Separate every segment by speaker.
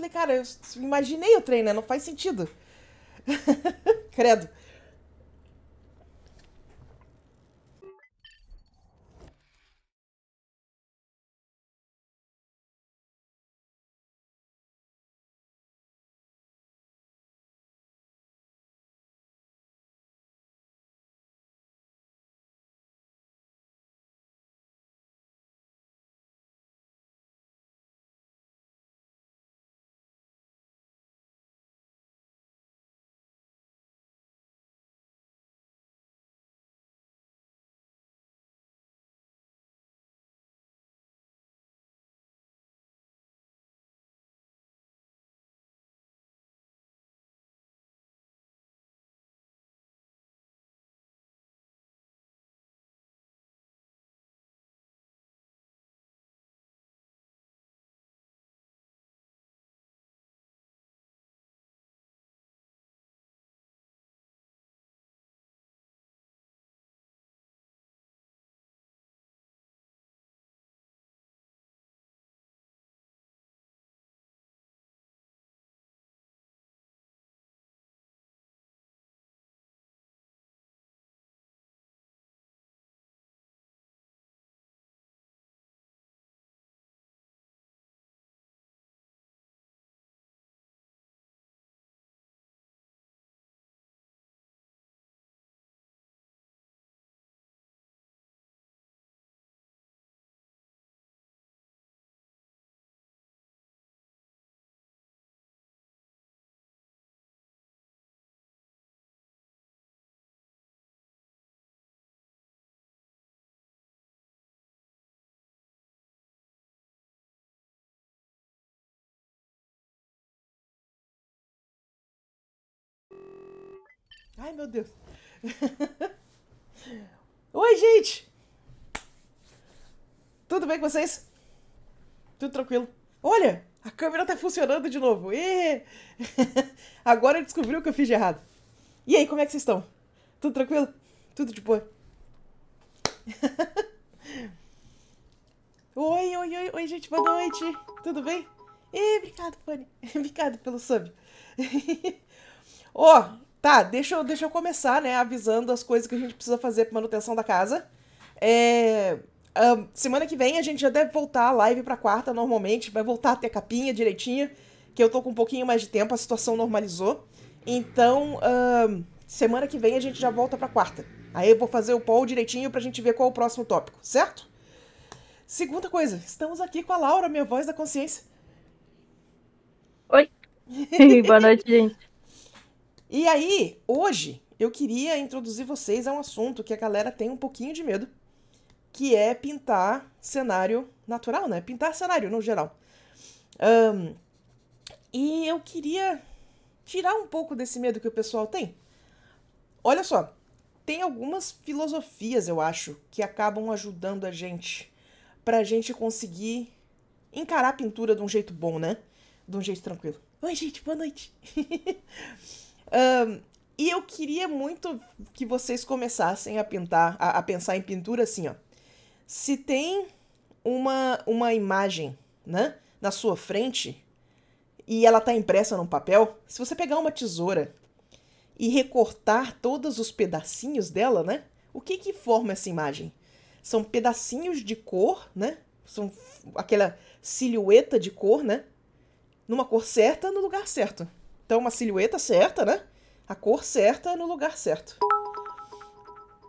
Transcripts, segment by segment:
Speaker 1: falei, cara, eu imaginei o treino, né? Não faz sentido. Credo. Ai, meu Deus. Oi, gente! Tudo bem com vocês? Tudo tranquilo? Olha, a câmera tá funcionando de novo. E Agora descobriu o que eu fiz de errado. E aí, como é que vocês estão? Tudo tranquilo? Tudo de boa? oi, oi, oi, oi, gente, boa noite. Tudo bem? E obrigado, Fanny. obrigado pelo sub. Ó, oh, Tá, deixa eu, deixa eu começar, né, avisando as coisas que a gente precisa fazer pra manutenção da casa. É, um, semana que vem a gente já deve voltar a live pra quarta normalmente, vai voltar a ter capinha direitinha, que eu tô com um pouquinho mais de tempo, a situação normalizou. Então, um, semana que vem a gente já volta pra quarta. Aí eu vou fazer o poll direitinho pra gente ver qual é o próximo tópico, certo? Segunda coisa, estamos aqui com a Laura, minha voz da consciência. Oi! Boa noite, gente. E aí, hoje, eu queria introduzir vocês a um assunto que a galera tem um pouquinho de medo, que é pintar cenário natural, né? Pintar cenário no geral. Um, e eu queria tirar um pouco desse medo que o pessoal tem. Olha só, tem algumas filosofias, eu acho, que acabam ajudando a gente pra gente conseguir encarar a pintura de um jeito bom, né? De um jeito tranquilo. Oi, gente, boa noite. Um, e eu queria muito que vocês começassem a pintar, a, a, pensar em pintura assim, ó. Se tem uma, uma imagem, né, na sua frente e ela tá impressa num papel, se você pegar uma tesoura e recortar todos os pedacinhos dela, né? O que que forma essa imagem? São pedacinhos de cor, né? São aquela silhueta de cor, né? Numa cor certa, no lugar certo. Então, uma silhueta certa, né? A cor certa é no lugar certo.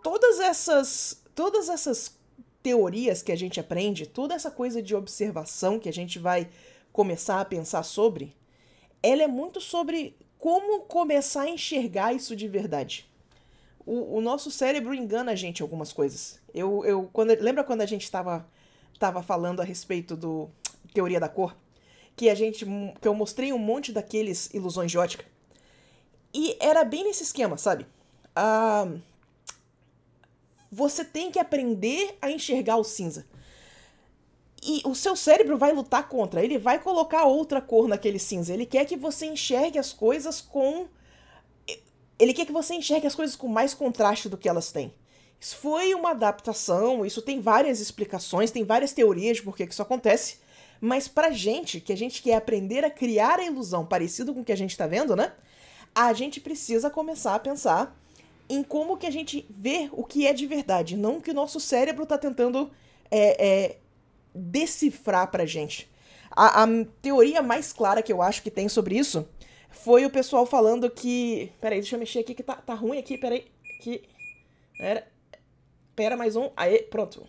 Speaker 1: Todas essas, todas essas teorias que a gente aprende, toda essa coisa de observação que a gente vai começar a pensar sobre, ela é muito sobre como começar a enxergar isso de verdade. O, o nosso cérebro engana a gente algumas coisas. Eu, eu quando, lembra quando a gente estava tava falando a respeito do teoria da cor? que a gente hum, que eu mostrei um monte daqueles ilusões de ótica. E era bem nesse esquema, sabe? Ah, você tem que aprender a enxergar o cinza. E o seu cérebro vai lutar contra, ele vai colocar outra cor naquele cinza. Ele quer que você enxergue as coisas com ele quer que você enxergue as coisas com mais contraste do que elas têm. Isso foi uma adaptação, isso tem várias explicações, tem várias teorias de por que isso acontece. Mas pra gente, que a gente quer aprender a criar a ilusão parecido com o que a gente tá vendo, né? A gente precisa começar a pensar em como que a gente vê o que é de verdade, não o que o nosso cérebro tá tentando é, é, decifrar pra gente. A, a teoria mais clara que eu acho que tem sobre isso foi o pessoal falando que. Peraí, deixa eu mexer aqui que tá, tá ruim aqui, peraí. Que. era. Pera, mais um. Aê, pronto.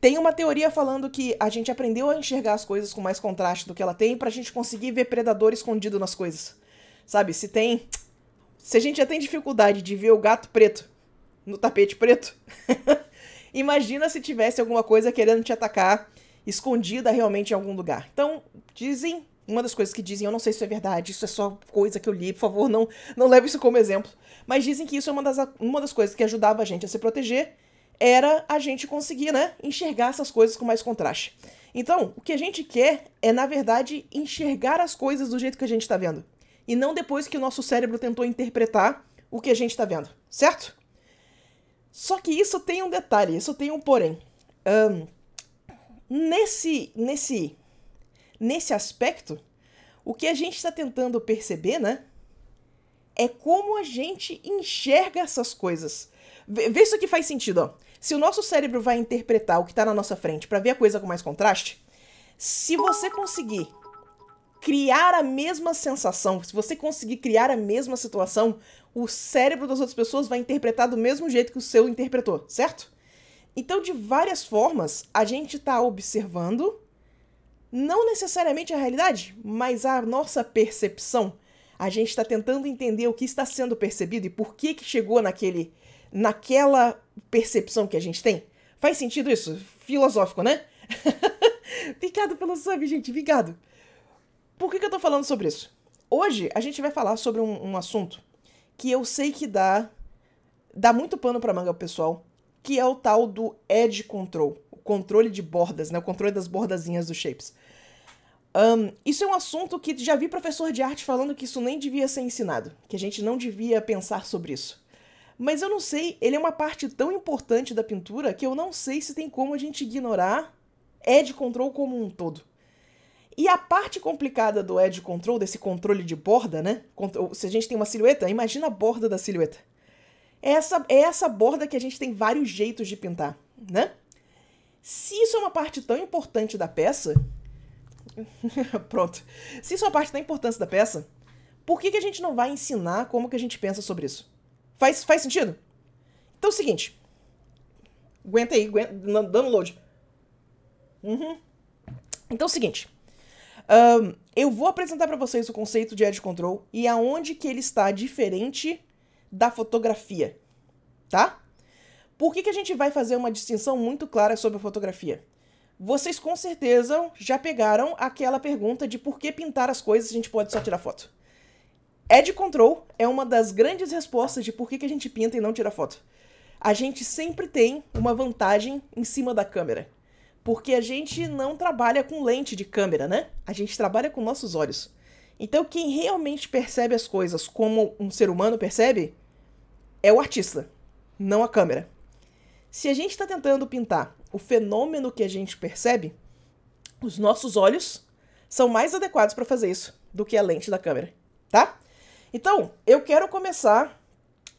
Speaker 1: Tem uma teoria falando que a gente aprendeu a enxergar as coisas com mais contraste do que ela tem pra gente conseguir ver predador escondido nas coisas. Sabe? Se tem. Se a gente já tem dificuldade de ver o gato preto no tapete preto, imagina se tivesse alguma coisa querendo te atacar escondida realmente em algum lugar. Então, dizem. Uma das coisas que dizem, eu não sei se é verdade, isso é só coisa que eu li, por favor, não, não leve isso como exemplo. Mas dizem que isso é uma das, uma das coisas que ajudava a gente a se proteger era a gente conseguir, né, enxergar essas coisas com mais contraste. Então, o que a gente quer é, na verdade, enxergar as coisas do jeito que a gente está vendo. E não depois que o nosso cérebro tentou interpretar o que a gente está vendo, certo? Só que isso tem um detalhe, isso tem um porém. Um, nesse, nesse, nesse aspecto, o que a gente está tentando perceber, né? É como a gente enxerga essas coisas. Vê, vê isso aqui faz sentido, ó. Se o nosso cérebro vai interpretar o que está na nossa frente para ver a coisa com mais contraste, se você conseguir criar a mesma sensação, se você conseguir criar a mesma situação, o cérebro das outras pessoas vai interpretar do mesmo jeito que o seu interpretou, certo? Então, de várias formas, a gente está observando não necessariamente a realidade, mas a nossa percepção. A gente está tentando entender o que está sendo percebido e por que que chegou naquele, naquela percepção que a gente tem? Faz sentido isso? Filosófico, né? Obrigado pelo sub, gente. Obrigado. Por que, que eu tô falando sobre isso? Hoje a gente vai falar sobre um, um assunto que eu sei que dá dá muito pano para manga pessoal, que é o tal do edge control, o controle de bordas, né? O controle das bordazinhas dos shapes. Um, isso é um assunto que já vi professor de arte falando que isso nem devia ser ensinado, que a gente não devia pensar sobre isso. Mas eu não sei, ele é uma parte tão importante da pintura que eu não sei se tem como a gente ignorar Edge Control como um todo. E a parte complicada do Edge Control, desse controle de borda, né? Se a gente tem uma silhueta, imagina a borda da silhueta. É essa, é essa borda que a gente tem vários jeitos de pintar, né? Se isso é uma parte tão importante da peça. Pronto. Se isso é uma parte tão importante da peça, por que, que a gente não vai ensinar como que a gente pensa sobre isso? Faz, faz sentido? Então é o seguinte. Aguenta aí, aguenta, dando load. Uhum. Então é o seguinte. Um, eu vou apresentar para vocês o conceito de Edge Control e aonde que ele está diferente da fotografia, tá? Por que, que a gente vai fazer uma distinção muito clara sobre a fotografia? Vocês com certeza já pegaram aquela pergunta de por que pintar as coisas se a gente pode só tirar foto. Edge é control é uma das grandes respostas de por que, que a gente pinta e não tira foto. A gente sempre tem uma vantagem em cima da câmera. Porque a gente não trabalha com lente de câmera, né? A gente trabalha com nossos olhos. Então, quem realmente percebe as coisas como um ser humano percebe é o artista, não a câmera. Se a gente está tentando pintar o fenômeno que a gente percebe, os nossos olhos são mais adequados para fazer isso do que a lente da câmera, tá? Então, eu quero começar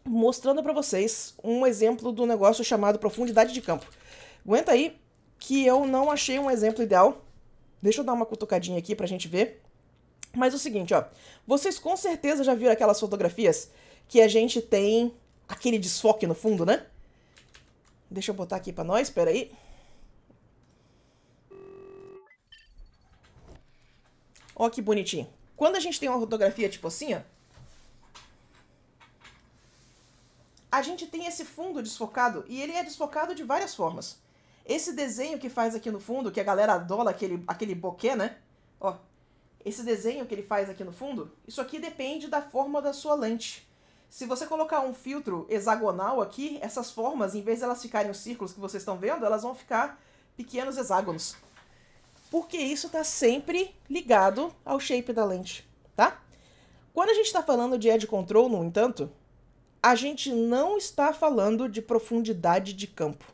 Speaker 1: mostrando para vocês um exemplo do negócio chamado profundidade de campo. Aguenta aí que eu não achei um exemplo ideal. Deixa eu dar uma cutucadinha aqui pra gente ver. Mas é o seguinte, ó. Vocês com certeza já viram aquelas fotografias que a gente tem aquele desfoque no fundo, né? Deixa eu botar aqui pra nós, espera aí. Ó que bonitinho. Quando a gente tem uma fotografia tipo assim, ó, a gente tem esse fundo desfocado e ele é desfocado de várias formas. Esse desenho que faz aqui no fundo, que a galera adora aquele, aquele bokeh, né? Ó, esse desenho que ele faz aqui no fundo, isso aqui depende da forma da sua lente. Se você colocar um filtro hexagonal aqui, essas formas, em vez de elas ficarem os círculos que vocês estão vendo, elas vão ficar pequenos hexágonos. Porque isso está sempre ligado ao shape da lente, tá? Quando a gente está falando de edge control, no entanto, a gente não está falando de profundidade de campo,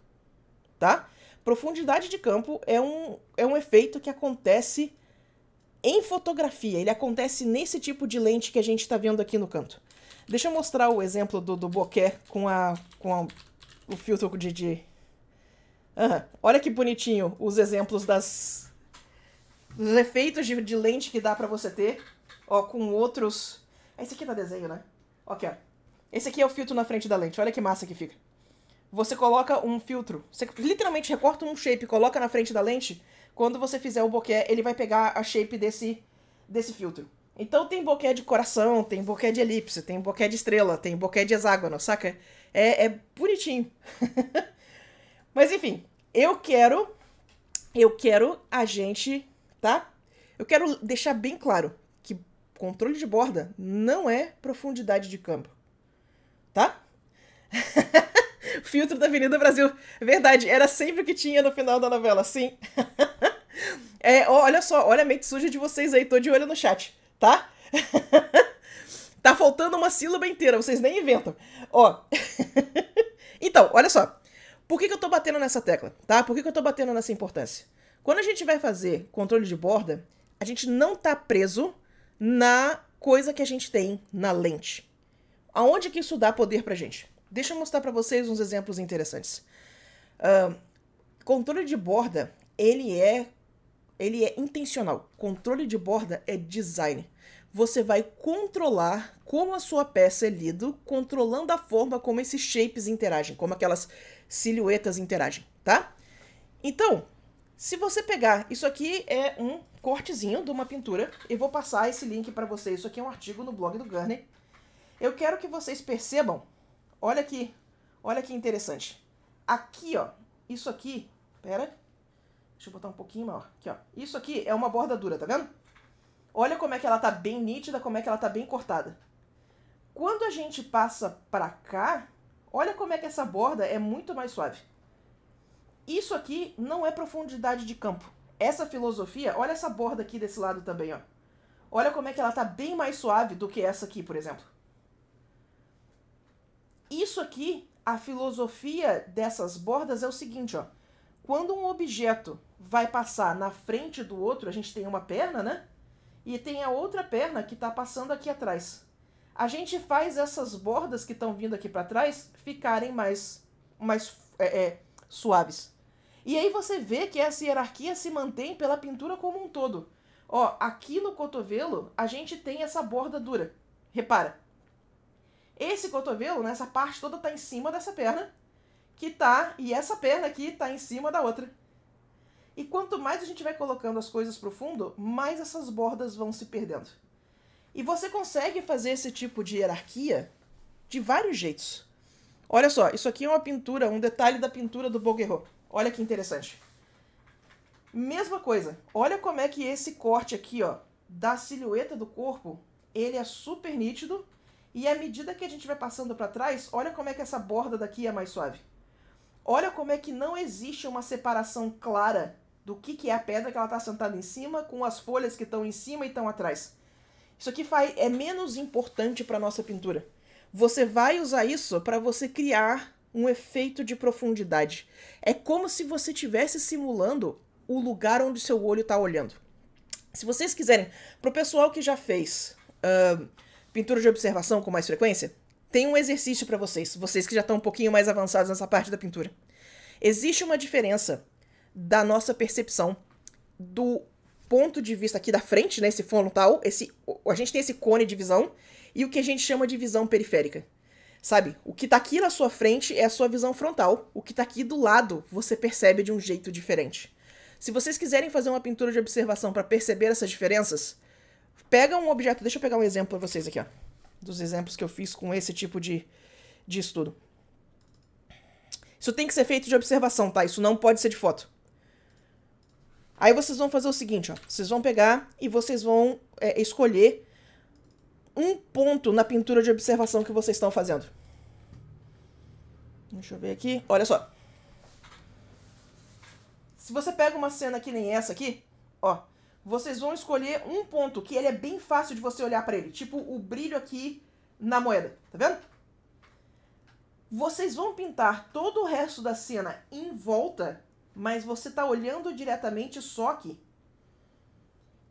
Speaker 1: tá? Profundidade de campo é um, é um efeito que acontece em fotografia, ele acontece nesse tipo de lente que a gente está vendo aqui no canto. Deixa eu mostrar o exemplo do, do bokeh com, a, com a, o filtro de... de... Uhum. Olha que bonitinho os exemplos das, dos efeitos de, de lente que dá para você ter, ó, com outros... Ah, esse aqui tá desenho, né? Aqui, ó. Esse aqui é o filtro na frente da lente. Olha que massa que fica. Você coloca um filtro. Você literalmente recorta um shape e coloca na frente da lente. Quando você fizer o bokeh, ele vai pegar a shape desse, desse filtro. Então tem bokeh de coração, tem bokeh de elipse, tem bokeh de estrela, tem bokeh de hexágono, saca? É, é bonitinho. Mas enfim, eu quero... Eu quero a gente, tá? Eu quero deixar bem claro que controle de borda não é profundidade de campo. filtro da Avenida Brasil. Verdade, era sempre o que tinha no final da novela, sim. é, olha só, olha a mente suja de vocês aí, tô de olho no chat, tá? tá faltando uma sílaba inteira, vocês nem inventam. Ó. então, olha só. Por que, que eu tô batendo nessa tecla, tá? Por que, que eu tô batendo nessa importância? Quando a gente vai fazer controle de borda, a gente não tá preso na coisa que a gente tem na lente. Aonde que isso dá poder pra gente? Deixa eu mostrar para vocês uns exemplos interessantes. Uh, controle de borda, ele é ele é intencional. Controle de borda é design. Você vai controlar como a sua peça é lida, controlando a forma como esses shapes interagem, como aquelas silhuetas interagem, tá? Então, se você pegar, isso aqui é um cortezinho de uma pintura, eu vou passar esse link para vocês, isso aqui é um artigo no blog do Gurney. Eu quero que vocês percebam Olha aqui, olha que interessante. Aqui, ó, isso aqui, pera, deixa eu botar um pouquinho maior. Aqui, ó, isso aqui é uma borda dura, tá vendo? Olha como é que ela tá bem nítida, como é que ela tá bem cortada. Quando a gente passa pra cá, olha como é que essa borda é muito mais suave. Isso aqui não é profundidade de campo. Essa filosofia, olha essa borda aqui desse lado também, ó. Olha como é que ela tá bem mais suave do que essa aqui, por exemplo. Isso aqui, a filosofia dessas bordas é o seguinte, ó. Quando um objeto vai passar na frente do outro, a gente tem uma perna, né? E tem a outra perna que está passando aqui atrás. A gente faz essas bordas que estão vindo aqui para trás ficarem mais, mais é, é, suaves. E aí você vê que essa hierarquia se mantém pela pintura como um todo. Ó, aqui no cotovelo a gente tem essa borda dura. Repara, esse cotovelo, né, essa parte toda tá em cima dessa perna, que tá, e essa perna aqui tá em cima da outra. E quanto mais a gente vai colocando as coisas pro fundo, mais essas bordas vão se perdendo. E você consegue fazer esse tipo de hierarquia de vários jeitos. Olha só, isso aqui é uma pintura, um detalhe da pintura do Bouguereau. Olha que interessante. Mesma coisa. Olha como é que esse corte aqui, ó, da silhueta do corpo, ele é super nítido e à medida que a gente vai passando para trás, olha como é que essa borda daqui é mais suave. Olha como é que não existe uma separação clara do que, que é a pedra que ela está sentada em cima com as folhas que estão em cima e estão atrás. Isso aqui faz, é menos importante para nossa pintura. Você vai usar isso para você criar um efeito de profundidade. É como se você estivesse simulando o lugar onde seu olho está olhando. Se vocês quiserem, para o pessoal que já fez uh, pintura de observação com mais frequência, tem um exercício para vocês, vocês que já estão um pouquinho mais avançados nessa parte da pintura. Existe uma diferença da nossa percepção do ponto de vista aqui da frente, né, esse frontal, esse a gente tem esse cone de visão e o que a gente chama de visão periférica. Sabe? O que tá aqui na sua frente é a sua visão frontal, o que tá aqui do lado você percebe de um jeito diferente. Se vocês quiserem fazer uma pintura de observação para perceber essas diferenças, Pega um objeto, deixa eu pegar um exemplo para vocês aqui, ó. Dos exemplos que eu fiz com esse tipo de, de estudo. Isso tem que ser feito de observação, tá? Isso não pode ser de foto. Aí vocês vão fazer o seguinte, ó. Vocês vão pegar e vocês vão é, escolher um ponto na pintura de observação que vocês estão fazendo. Deixa eu ver aqui. Olha só. Se você pega uma cena que nem essa aqui, ó vocês vão escolher um ponto que ele é bem fácil de você olhar para ele, tipo o brilho aqui na moeda, tá vendo? Vocês vão pintar todo o resto da cena em volta, mas você tá olhando diretamente só aqui.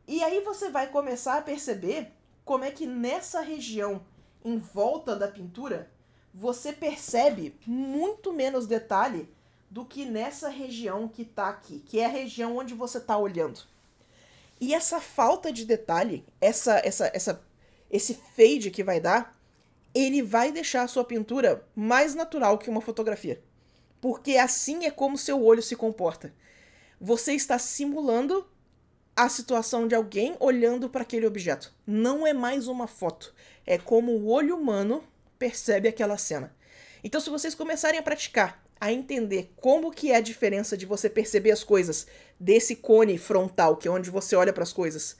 Speaker 1: E aí você vai começar a perceber como é que nessa região em volta da pintura, você percebe muito menos detalhe do que nessa região que tá aqui, que é a região onde você tá olhando. E essa falta de detalhe, essa, essa, essa, esse fade que vai dar, ele vai deixar a sua pintura mais natural que uma fotografia. Porque assim é como seu olho se comporta. Você está simulando a situação de alguém olhando para aquele objeto. Não é mais uma foto. É como o olho humano percebe aquela cena. Então, se vocês começarem a praticar, a entender como que é a diferença de você perceber as coisas desse cone frontal, que é onde você olha para as coisas,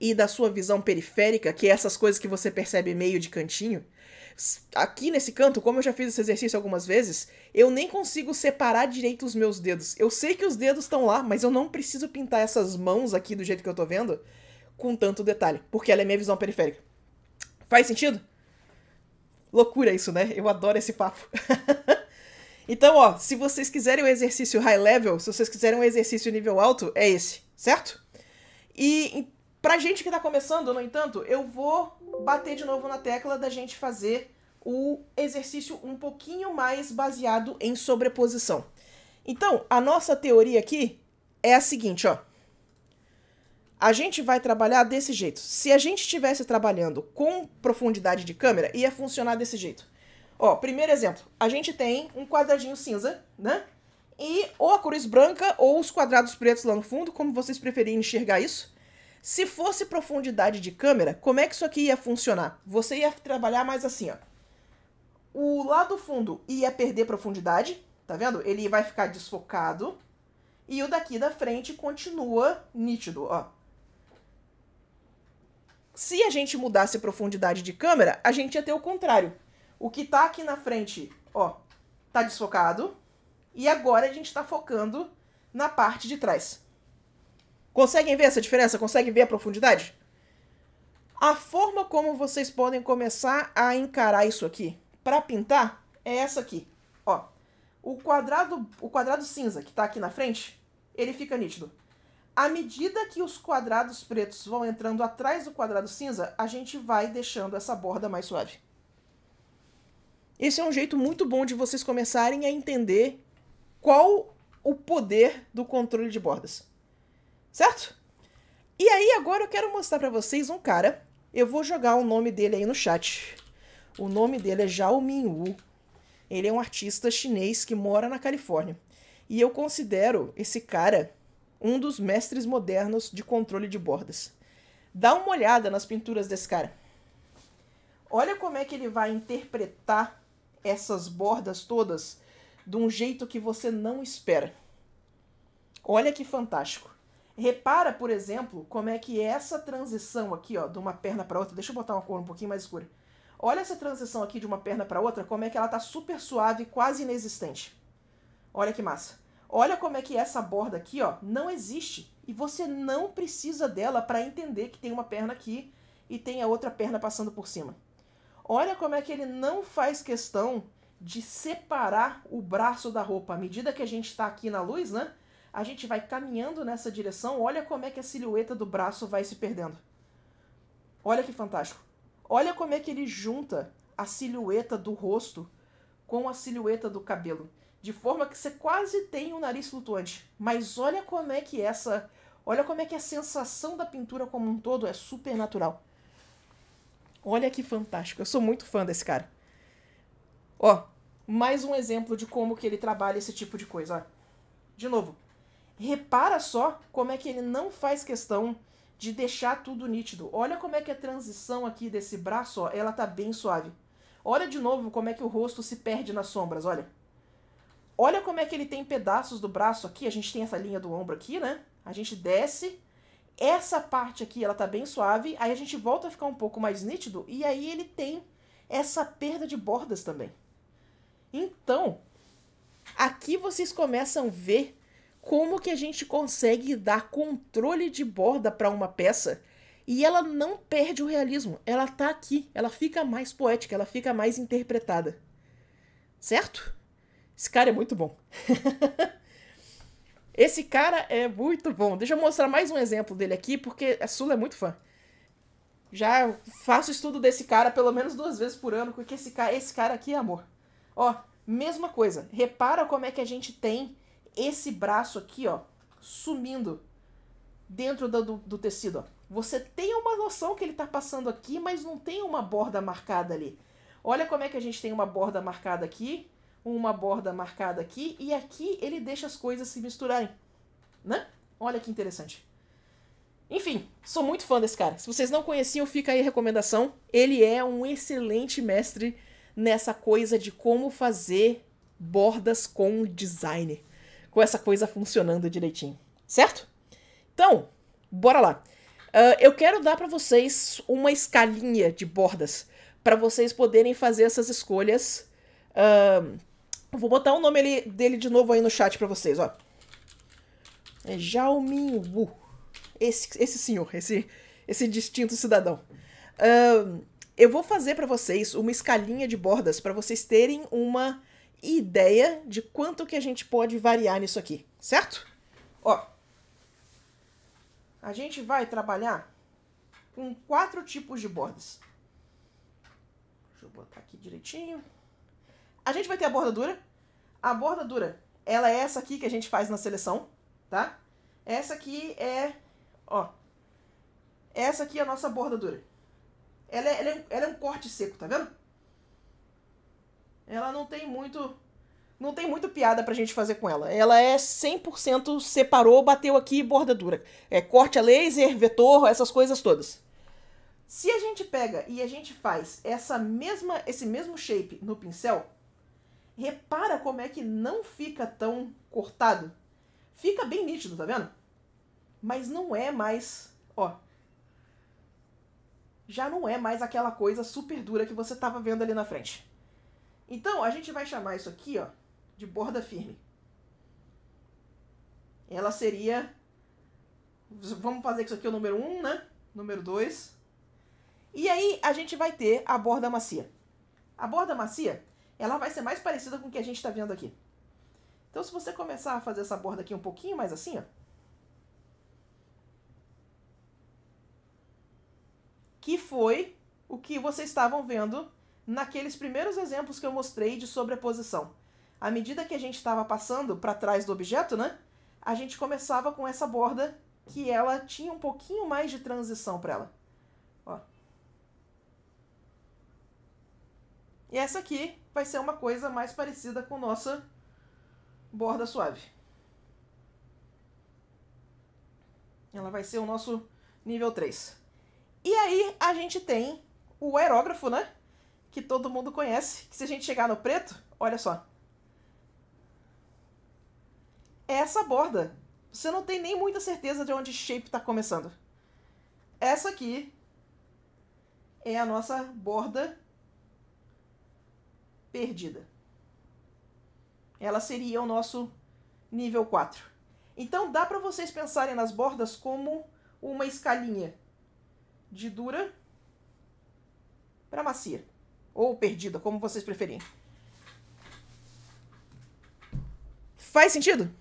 Speaker 1: e da sua visão periférica, que é essas coisas que você percebe meio de cantinho, aqui nesse canto, como eu já fiz esse exercício algumas vezes, eu nem consigo separar direito os meus dedos. Eu sei que os dedos estão lá, mas eu não preciso pintar essas mãos aqui do jeito que eu tô vendo com tanto detalhe, porque ela é minha visão periférica. Faz sentido? Loucura isso, né? Eu adoro esse papo. Então, ó, se vocês quiserem um exercício high level, se vocês quiserem um exercício nível alto, é esse, certo? E pra gente que tá começando, no entanto, eu vou bater de novo na tecla da gente fazer o exercício um pouquinho mais baseado em sobreposição. Então, a nossa teoria aqui é a seguinte, ó. A gente vai trabalhar desse jeito. Se a gente estivesse trabalhando com profundidade de câmera, ia funcionar desse jeito. Ó, primeiro exemplo. A gente tem um quadradinho cinza, né? E ou a cruz branca ou os quadrados pretos lá no fundo, como vocês preferirem enxergar isso. Se fosse profundidade de câmera, como é que isso aqui ia funcionar? Você ia trabalhar mais assim, ó. O lado fundo ia perder profundidade, tá vendo? Ele vai ficar desfocado. E o daqui da frente continua nítido, ó. Se a gente mudasse profundidade de câmera, a gente ia ter o contrário o que tá aqui na frente, ó, tá desfocado. E agora a gente tá focando na parte de trás. Conseguem ver essa diferença? Conseguem ver a profundidade? A forma como vocês podem começar a encarar isso aqui para pintar é essa aqui, ó. O quadrado, o quadrado cinza que tá aqui na frente, ele fica nítido. À medida que os quadrados pretos vão entrando atrás do quadrado cinza, a gente vai deixando essa borda mais suave. Esse é um jeito muito bom de vocês começarem a entender qual o poder do controle de bordas. Certo? E aí agora eu quero mostrar para vocês um cara. Eu vou jogar o nome dele aí no chat. O nome dele é Zhao Minwoo. Ele é um artista chinês que mora na Califórnia. E eu considero esse cara um dos mestres modernos de controle de bordas. Dá uma olhada nas pinturas desse cara. Olha como é que ele vai interpretar essas bordas todas de um jeito que você não espera. Olha que fantástico. Repara, por exemplo, como é que essa transição aqui, ó, de uma perna para outra, deixa eu botar uma cor um pouquinho mais escura. Olha essa transição aqui de uma perna para outra, como é que ela tá super suave, quase inexistente. Olha que massa. Olha como é que essa borda aqui, ó, não existe e você não precisa dela para entender que tem uma perna aqui e tem a outra perna passando por cima. Olha como é que ele não faz questão de separar o braço da roupa. À medida que a gente está aqui na luz, né? A gente vai caminhando nessa direção. Olha como é que a silhueta do braço vai se perdendo. Olha que fantástico. Olha como é que ele junta a silhueta do rosto com a silhueta do cabelo. De forma que você quase tem o um nariz flutuante. Mas olha como é que essa. Olha como é que a sensação da pintura como um todo é super natural. Olha que fantástico. Eu sou muito fã desse cara. Ó, mais um exemplo de como que ele trabalha esse tipo de coisa. Ó. De novo, repara só como é que ele não faz questão de deixar tudo nítido. Olha como é que a transição aqui desse braço, ó, ela tá bem suave. Olha de novo como é que o rosto se perde nas sombras, olha. Olha como é que ele tem pedaços do braço aqui, a gente tem essa linha do ombro aqui, né? A gente desce essa parte aqui, ela tá bem suave, aí a gente volta a ficar um pouco mais nítido, e aí ele tem essa perda de bordas também. Então, aqui vocês começam a ver como que a gente consegue dar controle de borda para uma peça e ela não perde o realismo, ela tá aqui, ela fica mais poética, ela fica mais interpretada. Certo? Esse cara é muito bom. Esse cara é muito bom. Deixa eu mostrar mais um exemplo dele aqui, porque a Sula é muito fã. Já faço estudo desse cara pelo menos duas vezes por ano, porque esse cara, esse cara aqui é amor. Ó, mesma coisa. Repara como é que a gente tem esse braço aqui, ó, sumindo dentro do, do, tecido, ó. Você tem uma noção que ele está passando aqui, mas não tem uma borda marcada ali. Olha como é que a gente tem uma borda marcada aqui uma borda marcada aqui e aqui ele deixa as coisas se misturarem, né? Olha que interessante. Enfim, sou muito fã desse cara. Se vocês não conheciam, fica aí a recomendação. Ele é um excelente mestre nessa coisa de como fazer bordas com design, com essa coisa funcionando direitinho, certo? Então, bora lá. Uh, eu quero dar para vocês uma escalinha de bordas para vocês poderem fazer essas escolhas uh, Vou botar o nome dele de novo aí no chat pra vocês, ó. É Zhao Mingwu. Esse, esse senhor, esse, esse distinto cidadão. eu vou fazer para vocês uma escalinha de bordas para vocês terem uma ideia de quanto que a gente pode variar nisso aqui, certo? Ó, a gente vai trabalhar com quatro tipos de bordas. Deixa eu botar aqui direitinho. A gente vai ter a borda dura, a bordadura, ela é essa aqui que a gente faz na seleção, tá? Essa aqui é, ó, essa aqui é a nossa bordadura. Ela é, ela é, ela é um corte seco, tá vendo? Ela não tem muito, não tem muita piada pra gente fazer com ela. Ela é 100% separou, bateu aqui, bordadura. É corte a laser, vetor, essas coisas todas. Se a gente pega e a gente faz essa mesma, esse mesmo shape no pincel, Repara como é que não fica tão cortado. Fica bem nítido, tá vendo? Mas não é mais, ó. Já não é mais aquela coisa super dura que você estava vendo ali na frente. Então, a gente vai chamar isso aqui, ó, de borda firme. Ela seria vamos fazer isso aqui é o número 1, um, né? Número 2. E aí a gente vai ter a borda macia. A borda macia ela vai ser mais parecida com o que a gente está vendo aqui. Então, se você começar a fazer essa borda aqui um pouquinho mais assim, ó, que foi o que vocês estavam vendo naqueles primeiros exemplos que eu mostrei de sobreposição. À medida que a gente estava passando para trás do objeto, né, a gente começava com essa borda que ela tinha um pouquinho mais de transição para ela. Ó. E essa aqui vai ser uma coisa mais parecida com nossa borda suave. Ela vai ser o nosso nível 3. E aí a gente tem o aerógrafo, né? Que todo mundo conhece. Que se a gente chegar no preto, olha só. É essa borda. Você não tem nem muita certeza de onde shape está começando. Essa aqui é a nossa borda perdida. Ela seria o nosso nível 4. Então dá para vocês pensarem nas bordas como uma escalinha de dura para macia ou perdida, como vocês preferirem. Faz sentido?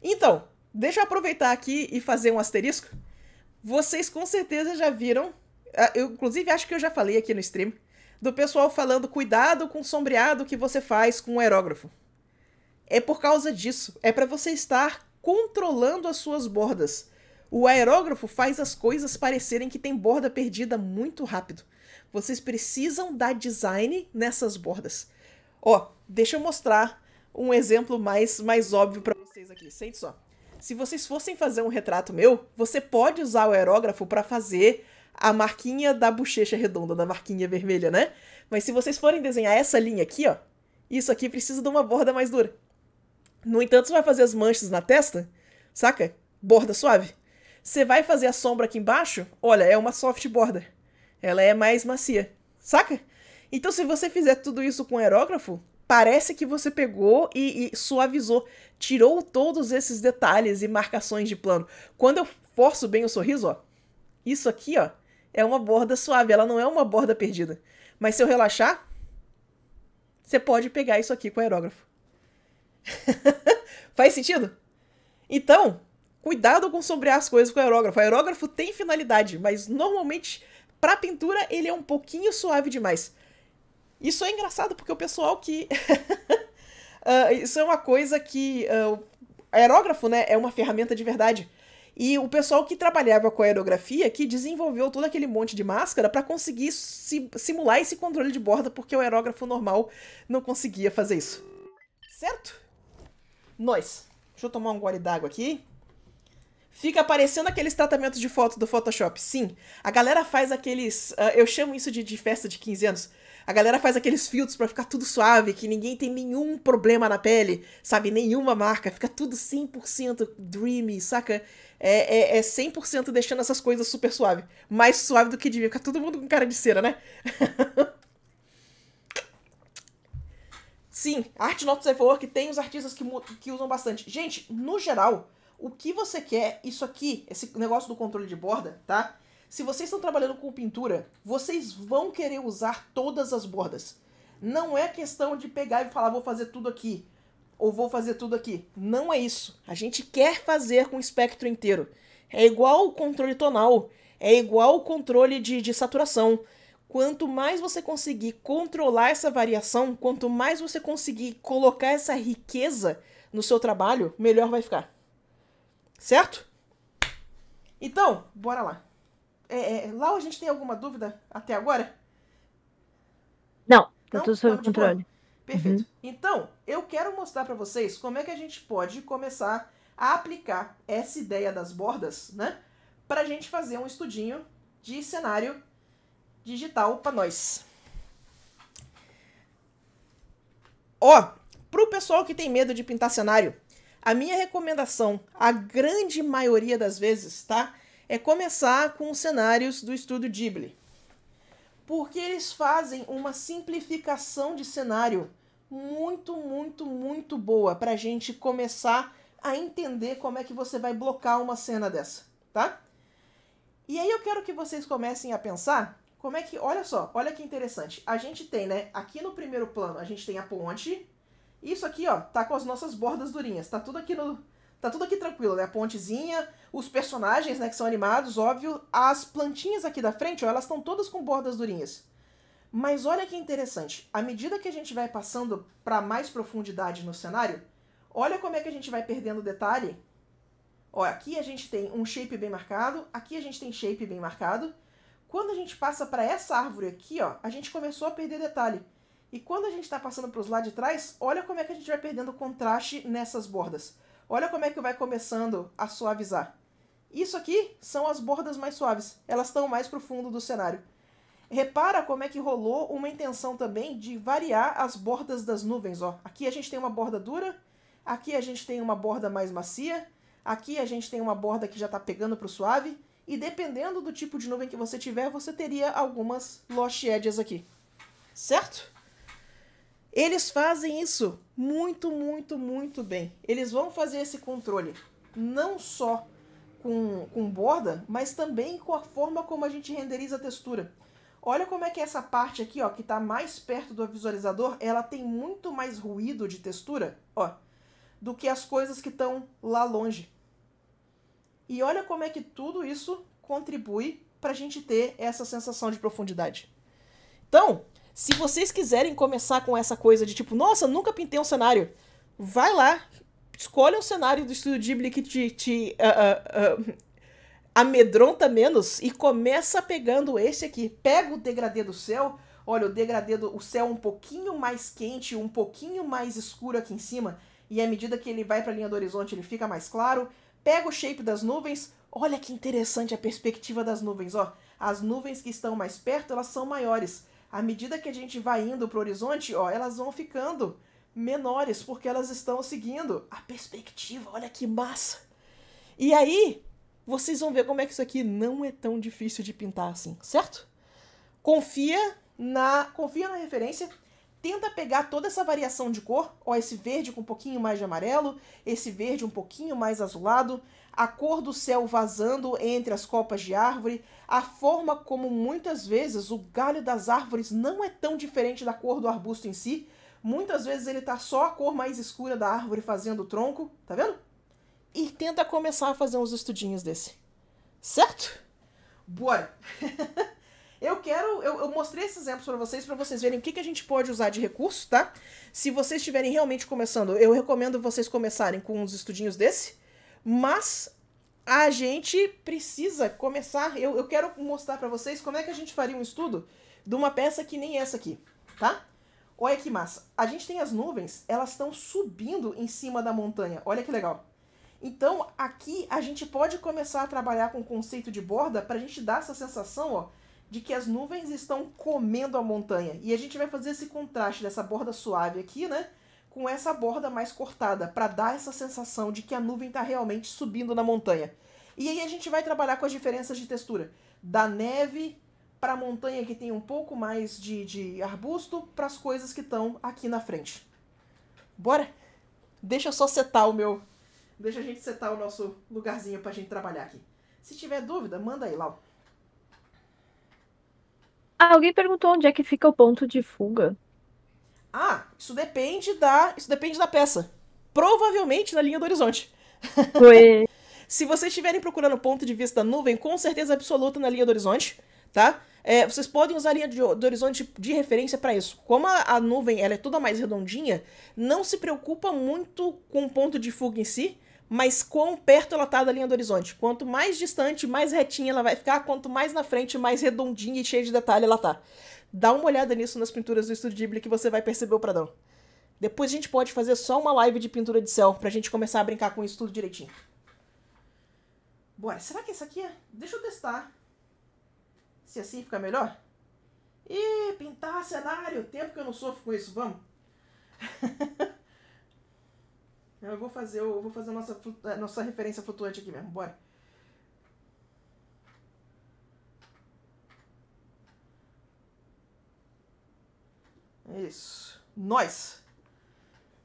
Speaker 1: Então, deixa eu aproveitar aqui e fazer um asterisco. Vocês com certeza já viram, ah, eu inclusive acho que eu já falei aqui no stream, do pessoal falando cuidado com o sombreado que você faz com o aerógrafo. É por causa disso. É para você estar controlando as suas bordas. O aerógrafo faz as coisas parecerem que tem borda perdida muito rápido. Vocês precisam dar design nessas bordas. Ó, deixa eu mostrar um exemplo mais, mais óbvio para vocês aqui. Sente só. Se vocês fossem fazer um retrato meu, você pode usar o aerógrafo para fazer a marquinha da bochecha redonda, da marquinha vermelha, né? Mas se vocês forem desenhar essa linha aqui, ó, isso aqui precisa de uma borda mais dura. No entanto, você vai fazer as manchas na testa, saca? Borda suave. Você vai fazer a sombra aqui embaixo, olha, é uma soft borda. Ela é mais macia, saca? Então, se você fizer tudo isso com aerógrafo, parece que você pegou e, e, suavizou, tirou todos esses detalhes e marcações de plano. Quando eu forço bem o sorriso, ó, isso aqui, ó, é uma borda suave, ela não é uma borda perdida. Mas se eu relaxar, você pode pegar isso aqui com o aerógrafo. Faz sentido? Então, cuidado com sombrear as coisas com o aerógrafo. O aerógrafo tem finalidade, mas normalmente para pintura ele é um pouquinho suave demais. Isso é engraçado porque o pessoal que uh, isso é uma coisa que uh, aerógrafo, né, é uma ferramenta de verdade. E o pessoal que trabalhava com a aerografia que desenvolveu todo aquele monte de máscara para conseguir simular esse controle de borda, porque o aerógrafo normal não conseguia fazer isso. Certo? Nós. Deixa eu tomar um gole d'água aqui. Fica aparecendo aqueles tratamentos de foto do Photoshop. Sim, a galera faz aqueles. Uh, eu chamo isso de, de festa de 15 anos a galera faz aqueles filtros para ficar tudo suave, que ninguém tem nenhum problema na pele, sabe? Nenhuma marca. Fica tudo 100% dreamy, saca? É, é, é 100% deixando essas coisas super suave. Mais suave do que devia. Fica todo mundo com cara de cera, né? Sim, arte not safe work tem os artistas que, que usam bastante. Gente, no geral, o que você quer, isso aqui, esse negócio do controle de borda, tá? Se vocês estão trabalhando com pintura, vocês vão querer usar todas as bordas. Não é questão de pegar e falar, vou fazer tudo aqui, ou vou fazer tudo aqui. Não é isso. A gente quer fazer com o espectro inteiro. É igual o controle tonal, é igual o controle de, de saturação. Quanto mais você conseguir controlar essa variação, quanto mais você conseguir colocar essa riqueza no seu trabalho, melhor vai ficar. Certo? Então, bora lá. É, é, Lau, a gente tem alguma dúvida até agora?
Speaker 2: Não, tá então, tudo sob controle. Perfeito. Uhum.
Speaker 1: Então, eu quero mostrar para vocês como é que a gente pode começar a aplicar essa ideia das bordas, né? Para a gente fazer um estudinho de cenário digital para nós. Ó, oh, pro pessoal que tem medo de pintar cenário, a minha recomendação, a grande maioria das vezes, tá? é começar com os cenários do estudo Ghibli. Porque eles fazem uma simplificação de cenário muito, muito, muito boa para a gente começar a entender como é que você vai blocar uma cena dessa, tá? E aí eu quero que vocês comecem a pensar como é que, olha só, olha que interessante. A gente tem, né, aqui no primeiro plano a gente tem a ponte. Isso aqui, ó, tá com as nossas bordas durinhas, tá tudo aqui no, Tá tudo aqui tranquilo, né? A pontezinha, os personagens, né, que são animados, óbvio. As plantinhas aqui da frente, ó, elas estão todas com bordas durinhas. Mas olha que interessante, à medida que a gente vai passando para mais profundidade no cenário, olha como é que a gente vai perdendo detalhe. Ó, aqui a gente tem um shape bem marcado, aqui a gente tem shape bem marcado. Quando a gente passa para essa árvore aqui, ó, a gente começou a perder detalhe. E quando a gente está passando para os lados de trás, olha como é que a gente vai perdendo contraste nessas bordas. Olha como é que vai começando a suavizar. Isso aqui são as bordas mais suaves, elas estão mais para o fundo do cenário. Repara como é que rolou uma intenção também de variar as bordas das nuvens. Ó. Aqui a gente tem uma borda dura, aqui a gente tem uma borda mais macia, aqui a gente tem uma borda que já está pegando para o suave, e dependendo do tipo de nuvem que você tiver, você teria algumas lost edges aqui. Certo? Eles fazem isso muito, muito, muito bem. Eles vão fazer esse controle não só com, com borda, mas também com a forma como a gente renderiza a textura. Olha como é que essa parte aqui, ó, que está mais perto do visualizador, ela tem muito mais ruído de textura, ó, do que as coisas que estão lá longe. E olha como é que tudo isso contribui para a gente ter essa sensação de profundidade. Então, se vocês quiserem começar com essa coisa de tipo, nossa, nunca pintei um cenário, vai lá, escolhe um cenário do estúdio Ghibli que te, te uh, uh, amedronta menos e começa pegando esse aqui. Pega o degradê do céu, olha, o degradê do o céu um pouquinho mais quente, um pouquinho mais escuro aqui em cima, e à medida que ele vai para a linha do horizonte, ele fica mais claro. Pega o shape das nuvens, olha que interessante a perspectiva das nuvens, ó. As nuvens que estão mais perto, elas são maiores à medida que a gente vai indo para o horizonte, ó, elas vão ficando menores, porque elas estão seguindo a perspectiva. Olha que massa! E aí, vocês vão ver como é que isso aqui não é tão difícil de pintar assim, certo? Confia na, confia na referência, tenta pegar toda essa variação de cor, ó, esse verde com um pouquinho mais de amarelo, esse verde um pouquinho mais azulado, a cor do céu vazando entre as copas de árvore, a forma como muitas vezes o galho das árvores não é tão diferente da cor do arbusto em si, muitas vezes ele tá só a cor mais escura da árvore fazendo o tronco, tá vendo? E tenta começar a fazer uns estudinhos desse. Certo? Bora. Eu quero, eu, eu, mostrei esses exemplos para vocês, para vocês verem o que, que a gente pode usar de recurso, tá? Se vocês estiverem realmente começando, eu recomendo vocês começarem com uns estudinhos desse, mas a gente precisa começar. Eu, eu quero mostrar para vocês como é que a gente faria um estudo de uma peça que nem essa aqui, tá? Olha que massa. A gente tem as nuvens, elas estão subindo em cima da montanha. Olha que legal. Então, aqui a gente pode começar a trabalhar com o conceito de borda para a gente dar essa sensação, ó, de que as nuvens estão comendo a montanha. E a gente vai fazer esse contraste dessa borda suave aqui, né? com essa borda mais cortada, para dar essa sensação de que a nuvem está realmente subindo na montanha. E aí a gente vai trabalhar com as diferenças de textura. Da neve para a montanha que tem um pouco mais de, de arbusto, para as coisas que estão aqui na frente. Bora? Deixa eu só setar o meu. Deixa a gente setar o nosso lugarzinho para a gente trabalhar aqui. Se tiver dúvida, manda aí, Lau.
Speaker 2: Alguém perguntou onde é que fica o ponto de fuga.
Speaker 1: Ah, isso depende da, isso depende da peça. Provavelmente na linha do horizonte. Foi. Se vocês estiverem procurando o ponto de vista da nuvem, com certeza absoluta na linha do horizonte, tá? É, vocês podem usar a linha do horizonte de referência para isso. Como a, a, nuvem ela é toda mais redondinha, não se preocupa muito com o ponto de fuga em si, mas quão perto ela tá da linha do horizonte. Quanto mais distante, mais retinha ela vai ficar, quanto mais na frente, mais redondinha e cheia de detalhe ela tá. Dá uma olhada nisso nas pinturas do Estúdio Ghibli que você vai perceber o Pradão. Depois a gente pode fazer só uma live de pintura de céu pra gente começar a brincar com isso tudo direitinho. Bora, será que essa aqui é? Deixa eu testar. Se assim fica melhor. Ih, pintar cenário. Tempo que eu não sofro com isso, vamos. eu vou fazer, eu vou fazer a nossa, a nossa referência flutuante aqui mesmo, bora. Isso. Nós.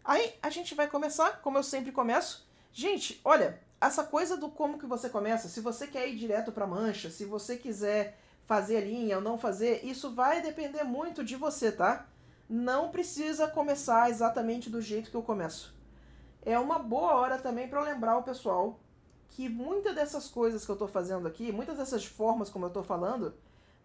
Speaker 1: Aí a gente vai começar, como eu sempre começo. Gente, olha, essa coisa do como que você começa, se você quer ir direto para mancha, se você quiser fazer linha ou não fazer, isso vai depender muito de você, tá? Não precisa começar exatamente do jeito que eu começo. É uma boa hora também para lembrar o pessoal que muitas dessas coisas que eu estou fazendo aqui, muitas dessas formas como eu estou falando,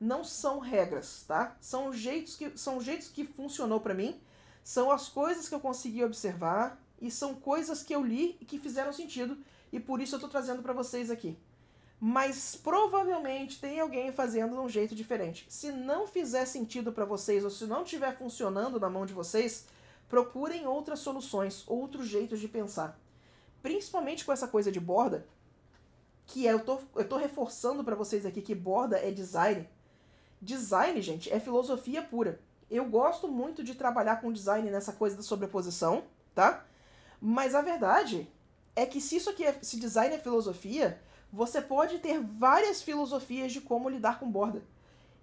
Speaker 1: não são regras, tá? São jeitos que, são jeitos que funcionou para mim, são as coisas que eu consegui observar e são coisas que eu li e que fizeram sentido e por isso eu estou trazendo para vocês aqui. Mas provavelmente tem alguém fazendo de um jeito diferente. Se não fizer sentido para vocês ou se não estiver funcionando na mão de vocês, procurem outras soluções, outros jeitos de pensar. Principalmente com essa coisa de borda, que é, eu tô, eu tô reforçando para vocês aqui que borda é design, Design, gente, é filosofia pura. Eu gosto muito de trabalhar com design nessa coisa da sobreposição, tá? Mas a verdade é que se isso aqui é, se design é filosofia, você pode ter várias filosofias de como lidar com borda.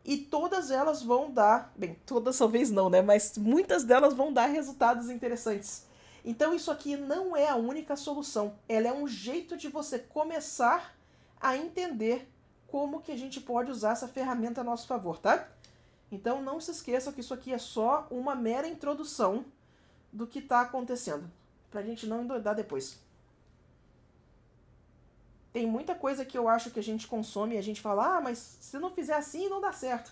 Speaker 1: E todas elas vão dar, bem, todas talvez não, né? Mas muitas delas vão dar resultados interessantes. Então isso aqui não é a única solução. Ela é um jeito de você começar a entender como que a gente pode usar essa ferramenta a nosso favor, tá? Então não se esqueçam que isso aqui é só uma mera introdução do que está acontecendo, para a gente não endoidar depois. Tem muita coisa que eu acho que a gente consome e a gente fala, ah, mas se não fizer assim, não dá certo.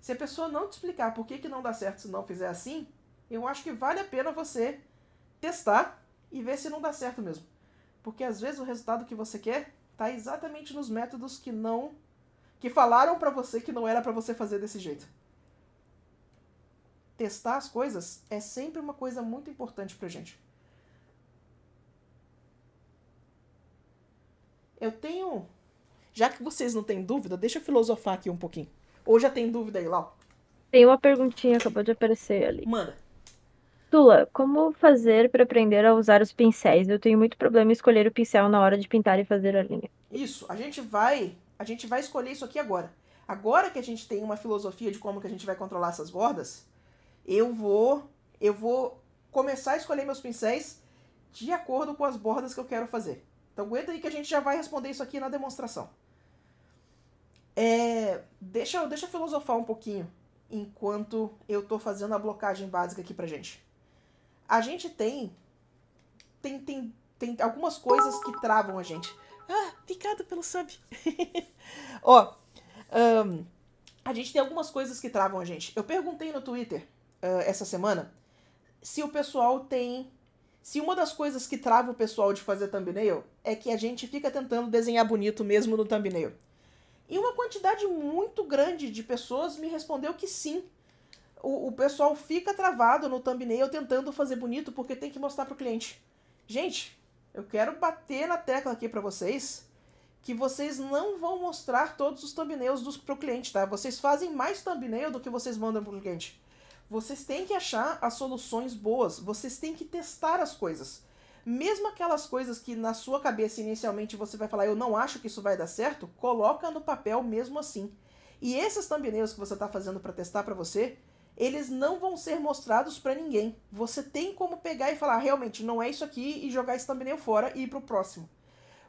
Speaker 1: Se a pessoa não te explicar por que, que não dá certo se não fizer assim, eu acho que vale a pena você testar e ver se não dá certo mesmo. Porque às vezes o resultado que você quer Tá exatamente nos métodos que não que falaram para você que não era para você fazer desse jeito. Testar as coisas é sempre uma coisa muito importante pra gente. Eu tenho já que vocês não têm dúvida, deixa eu filosofar aqui um pouquinho. Ou já tem dúvida aí, Lau?
Speaker 2: Tem uma perguntinha, acabou de aparecer ali. Manda. Tula, como fazer para aprender a usar os pincéis? Eu tenho muito problema em escolher o pincel na hora de pintar e fazer a linha.
Speaker 1: Isso, a gente vai, a gente vai escolher isso aqui agora. Agora que a gente tem uma filosofia de como que a gente vai controlar essas bordas, eu vou, eu vou começar a escolher meus pincéis de acordo com as bordas que eu quero fazer. Então aguenta aí que a gente já vai responder isso aqui na demonstração. É, deixa, deixa eu filosofar um pouquinho enquanto eu estou fazendo a blocagem básica aqui pra gente a gente tem, tem, tem, tem algumas coisas que travam a gente. Ah, picado pelo sub. Ó, oh, um, a gente tem algumas coisas que travam a gente. Eu perguntei no Twitter uh, essa semana se o pessoal tem. Se uma das coisas que trava o pessoal de fazer thumbnail é que a gente fica tentando desenhar bonito mesmo no thumbnail. E uma quantidade muito grande de pessoas me respondeu que sim o, o pessoal fica travado no thumbnail tentando fazer bonito porque tem que mostrar pro cliente. Gente, eu quero bater na tecla aqui para vocês que vocês não vão mostrar todos os thumbnails dos, pro cliente, tá? Vocês fazem mais thumbnail do que vocês mandam pro cliente. Vocês têm que achar as soluções boas, vocês têm que testar as coisas. Mesmo aquelas coisas que na sua cabeça inicialmente você vai falar, eu não acho que isso vai dar certo, coloca no papel mesmo assim. E esses thumbnails que você está fazendo para testar para você, eles não vão ser mostrados para ninguém. Você tem como pegar e falar, ah, realmente, não é isso aqui, e jogar esse thumbnail fora e ir pro próximo.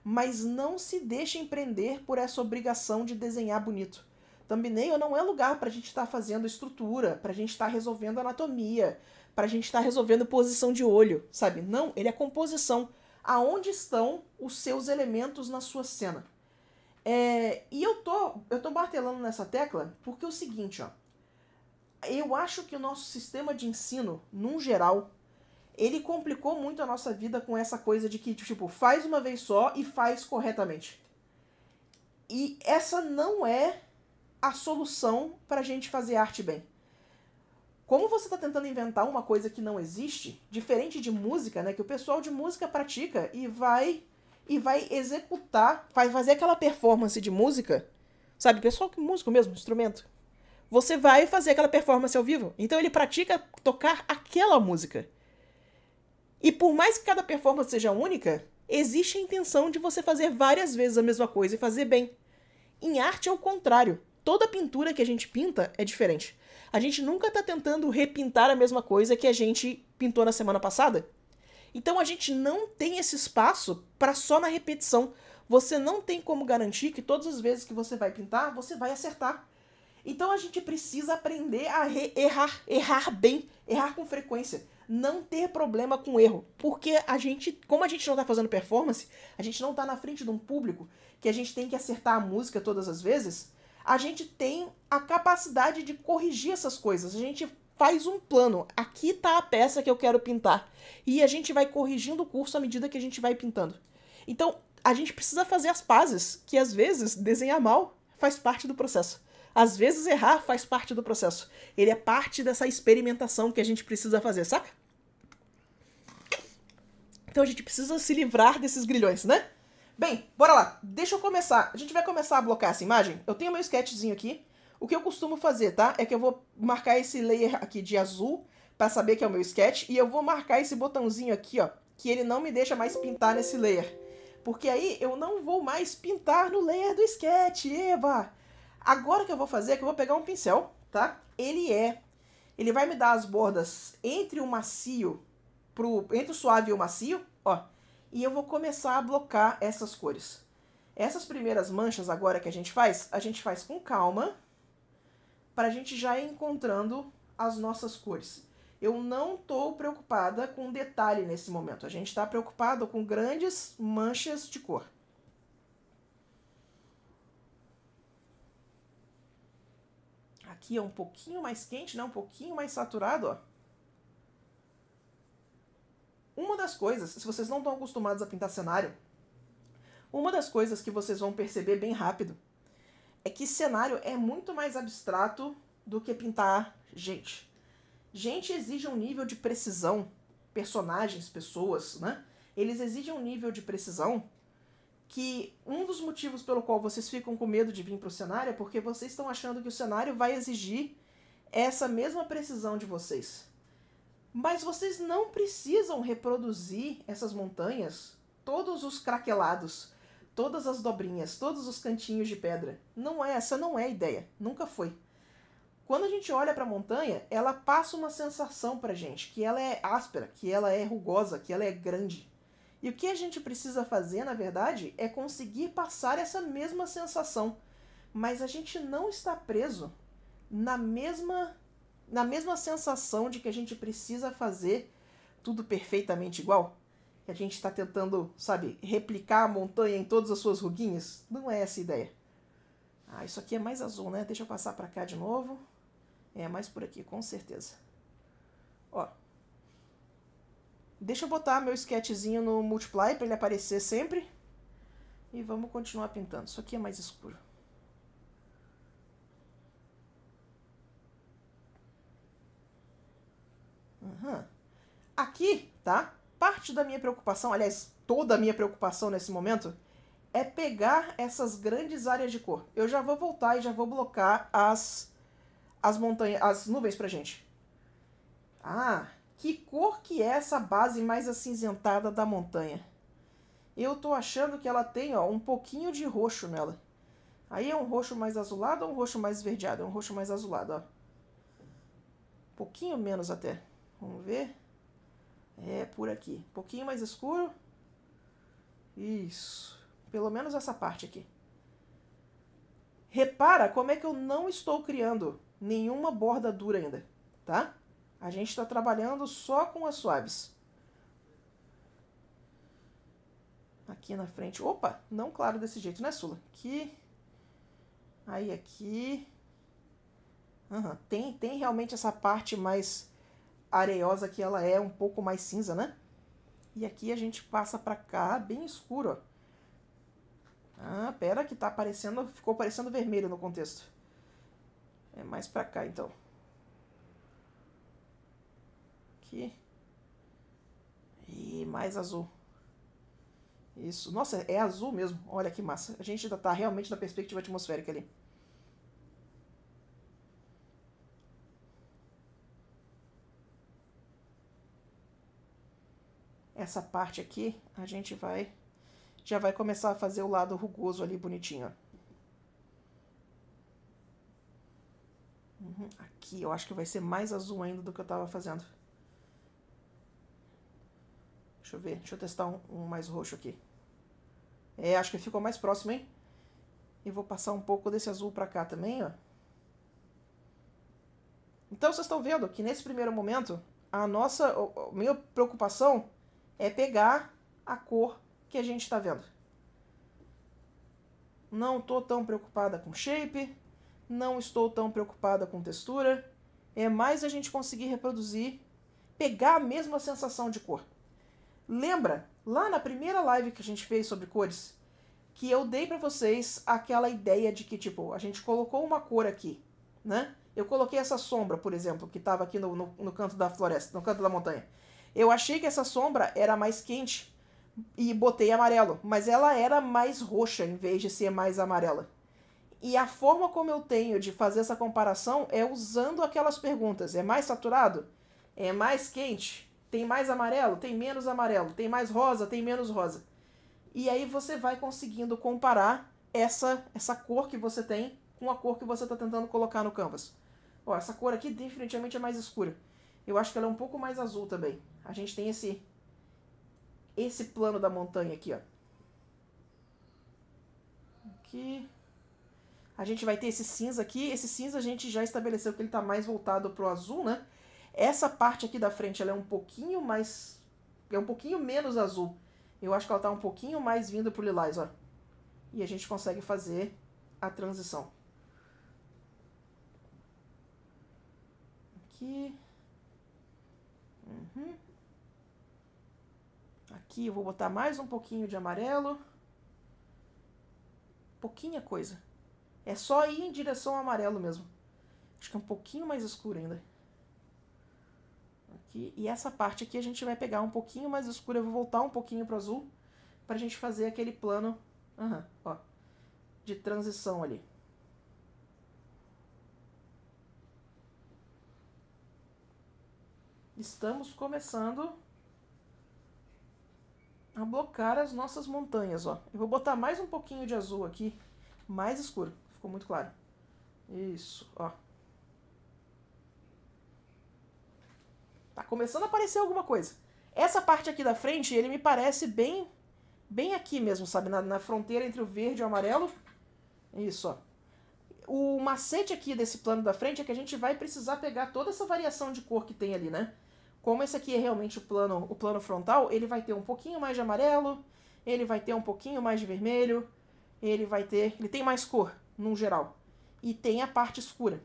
Speaker 1: Mas não se deixe empreender por essa obrigação de desenhar bonito. Thumbnail não é lugar para a gente estar tá fazendo estrutura, para a gente estar tá resolvendo anatomia, para a gente estar tá resolvendo posição de olho, sabe? Não, ele é composição. Aonde estão os seus elementos na sua cena? É, e eu tô, eu tô martelando nessa tecla porque é o seguinte, ó eu acho que o nosso sistema de ensino, num geral, ele complicou muito a nossa vida com essa coisa de que, tipo, faz uma vez só e faz corretamente. E essa não é a solução para a gente fazer arte bem. Como você está tentando inventar uma coisa que não existe, diferente de música, né, que o pessoal de música pratica e vai e vai executar, vai fazer aquela performance de música, sabe, pessoal que músico mesmo, instrumento, você vai fazer aquela performance ao vivo. Então ele pratica tocar aquela música. E por mais que cada performance seja única, existe a intenção de você fazer várias vezes a mesma coisa e fazer bem. Em arte é o contrário. Toda pintura que a gente pinta é diferente. A gente nunca está tentando repintar a mesma coisa que a gente pintou na semana passada. Então a gente não tem esse espaço para só na repetição. Você não tem como garantir que todas as vezes que você vai pintar, você vai acertar. Então a gente precisa aprender a errar, errar bem, errar com frequência, não ter problema com erro, porque a gente, como a gente não está fazendo performance, a gente não está na frente de um público que a gente tem que acertar a música todas as vezes, a gente tem a capacidade de corrigir essas coisas. A gente faz um plano. Aqui está a peça que eu quero pintar. E a gente vai corrigindo o curso à medida que a gente vai pintando. Então, a gente precisa fazer as pazes, que às vezes desenhar mal faz parte do processo. Às vezes errar faz parte do processo. Ele é parte dessa experimentação que a gente precisa fazer, saca? Então a gente precisa se livrar desses grilhões, né? Bem, bora lá. Deixa eu começar. A gente vai começar a blocar essa imagem. Eu tenho meu sketchzinho aqui. O que eu costumo fazer, tá? É que eu vou marcar esse layer aqui de azul para saber que é o meu sketch. E eu vou marcar esse botãozinho aqui, ó. Que ele não me deixa mais pintar nesse layer. Porque aí eu não vou mais pintar no layer do sketch. Eva. Agora o que eu vou fazer é que eu vou pegar um pincel, tá? Ele é... Ele vai me dar as bordas entre o macio, pro, entre o suave e o macio, ó. E eu vou começar a blocar essas cores. Essas primeiras manchas agora que a gente faz, a gente faz com calma, para a gente já ir encontrando as nossas cores. Eu não estou preocupada com detalhe nesse momento, a gente está preocupado com grandes manchas de cor. aqui é um pouquinho mais quente, né? um pouquinho mais saturado. Ó. Uma das coisas, se vocês não estão acostumados a pintar cenário, uma das coisas que vocês vão perceber bem rápido é que cenário é muito mais abstrato do que pintar gente. Gente exige um nível de precisão, personagens, pessoas, né? Eles exigem um nível de precisão que um dos motivos pelo qual vocês ficam com medo de vir para o cenário é porque vocês estão achando que o cenário vai exigir essa mesma precisão de vocês. Mas vocês não precisam reproduzir essas montanhas, todos os craquelados, todas as dobrinhas, todos os cantinhos de pedra. Não é, essa não é a ideia, nunca foi. Quando a gente olha para a montanha, ela passa uma sensação a gente que ela é áspera, que ela é rugosa, que ela é grande. E o que a gente precisa fazer, na verdade, é conseguir passar essa mesma sensação, mas a gente não está preso na mesma na mesma sensação de que a gente precisa fazer tudo perfeitamente igual. Que a gente está tentando, sabe, replicar a montanha em todas as suas ruguinhas. Não é essa a ideia. Ah, isso aqui é mais azul, né? Deixa eu passar para cá de novo. É mais por aqui, com certeza. Ó, Deixa eu botar meu sketchzinho no multiply para ele aparecer sempre. E vamos continuar pintando. Isso aqui é mais escuro. Uhum. Aqui, tá? Parte da minha preocupação, aliás, toda a minha preocupação nesse momento, é pegar essas grandes áreas de cor. Eu já vou voltar e já vou blocar as, as montanhas, as nuvens pra gente. Ah, que cor que é essa base mais acinzentada da montanha? Eu tô achando que ela tem, ó, um pouquinho de roxo nela. Aí é um roxo mais azulado ou um roxo mais verdeado, É um roxo mais azulado, ó. Um pouquinho menos até. Vamos ver. É, por aqui. Um pouquinho mais escuro. Isso. Pelo menos essa parte aqui. Repara como é que eu não estou criando nenhuma borda dura ainda, tá? A gente está trabalhando só com as suaves. Aqui na frente. Opa, não claro desse jeito, né, Sula? Aqui. Aí aqui. Uhum. Tem, tem realmente essa parte mais areosa que ela é um pouco mais cinza, né? E aqui a gente passa para cá, bem escuro, ó. Ah, pera que tá aparecendo, ficou parecendo vermelho no contexto. É mais para cá, então aqui. E mais azul. Isso. Nossa, é azul mesmo. Olha que massa. A gente ainda tá realmente na perspectiva atmosférica ali. Essa parte aqui, a gente vai... Já vai começar a fazer o lado rugoso ali, bonitinho, uhum. Aqui eu acho que vai ser mais azul ainda do que eu tava fazendo. Deixa eu ver, deixa eu testar um, um mais roxo aqui. É, acho que ficou mais próximo, hein? E vou passar um pouco desse azul pra cá também, ó. Então vocês estão vendo que nesse primeiro momento, a nossa, a minha preocupação é pegar a cor que a gente está vendo. Não estou tão preocupada com shape, não estou tão preocupada com textura, é mais a gente conseguir reproduzir, pegar a mesma sensação de cor. Lembra lá na primeira live que a gente fez sobre cores que eu dei para vocês aquela ideia de que tipo a gente colocou uma cor aqui, né? Eu coloquei essa sombra, por exemplo, que estava aqui no, no, no canto da floresta, no canto da montanha. Eu achei que essa sombra era mais quente e botei amarelo, mas ela era mais roxa em vez de ser mais amarela. E a forma como eu tenho de fazer essa comparação é usando aquelas perguntas: é mais saturado? É mais quente? Tem mais amarelo? Tem menos amarelo? Tem mais rosa? Tem menos rosa? E aí você vai conseguindo comparar essa, essa cor que você tem com a cor que você está tentando colocar no canvas. Ó, essa cor aqui definitivamente é mais escura. Eu acho que ela é um pouco mais azul também. A gente tem esse, esse plano da montanha aqui, ó. Aqui. A gente vai ter esse cinza aqui. Esse cinza a gente já estabeleceu que ele está mais voltado para o azul, né? Essa parte aqui da frente ela é um pouquinho mais. É um pouquinho menos azul. Eu acho que ela está um pouquinho mais vinda pro lilás, ó. E a gente consegue fazer a transição. Aqui. Uhum. Aqui eu vou botar mais um pouquinho de amarelo. Pouquinha coisa. É só ir em direção ao amarelo mesmo. Acho que é um pouquinho mais escuro ainda aqui. E essa parte aqui a gente vai pegar um pouquinho mais escura. Eu vou voltar um pouquinho o azul pra gente fazer aquele plano uhum, ó, de transição ali. Estamos começando a blocar as nossas montanhas, ó. Eu vou botar mais um pouquinho de azul aqui, mais escuro. Ficou muito claro. Isso, ó. Tá começando a aparecer alguma coisa. Essa parte aqui da frente, ele me parece bem bem aqui mesmo, sabe? Na, na fronteira entre o verde e o amarelo. Isso, ó. O macete aqui desse plano da frente é que a gente vai precisar pegar toda essa variação de cor que tem ali, né? Como esse aqui é realmente o plano, o plano frontal, ele vai ter um pouquinho mais de amarelo, ele vai ter um pouquinho mais de vermelho, ele vai ter... Ele tem mais cor, num geral. E tem a parte escura.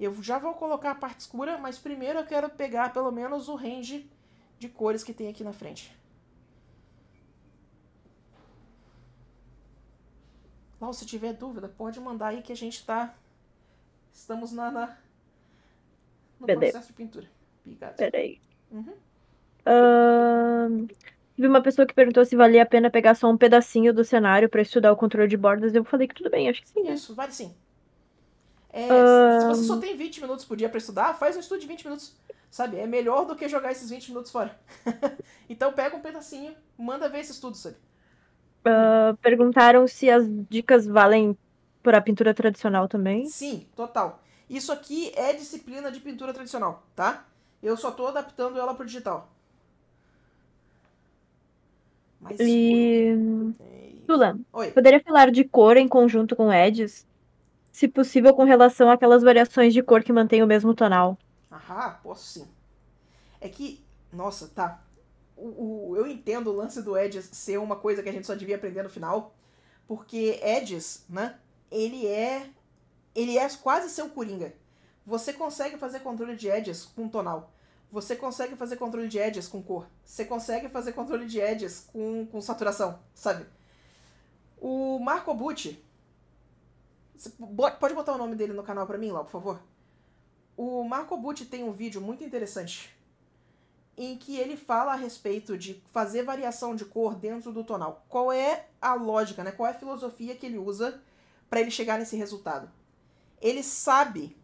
Speaker 1: Eu já vou colocar a parte escura, mas primeiro eu quero pegar pelo menos o range de cores que tem aqui na frente. Lau, se tiver dúvida, pode mandar aí que a gente tá... Estamos na, na no Pera processo aí. de pintura. Peraí. Uhum.
Speaker 2: vi uma pessoa que perguntou se valia a pena pegar só um pedacinho do cenário para estudar o controle de bordas. Eu falei que tudo bem, acho
Speaker 1: que sim. Né? Isso, vale sim. É, um... Ah. Se você só tem 20 minutos por dia para estudar, faz um estudo de 20 minutos. Sabe? É melhor do que jogar esses 20 minutos fora. então pega um pedacinho, manda ver esse estudo, sabe?
Speaker 2: Uh, perguntaram se as dicas valem para pintura tradicional também. Sim,
Speaker 1: total. Isso aqui é disciplina de pintura tradicional, tá? Eu só tô adaptando ela pro digital.
Speaker 2: Mas... E... Tula, Oi. poderia falar de cor em conjunto com edges? se possível com relação àquelas variações de cor que mantém o mesmo tonal.
Speaker 1: Ah, posso sim. É que, nossa, tá. O, o, eu entendo o lance do Edges ser uma coisa que a gente só devia aprender no final, porque Edges, né, ele é ele é quase seu coringa. Você consegue fazer controle de edges com tonal. Você consegue fazer controle de edges com cor. Você consegue fazer controle de edges com, com saturação, sabe? O Marco Butti, pode botar o nome dele no canal pra mim, lá por favor? O Marco Butti tem um vídeo muito interessante em que ele fala a respeito de fazer variação de cor dentro do tonal. Qual é a lógica, né? Qual é a filosofia que ele usa para ele chegar nesse resultado? Ele sabe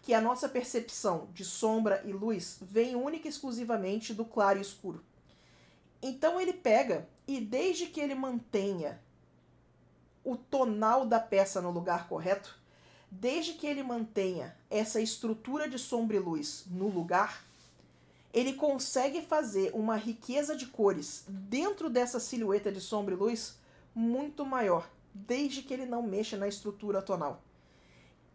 Speaker 1: que a nossa percepção de sombra e luz vem única e exclusivamente do claro e escuro. Então ele pega e desde que ele mantenha o tonal da peça no lugar correto, desde que ele mantenha essa estrutura de sombra e luz no lugar, ele consegue fazer uma riqueza de cores dentro dessa silhueta de sombra e luz muito maior, desde que ele não mexa na estrutura tonal.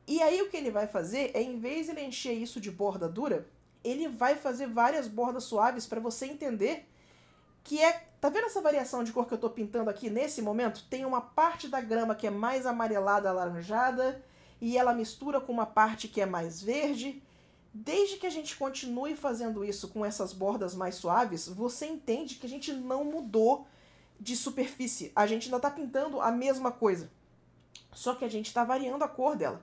Speaker 1: E aí o que ele vai fazer é, em vez de ele encher isso de borda dura, ele vai fazer várias bordas suaves para você entender que é. Tá vendo essa variação de cor que eu tô pintando aqui nesse momento? Tem uma parte da grama que é mais amarelada, alaranjada, e ela mistura com uma parte que é mais verde. Desde que a gente continue fazendo isso com essas bordas mais suaves, você entende que a gente não mudou de superfície. A gente ainda está pintando a mesma coisa, só que a gente está variando a cor dela.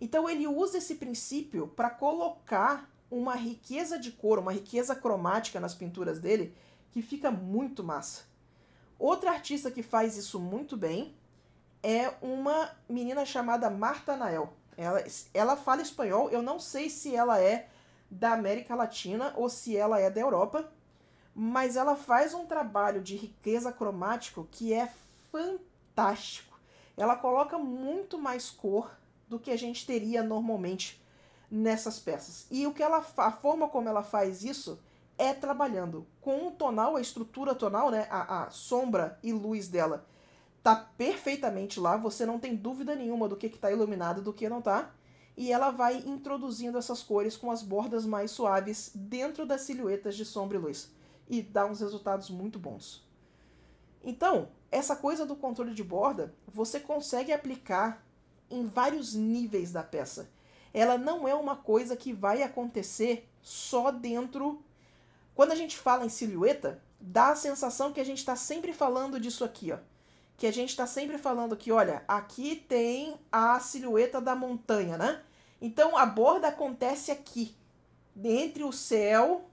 Speaker 1: Então ele usa esse princípio para colocar uma riqueza de cor, uma riqueza cromática nas pinturas dele, que fica muito massa. Outra artista que faz isso muito bem é uma menina chamada Marta Nael. Ela, ela fala espanhol, eu não sei se ela é da América Latina ou se ela é da Europa, mas ela faz um trabalho de riqueza cromático que é fantástico. Ela coloca muito mais cor do que a gente teria normalmente nessas peças. E o que ela a forma como ela faz isso é trabalhando com o tonal, a estrutura tonal, né? A, a, sombra e luz dela tá perfeitamente lá, você não tem dúvida nenhuma do que, que tá iluminado e do que não tá. E ela vai introduzindo essas cores com as bordas mais suaves dentro das silhuetas de sombra e luz. E dá uns resultados muito bons. Então, essa coisa do controle de borda, você consegue aplicar em vários níveis da peça. Ela não é uma coisa que vai acontecer só dentro quando a gente fala em silhueta, dá a sensação que a gente está sempre falando disso aqui, ó. Que a gente está sempre falando que, olha, aqui tem a silhueta da montanha, né? Então a borda acontece aqui, entre o céu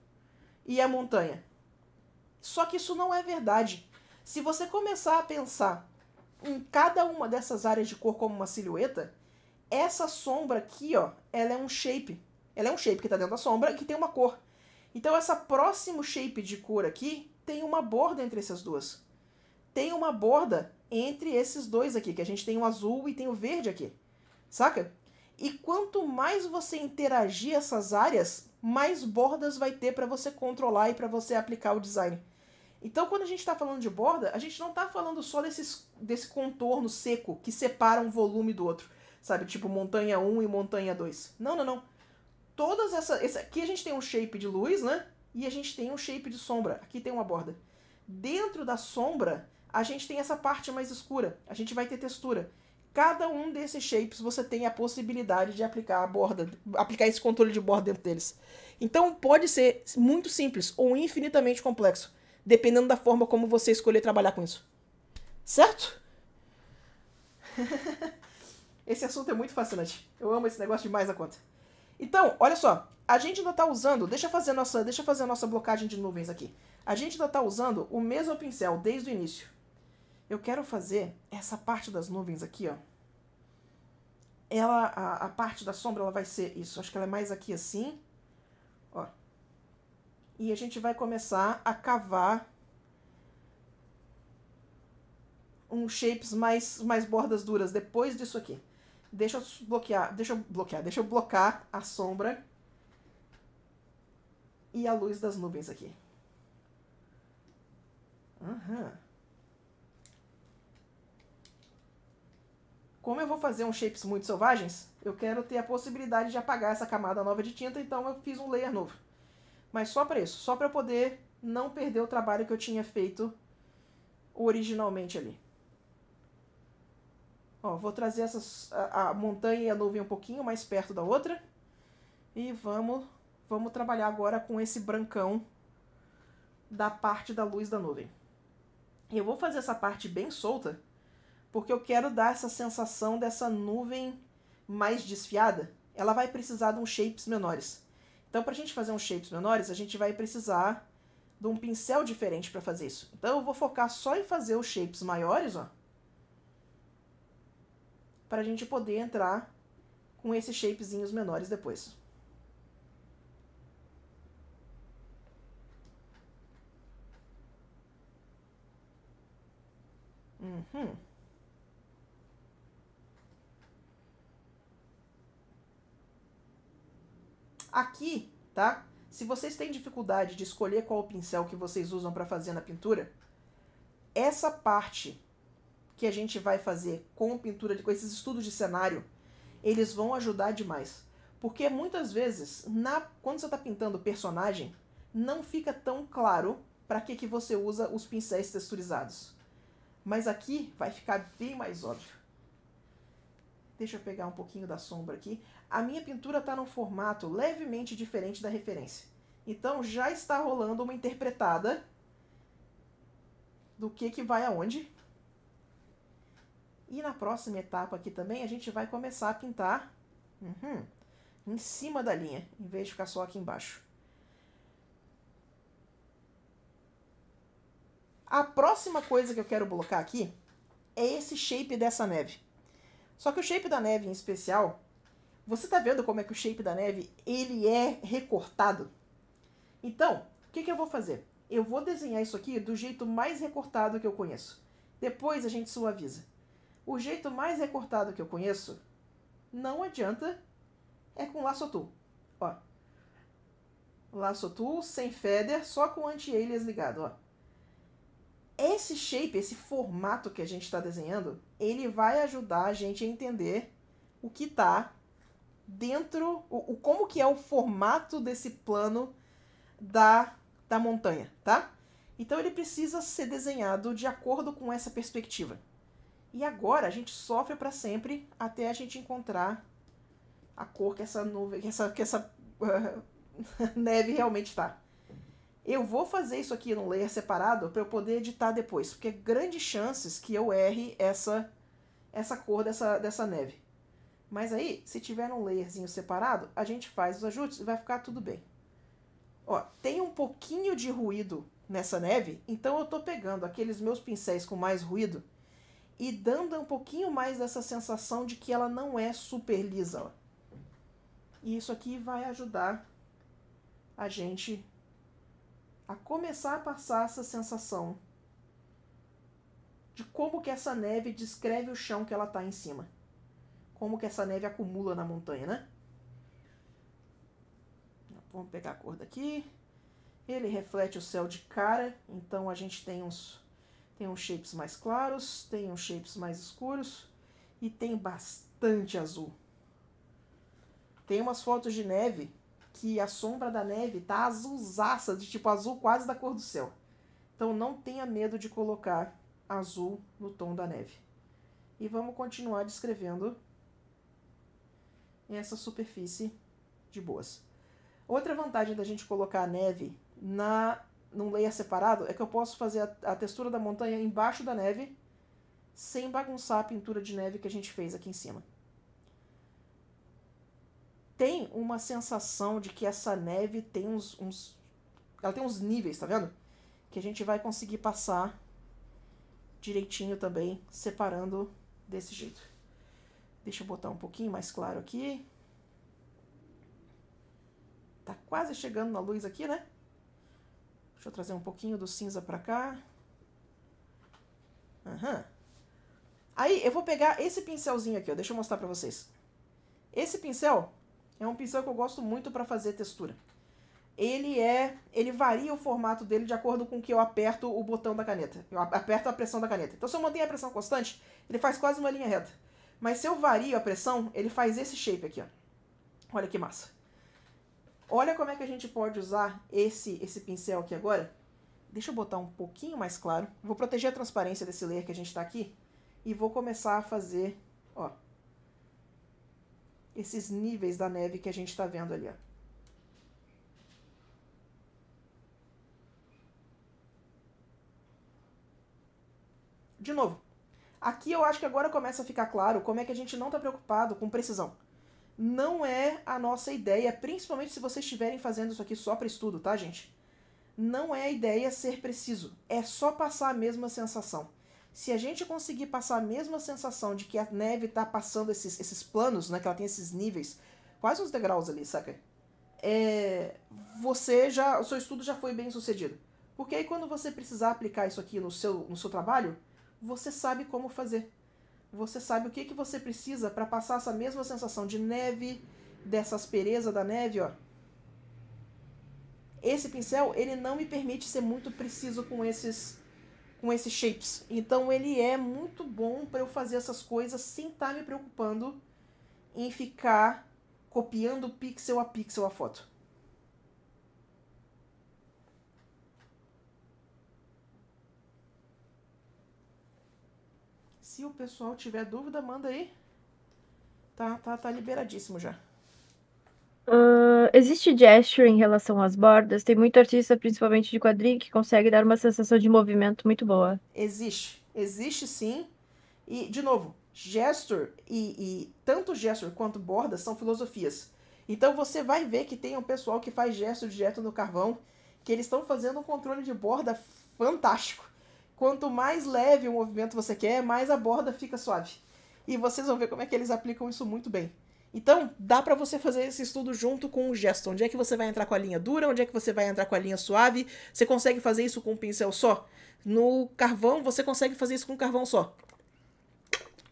Speaker 1: e a montanha. Só que isso não é verdade. Se você começar a pensar em cada uma dessas áreas de cor como uma silhueta, essa sombra aqui, ó, ela é um shape. Ela é um shape que está dentro da sombra e que tem uma cor. Então essa próximo shape de cor aqui tem uma borda entre essas duas. Tem uma borda entre esses dois aqui, que a gente tem o azul e tem o verde aqui. Saca? E quanto mais você interagir essas áreas, mais bordas vai ter para você controlar e para você aplicar o design. Então, quando a gente está falando de borda, a gente não está falando só desses, desse contorno seco que separa um volume do outro, sabe? Tipo montanha 1 e montanha 2. Não, não, não todas essas. aqui a gente tem um shape de luz, né? E a gente tem um shape de sombra. Aqui tem uma borda. Dentro da sombra, a gente tem essa parte mais escura. A gente vai ter textura. Cada um desses shapes você tem a possibilidade de aplicar a borda, aplicar esse controle de borda dentro deles. Então pode ser muito simples ou infinitamente complexo, dependendo da forma como você escolher trabalhar com isso. Certo? esse assunto é muito fascinante. Eu amo esse negócio demais a conta. Então, olha só, a gente ainda está usando, deixa eu fazer nossa, deixa fazer nossa blocagem de nuvens aqui. A gente ainda está usando o mesmo pincel desde o início. Eu quero fazer essa parte das nuvens aqui, ó. Ela, a, a parte da sombra, ela vai ser isso. Acho que ela é mais aqui assim, ó. E a gente vai começar a cavar um shapes mais, mais bordas duras depois disso aqui. Deixa eu bloquear, deixa eu bloquear, deixa eu blocar a sombra e a luz das nuvens aqui. Uhum. Como eu vou fazer um shapes muito selvagens, eu quero ter a possibilidade de apagar essa camada nova de tinta, então eu fiz um layer novo. Mas só para isso, só para eu poder não perder o trabalho que eu tinha feito originalmente ali. Ó, vou trazer essas, a, a montanha e a nuvem um pouquinho mais perto da outra. E vamos, vamos trabalhar agora com esse brancão da parte da luz da nuvem. Eu vou fazer essa parte bem solta, porque eu quero dar essa sensação dessa nuvem mais desfiada. Ela vai precisar de uns shapes menores. Então, para a gente fazer uns shapes menores, a gente vai precisar de um pincel diferente para fazer isso. Então, eu vou focar só em fazer os shapes maiores, ó para a gente poder entrar com esses shapezinhos menores depois. Uhum. Aqui, tá? Se vocês têm dificuldade de escolher qual o pincel que vocês usam para fazer na pintura, essa parte que a gente vai fazer com pintura, com esses estudos de cenário, eles vão ajudar demais. Porque muitas vezes, na, quando você está pintando personagem, não fica tão claro para que, que você usa os pincéis texturizados. Mas aqui vai ficar bem mais óbvio. Deixa eu pegar um pouquinho da sombra aqui. A minha pintura está num formato levemente diferente da referência. Então já está rolando uma interpretada do que, que vai aonde e na próxima etapa aqui também, a gente vai começar a pintar uhum, em cima da linha, em vez de ficar só aqui embaixo. A próxima coisa que eu quero colocar aqui é esse shape dessa neve. Só que o shape da neve em especial, você tá vendo como é que o shape da neve, ele é recortado? Então, o que, que eu vou fazer? Eu vou desenhar isso aqui do jeito mais recortado que eu conheço. Depois a gente suaviza. O jeito mais recortado que eu conheço, não adianta, é com laço tool. Ó. Laço tool, sem feather, só com anti-alias ligado, ó. Esse shape, esse formato que a gente está desenhando, ele vai ajudar a gente a entender o que está dentro, o, o, como que é o formato desse plano da, da montanha, tá? Então ele precisa ser desenhado de acordo com essa perspectiva. E agora a gente sofre para sempre até a gente encontrar a cor que essa nuvem, que essa, que essa uh, neve realmente está. Eu vou fazer isso aqui no layer separado para eu poder editar depois, porque grandes chances que eu erre essa essa cor dessa, dessa neve. Mas aí, se tiver um layerzinho separado, a gente faz os ajustes e vai ficar tudo bem. Ó, tem um pouquinho de ruído nessa neve, então eu tô pegando aqueles meus pincéis com mais ruído e dando um pouquinho mais dessa sensação de que ela não é super lisa. E isso aqui vai ajudar a gente a começar a passar essa sensação de como que essa neve descreve o chão que ela está em cima. Como que essa neve acumula na montanha, né? Vamos pegar a cor daqui. Ele reflete o céu de cara, então a gente tem uns tem uns shapes mais claros, tem uns shapes mais escuros e tem bastante azul. Tem umas fotos de neve que a sombra da neve tá azulzaça, de tipo azul quase da cor do céu. Então não tenha medo de colocar azul no tom da neve. E vamos continuar descrevendo essa superfície de boas. Outra vantagem da gente colocar a neve na não leia separado, é que eu posso fazer a, a textura da montanha embaixo da neve sem bagunçar a pintura de neve que a gente fez aqui em cima. Tem uma sensação de que essa neve tem uns, uns ela tem uns níveis, tá vendo? Que a gente vai conseguir passar direitinho também, separando desse jeito. Deixa eu botar um pouquinho mais claro aqui. Tá quase chegando na luz aqui, né? Deixa eu trazer um pouquinho do cinza para cá. Uhum. Aí eu vou pegar esse pincelzinho aqui, ó. deixa eu mostrar para vocês. Esse pincel é um pincel que eu gosto muito para fazer textura. Ele é, ele varia o formato dele de acordo com que eu aperto o botão da caneta. Eu aperto a pressão da caneta. Então se eu mantenho a pressão constante, ele faz quase uma linha reta. Mas se eu vario a pressão, ele faz esse shape aqui, ó. Olha que massa. Olha como é que a gente pode usar esse, esse pincel aqui agora. Deixa eu botar um pouquinho mais claro. Vou proteger a transparência desse layer que a gente está aqui. E vou começar a fazer, ó, esses níveis da neve que a gente está vendo ali, ó. De novo, aqui eu acho que agora começa a ficar claro como é que a gente não está preocupado com precisão não é a nossa ideia, principalmente se vocês estiverem fazendo isso aqui só para estudo, tá, gente? Não é a ideia ser preciso, é só passar a mesma sensação. Se a gente conseguir passar a mesma sensação de que a neve está passando esses, esses planos, né, que ela tem esses níveis, quase uns degraus ali, saca? É, você já, o seu estudo já foi bem sucedido. Porque aí quando você precisar aplicar isso aqui no seu, no seu trabalho, você sabe como fazer você sabe o que, que você precisa para passar essa mesma sensação de neve, dessa aspereza da neve, ó. Esse pincel, ele não me permite ser muito preciso com esses com esses shapes. Então ele é muito bom para eu fazer essas coisas sem estar tá me preocupando em ficar copiando pixel a pixel a foto. Se o pessoal tiver dúvida, manda aí. Tá, tá, tá liberadíssimo já. Uh,
Speaker 2: existe gesture em relação às bordas? Tem muito artista, principalmente de quadrinho, que consegue dar uma sensação de movimento muito boa.
Speaker 1: Existe. Existe sim. E, de novo, gesture e, e tanto gesture quanto borda são filosofias. Então você vai ver que tem um pessoal que faz gesture direto no carvão, que eles estão fazendo um controle de borda fantástico. Quanto mais leve o movimento você quer, mais a borda fica suave. E vocês vão ver como é que eles aplicam isso muito bem. Então, dá para você fazer esse estudo junto com o gesto. Onde é que você vai entrar com a linha dura, onde é que você vai entrar com a linha suave. Você consegue fazer isso com um pincel só. No carvão, você consegue fazer isso com um carvão só.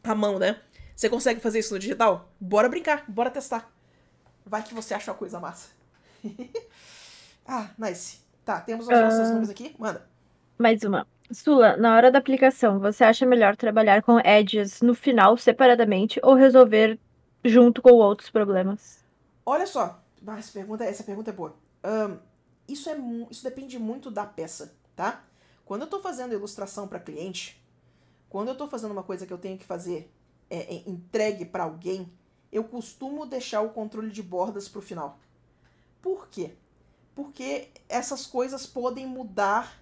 Speaker 1: A mão, né? Você consegue fazer isso no digital? Bora brincar, bora testar. Vai que você acha uma coisa massa. ah, nice. Tá, temos as uh... nossas números aqui. Manda.
Speaker 2: Mais uma. Sula, na hora da aplicação, você acha melhor trabalhar com edges no final separadamente ou resolver junto com outros problemas?
Speaker 1: Olha só, ah, essa pergunta, essa pergunta é boa. Um, isso, é, isso depende muito da peça, tá? Quando eu estou fazendo ilustração para cliente, quando eu estou fazendo uma coisa que eu tenho que fazer é, é, entregue para alguém, eu costumo deixar o controle de bordas para o final. Por quê? Porque essas coisas podem mudar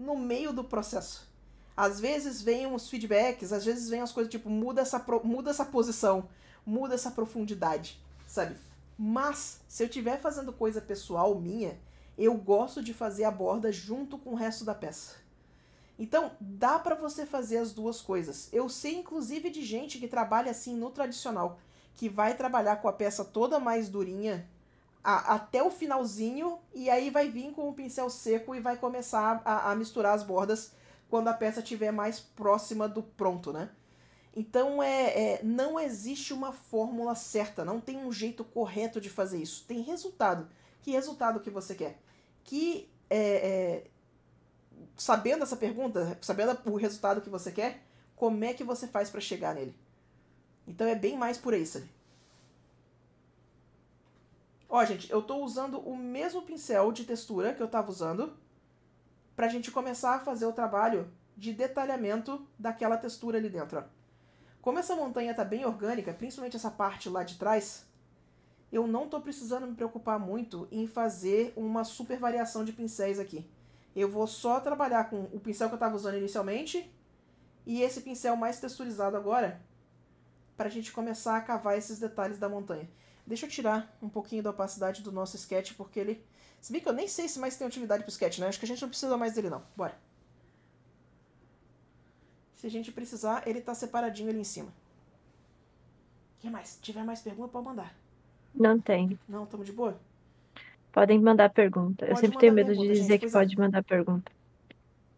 Speaker 1: no meio do processo. Às vezes vem os feedbacks, às vezes vem as coisas tipo, muda essa, muda essa posição, muda essa profundidade, sabe? Mas, se eu estiver fazendo coisa pessoal minha, eu gosto de fazer a borda junto com o resto da peça. Então, dá para você fazer as duas coisas. Eu sei, inclusive, de gente que trabalha assim no tradicional, que vai trabalhar com a peça toda mais durinha, a, até o finalzinho e aí vai vir com o um pincel seco e vai começar a, a misturar as bordas quando a peça estiver mais próxima do pronto, né? Então é, é, não existe uma fórmula certa, não tem um jeito correto de fazer isso. Tem resultado. Que resultado que você quer? Que é, é, sabendo essa pergunta, sabendo o resultado que você quer, como é que você faz para chegar nele? Então é bem mais por isso. Ó, gente, eu tô usando o mesmo pincel de textura que eu tava usando pra gente começar a fazer o trabalho de detalhamento daquela textura ali dentro, ó. Como essa montanha tá bem orgânica, principalmente essa parte lá de trás, eu não tô precisando me preocupar muito em fazer uma super variação de pincéis aqui. Eu vou só trabalhar com o pincel que eu estava usando inicialmente e esse pincel mais texturizado agora para a gente começar a cavar esses detalhes da montanha. Deixa eu tirar um pouquinho da opacidade do nosso sketch, porque ele... Se bem que eu nem sei se mais tem utilidade pro sketch, né? Acho que a gente não precisa mais dele, não. Bora. Se a gente precisar, ele tá separadinho ali em cima. O que mais? Se tiver mais pergunta, pode mandar.
Speaker 2: Não tem.
Speaker 1: Não, estamos de boa?
Speaker 2: Podem mandar pergunta. Pode eu sempre tenho medo pergunta, de dizer gente, que é. pode é. mandar pergunta.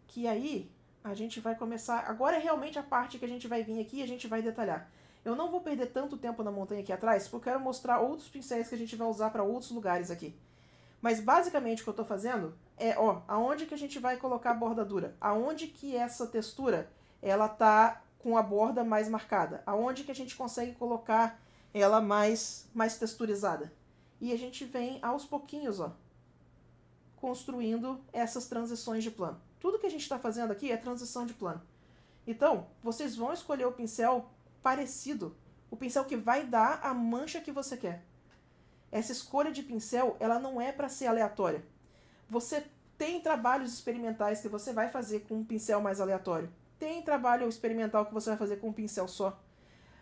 Speaker 1: Que aí, a gente vai começar... Agora é realmente a parte que a gente vai vir aqui e a gente vai detalhar. Eu não vou perder tanto tempo na montanha aqui atrás, porque eu quero mostrar outros pincéis que a gente vai usar para outros lugares aqui. Mas basicamente o que eu estou fazendo é, ó, aonde que a gente vai colocar a borda dura? Aonde que essa textura, ela tá com a borda mais marcada? Aonde que a gente consegue colocar ela mais, mais texturizada? E a gente vem aos pouquinhos, ó, construindo essas transições de plano. Tudo que a gente está fazendo aqui é transição de plano. Então, vocês vão escolher o pincel parecido, o pincel que vai dar a mancha que você quer. Essa escolha de pincel, ela não é para ser aleatória. Você tem trabalhos experimentais que você vai fazer com um pincel mais aleatório. Tem trabalho experimental que você vai fazer com um pincel só.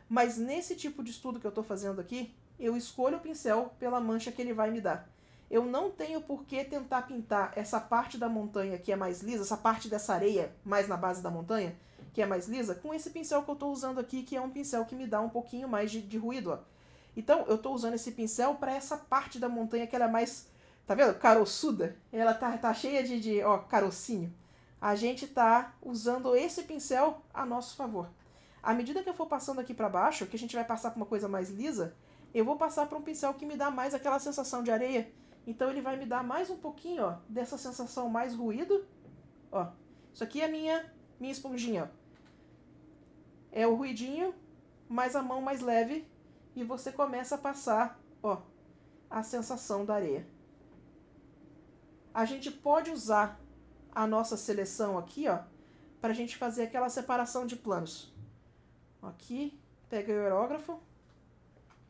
Speaker 1: Mas nesse tipo de estudo que eu estou fazendo aqui, eu escolho o pincel pela mancha que ele vai me dar. Eu não tenho por que tentar pintar essa parte da montanha que é mais lisa, essa parte dessa areia mais na base da montanha, que é mais lisa, com esse pincel que eu estou usando aqui, que é um pincel que me dá um pouquinho mais de, de ruído, ó. Então, eu estou usando esse pincel para essa parte da montanha que ela é mais, tá vendo? Caroçuda. Ela tá, tá cheia de, de, ó, carocinho. A gente tá usando esse pincel a nosso favor. À medida que eu for passando aqui para baixo, que a gente vai passar para uma coisa mais lisa, eu vou passar para um pincel que me dá mais aquela sensação de areia. Então ele vai me dar mais um pouquinho, ó, dessa sensação mais ruído, ó. Isso aqui é a minha minha esponjinha. É o ruidinho, mais a mão mais leve, e você começa a passar, ó, a sensação da areia. A gente pode usar a nossa seleção aqui, ó, para a gente fazer aquela separação de planos. Aqui, pega o aerógrafo,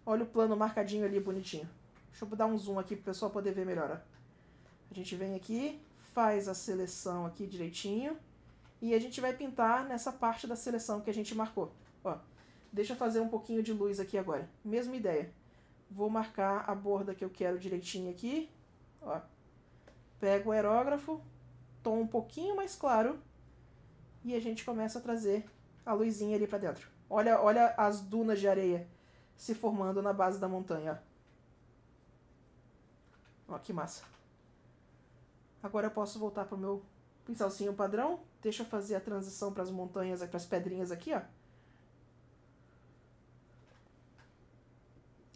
Speaker 1: olha o plano marcadinho ali, bonitinho. Deixa eu dar um zoom aqui para o pessoal poder ver melhor, ó. A gente vem aqui, faz a seleção aqui direitinho. E a gente vai pintar nessa parte da seleção que a gente marcou. Ó, deixa eu fazer um pouquinho de luz aqui agora. Mesma ideia. Vou marcar a borda que eu quero direitinho aqui. Ó, pego o aerógrafo, tom um pouquinho mais claro e a gente começa a trazer a luzinha ali para dentro. Olha, olha as dunas de areia se formando na base da montanha. Ó, ó que massa. Agora eu posso voltar para o meu pincelzinho padrão, Deixa eu fazer a transição para as montanhas, para as pedrinhas aqui, ó.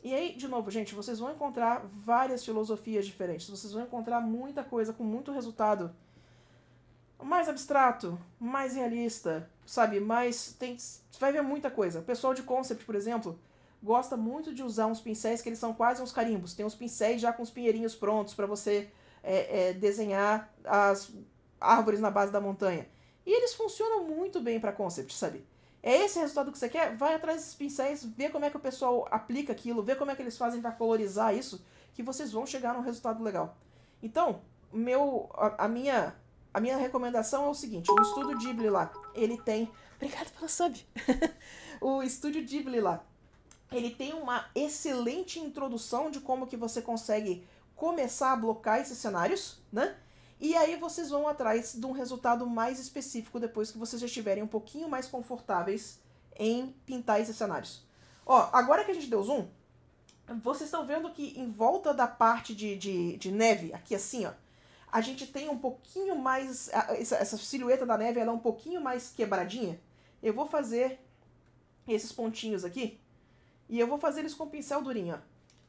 Speaker 1: E aí, de novo, gente, vocês vão encontrar várias filosofias diferentes. Vocês vão encontrar muita coisa com muito resultado mais abstrato, mais realista, sabe? Mais tem, vai ver muita coisa. O pessoal de concept, por exemplo, gosta muito de usar uns pincéis que eles são quase uns carimbos. Tem uns pincéis já com os pinheirinhos prontos para você é, é, desenhar as árvores na base da montanha. E eles funcionam muito bem para concept, sabe? É esse resultado que você quer? Vai atrás desses pincéis, vê como é que o pessoal aplica aquilo, vê como é que eles fazem para colorizar isso, que vocês vão chegar num resultado legal. Então, meu, a, a minha a minha recomendação é o seguinte, o estúdio Ghibli lá, ele tem... Obrigado pela sub! o estúdio Ghibli lá, ele tem uma excelente introdução de como que você consegue começar a blocar esses cenários, né? E aí vocês vão atrás de um resultado mais específico depois que vocês já estiverem um pouquinho mais confortáveis em pintar esses cenários. Ó, agora que a gente deu zoom, vocês estão vendo que em volta da parte de, de, de neve, aqui assim, ó, a gente tem um pouquinho mais, essa, essa silhueta da neve ela é um pouquinho mais quebradinha. Eu vou fazer esses pontinhos aqui, e eu vou fazer eles com pincel durinho, ó.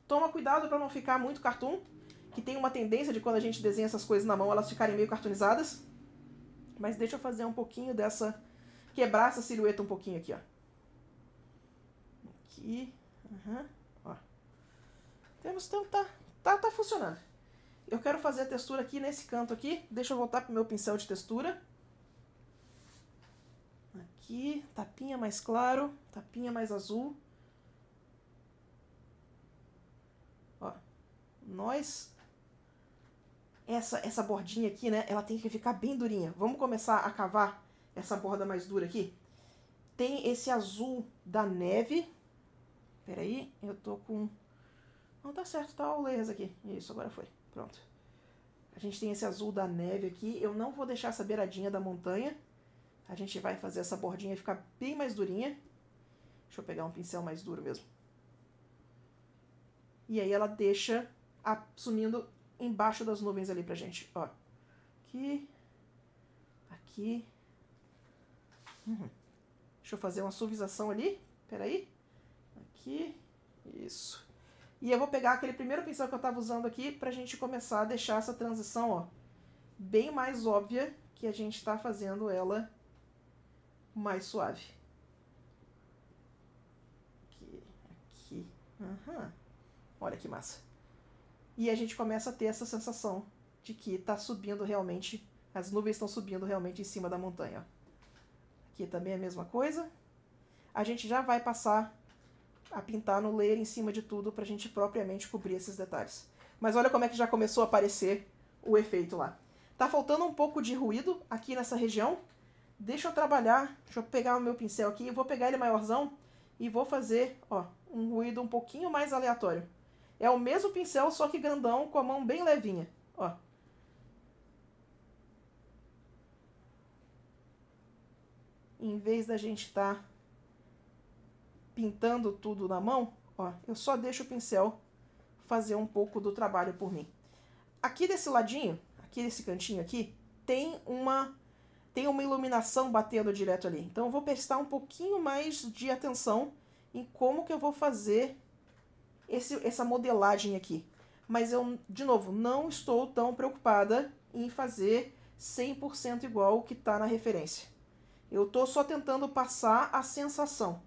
Speaker 1: Toma cuidado para não ficar muito cartoon, que tem uma tendência de quando a gente desenha essas coisas na mão, elas ficarem meio cartunizadas. Mas deixa eu fazer um pouquinho dessa... Quebrar essa silhueta um pouquinho aqui, ó. Aqui. Uhum. Ó. Temos... Então, tá, tá, tá funcionando. Eu quero fazer a textura aqui nesse canto aqui. Deixa eu voltar pro meu pincel de textura. Aqui. Tapinha mais claro. Tapinha mais azul. Ó. Nós essa, essa bordinha aqui, né, ela tem que ficar bem durinha. Vamos começar a cavar essa borda mais dura aqui? Tem esse azul da neve. Peraí, eu tô com... Não tá certo, tá o laser aqui. Isso, agora foi. Pronto. A gente tem esse azul da neve aqui. Eu não vou deixar essa beiradinha da montanha. A gente vai fazer essa bordinha ficar bem mais durinha. Deixa eu pegar um pincel mais duro mesmo. E aí ela deixa assumindo sumindo embaixo das nuvens ali pra gente. Ó. Aqui. Aqui. Uhum. Deixa eu fazer uma suavização ali. Peraí. Aqui. Isso. E eu vou pegar aquele primeiro pincel que eu estava usando aqui para a gente começar a deixar essa transição, ó, bem mais óbvia que a gente está fazendo ela mais suave. Aqui, aqui. Aham. Uhum. Olha que massa. E a gente começa a ter essa sensação de que tá subindo realmente, as nuvens estão subindo realmente em cima da montanha. Aqui também é a mesma coisa. A gente já vai passar a pintar no layer em cima de tudo para a gente propriamente cobrir esses detalhes. Mas olha como é que já começou a aparecer o efeito lá. Tá faltando um pouco de ruído aqui nessa região. Deixa eu trabalhar, deixa eu pegar o meu pincel aqui, vou pegar ele maiorzão e vou fazer ó, um ruído um pouquinho mais aleatório. É o mesmo pincel, só que grandão, com a mão bem levinha. Ó. Em vez da gente estar tá pintando tudo na mão, ó, eu só deixo o pincel fazer um pouco do trabalho por mim. Aqui desse ladinho, aqui desse cantinho aqui, tem uma tem uma iluminação batendo direto ali. Então eu vou prestar um pouquinho mais de atenção em como que eu vou fazer esse, essa modelagem aqui. Mas eu, de novo, não estou tão preocupada em fazer 100% igual o que está na referência. Eu estou só tentando passar a sensação.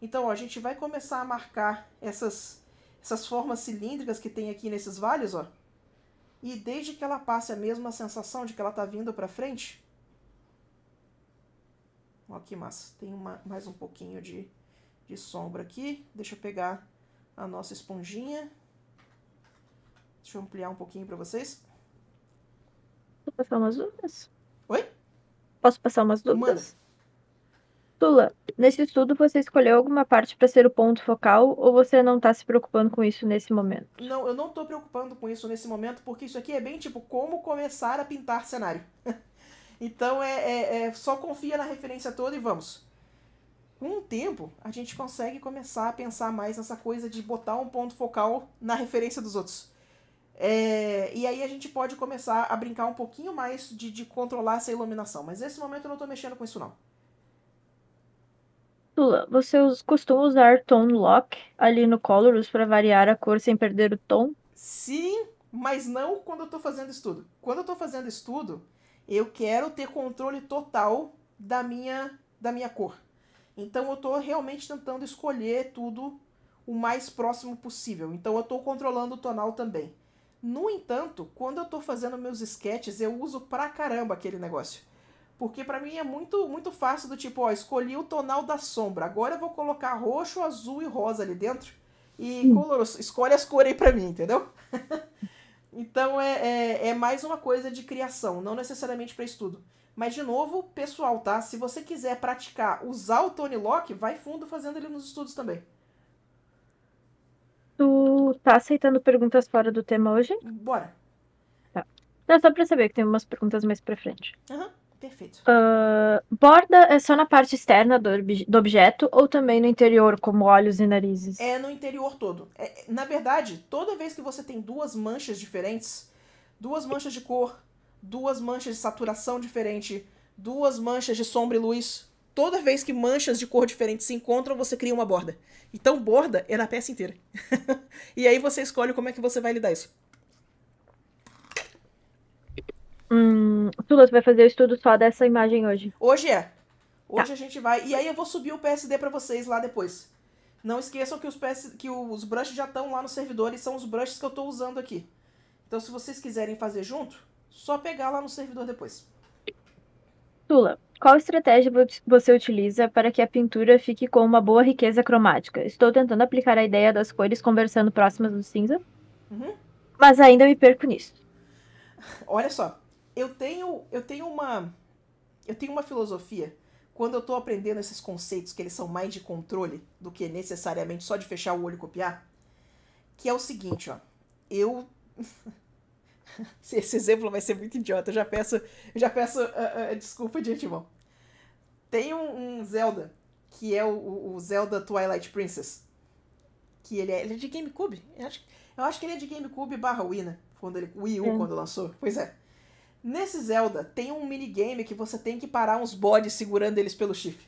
Speaker 1: Então, ó, a gente vai começar a marcar essas, essas formas cilíndricas que tem aqui nesses vales, ó. E desde que ela passe a mesma sensação de que ela está vindo para frente... Ó, que massa. Tem uma, mais um pouquinho de, de sombra aqui. Deixa eu pegar a nossa esponjinha. Deixa eu ampliar um pouquinho para vocês.
Speaker 2: Posso passar umas dúvidas? Oi? Posso passar umas dúvidas? Manda. Tula, nesse estudo você escolheu alguma parte para ser o ponto focal ou você não está se preocupando com isso nesse momento?
Speaker 1: Não, eu não estou preocupando com isso nesse momento porque isso aqui é bem tipo como começar a pintar cenário. então é, é, é só confia na referência toda e vamos. Com o tempo, a gente consegue começar a pensar mais nessa coisa de botar um ponto focal na referência dos outros. É, e aí a gente pode começar a brincar um pouquinho mais de, de controlar essa iluminação. Mas nesse momento eu não estou mexendo com isso, não.
Speaker 2: Lula, você costuma usar tone lock ali no Colorus para variar a cor sem perder o tom?
Speaker 1: Sim, mas não quando eu estou fazendo estudo. Quando eu estou fazendo estudo, eu quero ter controle total da minha, da minha cor. Então eu estou realmente tentando escolher tudo o mais próximo possível. Então eu estou controlando o tonal também. No entanto, quando eu estou fazendo meus sketches, eu uso pra caramba aquele negócio. Porque para mim é muito muito fácil do tipo, ó, escolhi o tonal da sombra. Agora eu vou colocar roxo, azul e rosa ali dentro. E hum. escolhe as cores aí pra mim, entendeu? então é, é, é mais uma coisa de criação, não necessariamente para estudo. Mas, de novo, pessoal, tá? Se você quiser praticar, usar o Tony Locke, vai fundo fazendo ele nos estudos também.
Speaker 2: Tu tá aceitando perguntas fora do tema hoje? Bora. Tá. Não, só pra saber que tem umas perguntas mais pra frente.
Speaker 1: Aham, uhum, perfeito.
Speaker 2: Uh, borda é só na parte externa do, do, objeto ou também no interior, como olhos e narizes? É
Speaker 1: no interior todo. É, na verdade, toda vez que você tem duas manchas diferentes, duas manchas de cor duas manchas de saturação diferente, duas manchas de sombra e luz. Toda vez que manchas de cor diferente se encontram, você cria uma borda. Então, borda é na peça inteira. e aí você escolhe como é que você vai lidar isso.
Speaker 2: Hum, Sula, você vai fazer o estudo só dessa imagem
Speaker 1: hoje? Hoje é. Hoje tá. a gente vai. E aí eu vou subir o PSD para vocês lá depois. Não esqueçam que os, PS... que os brushes já estão lá no servidor e são os brushes que eu estou usando aqui. Então, se vocês quiserem fazer junto, só pegar lá no servidor depois.
Speaker 2: Tula, qual estratégia você utiliza para que a pintura fique com uma boa riqueza cromática? Estou tentando aplicar a ideia das cores conversando próximas do cinza, uhum. mas ainda me
Speaker 1: perco nisso. Olha só, eu tenho, eu tenho uma, eu tenho uma filosofia quando eu estou aprendendo esses conceitos que eles são mais de controle do que necessariamente só de fechar o olho e copiar, que é o seguinte, ó, eu Esse exemplo vai ser muito idiota, eu já peço, já peço uh, uh, desculpa de antemão. Tem um, um, Zelda, que é o, o, Zelda Twilight Princess. Que ele é, ele é de GameCube. Eu acho, eu acho que ele é de GameCube barra Wii, né? Quando ele, Wii U, é. quando lançou. Pois é. Nesse Zelda, tem um minigame que você tem que parar uns bodes segurando eles pelo chifre.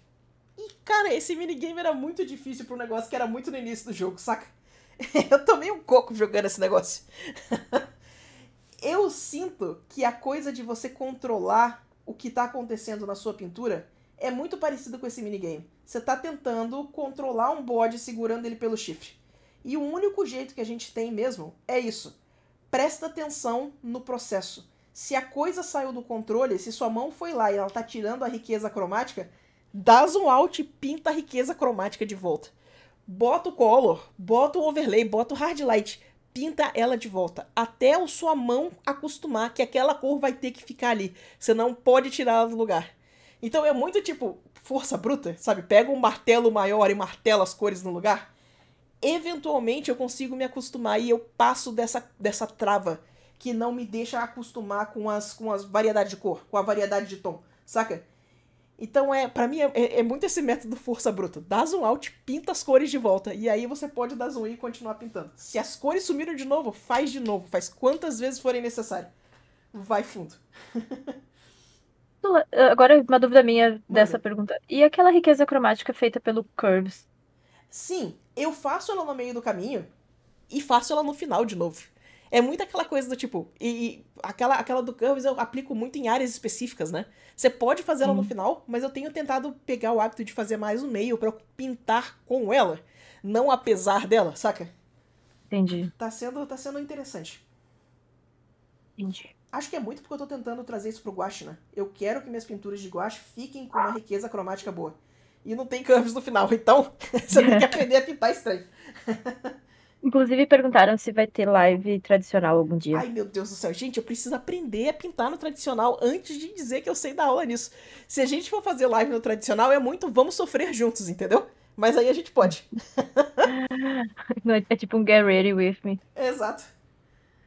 Speaker 1: E, cara, esse minigame era muito difícil pra um negócio que era muito no início do jogo, saca? Eu tomei um coco jogando esse negócio. eu sinto que a coisa de você controlar o que está acontecendo na sua pintura é muito parecida com esse minigame. Você está tentando controlar um bode segurando ele pelo chifre. E o único jeito que a gente tem mesmo é isso. Presta atenção no processo. Se a coisa saiu do controle, se sua mão foi lá e ela está tirando a riqueza cromática, dá zoom out e pinta a riqueza cromática de volta. Bota o color, bota o overlay, bota o hard light pinta ela de volta, até a sua mão acostumar que aquela cor vai ter que ficar ali. Você não pode tirar ela do lugar. Então é muito tipo força bruta, sabe? Pega um martelo maior e martela as cores no lugar. Eventualmente eu consigo me acostumar e eu passo dessa, dessa trava que não me deixa acostumar com as, com as variedades de cor, com a variedade de tom, saca? Então, é para mim, é, é, é, muito esse método força bruta. Dá zoom out, pinta as cores de volta. E aí você pode dar zoom in e continuar pintando. Se as cores sumiram de novo, faz de novo. Faz quantas vezes forem necessário. Vai fundo.
Speaker 2: Agora, uma dúvida minha Manda. dessa pergunta. E aquela riqueza cromática feita pelo Curves?
Speaker 1: Sim, eu faço ela no meio do caminho e faço ela no final de novo. É muito aquela coisa do tipo. E, e aquela, aquela do Curves eu aplico muito em áreas específicas, né? Você pode fazer ela hum. no uhum. final, mas eu tenho tentado pegar o hábito de fazer mais no meio para pintar com ela, não apesar dela, saca? Entendi. Tá sendo, tá sendo interessante. Entendi. Acho que é muito porque eu tô tentando trazer isso pro guache, né? Eu quero que minhas pinturas de guache fiquem com uma riqueza cromática boa. E não tem curves no final, então você tem que aprender a pintar estranho.
Speaker 2: Inclusive perguntaram se vai ter live tradicional algum dia. Ai,
Speaker 1: meu Deus do céu. Gente, eu preciso aprender a pintar no tradicional antes de dizer que eu sei da aula nisso. Se a gente for fazer live no tradicional, é muito vamos sofrer juntos, entendeu? Mas aí a gente pode.
Speaker 2: é tipo um get ready with me. Exato.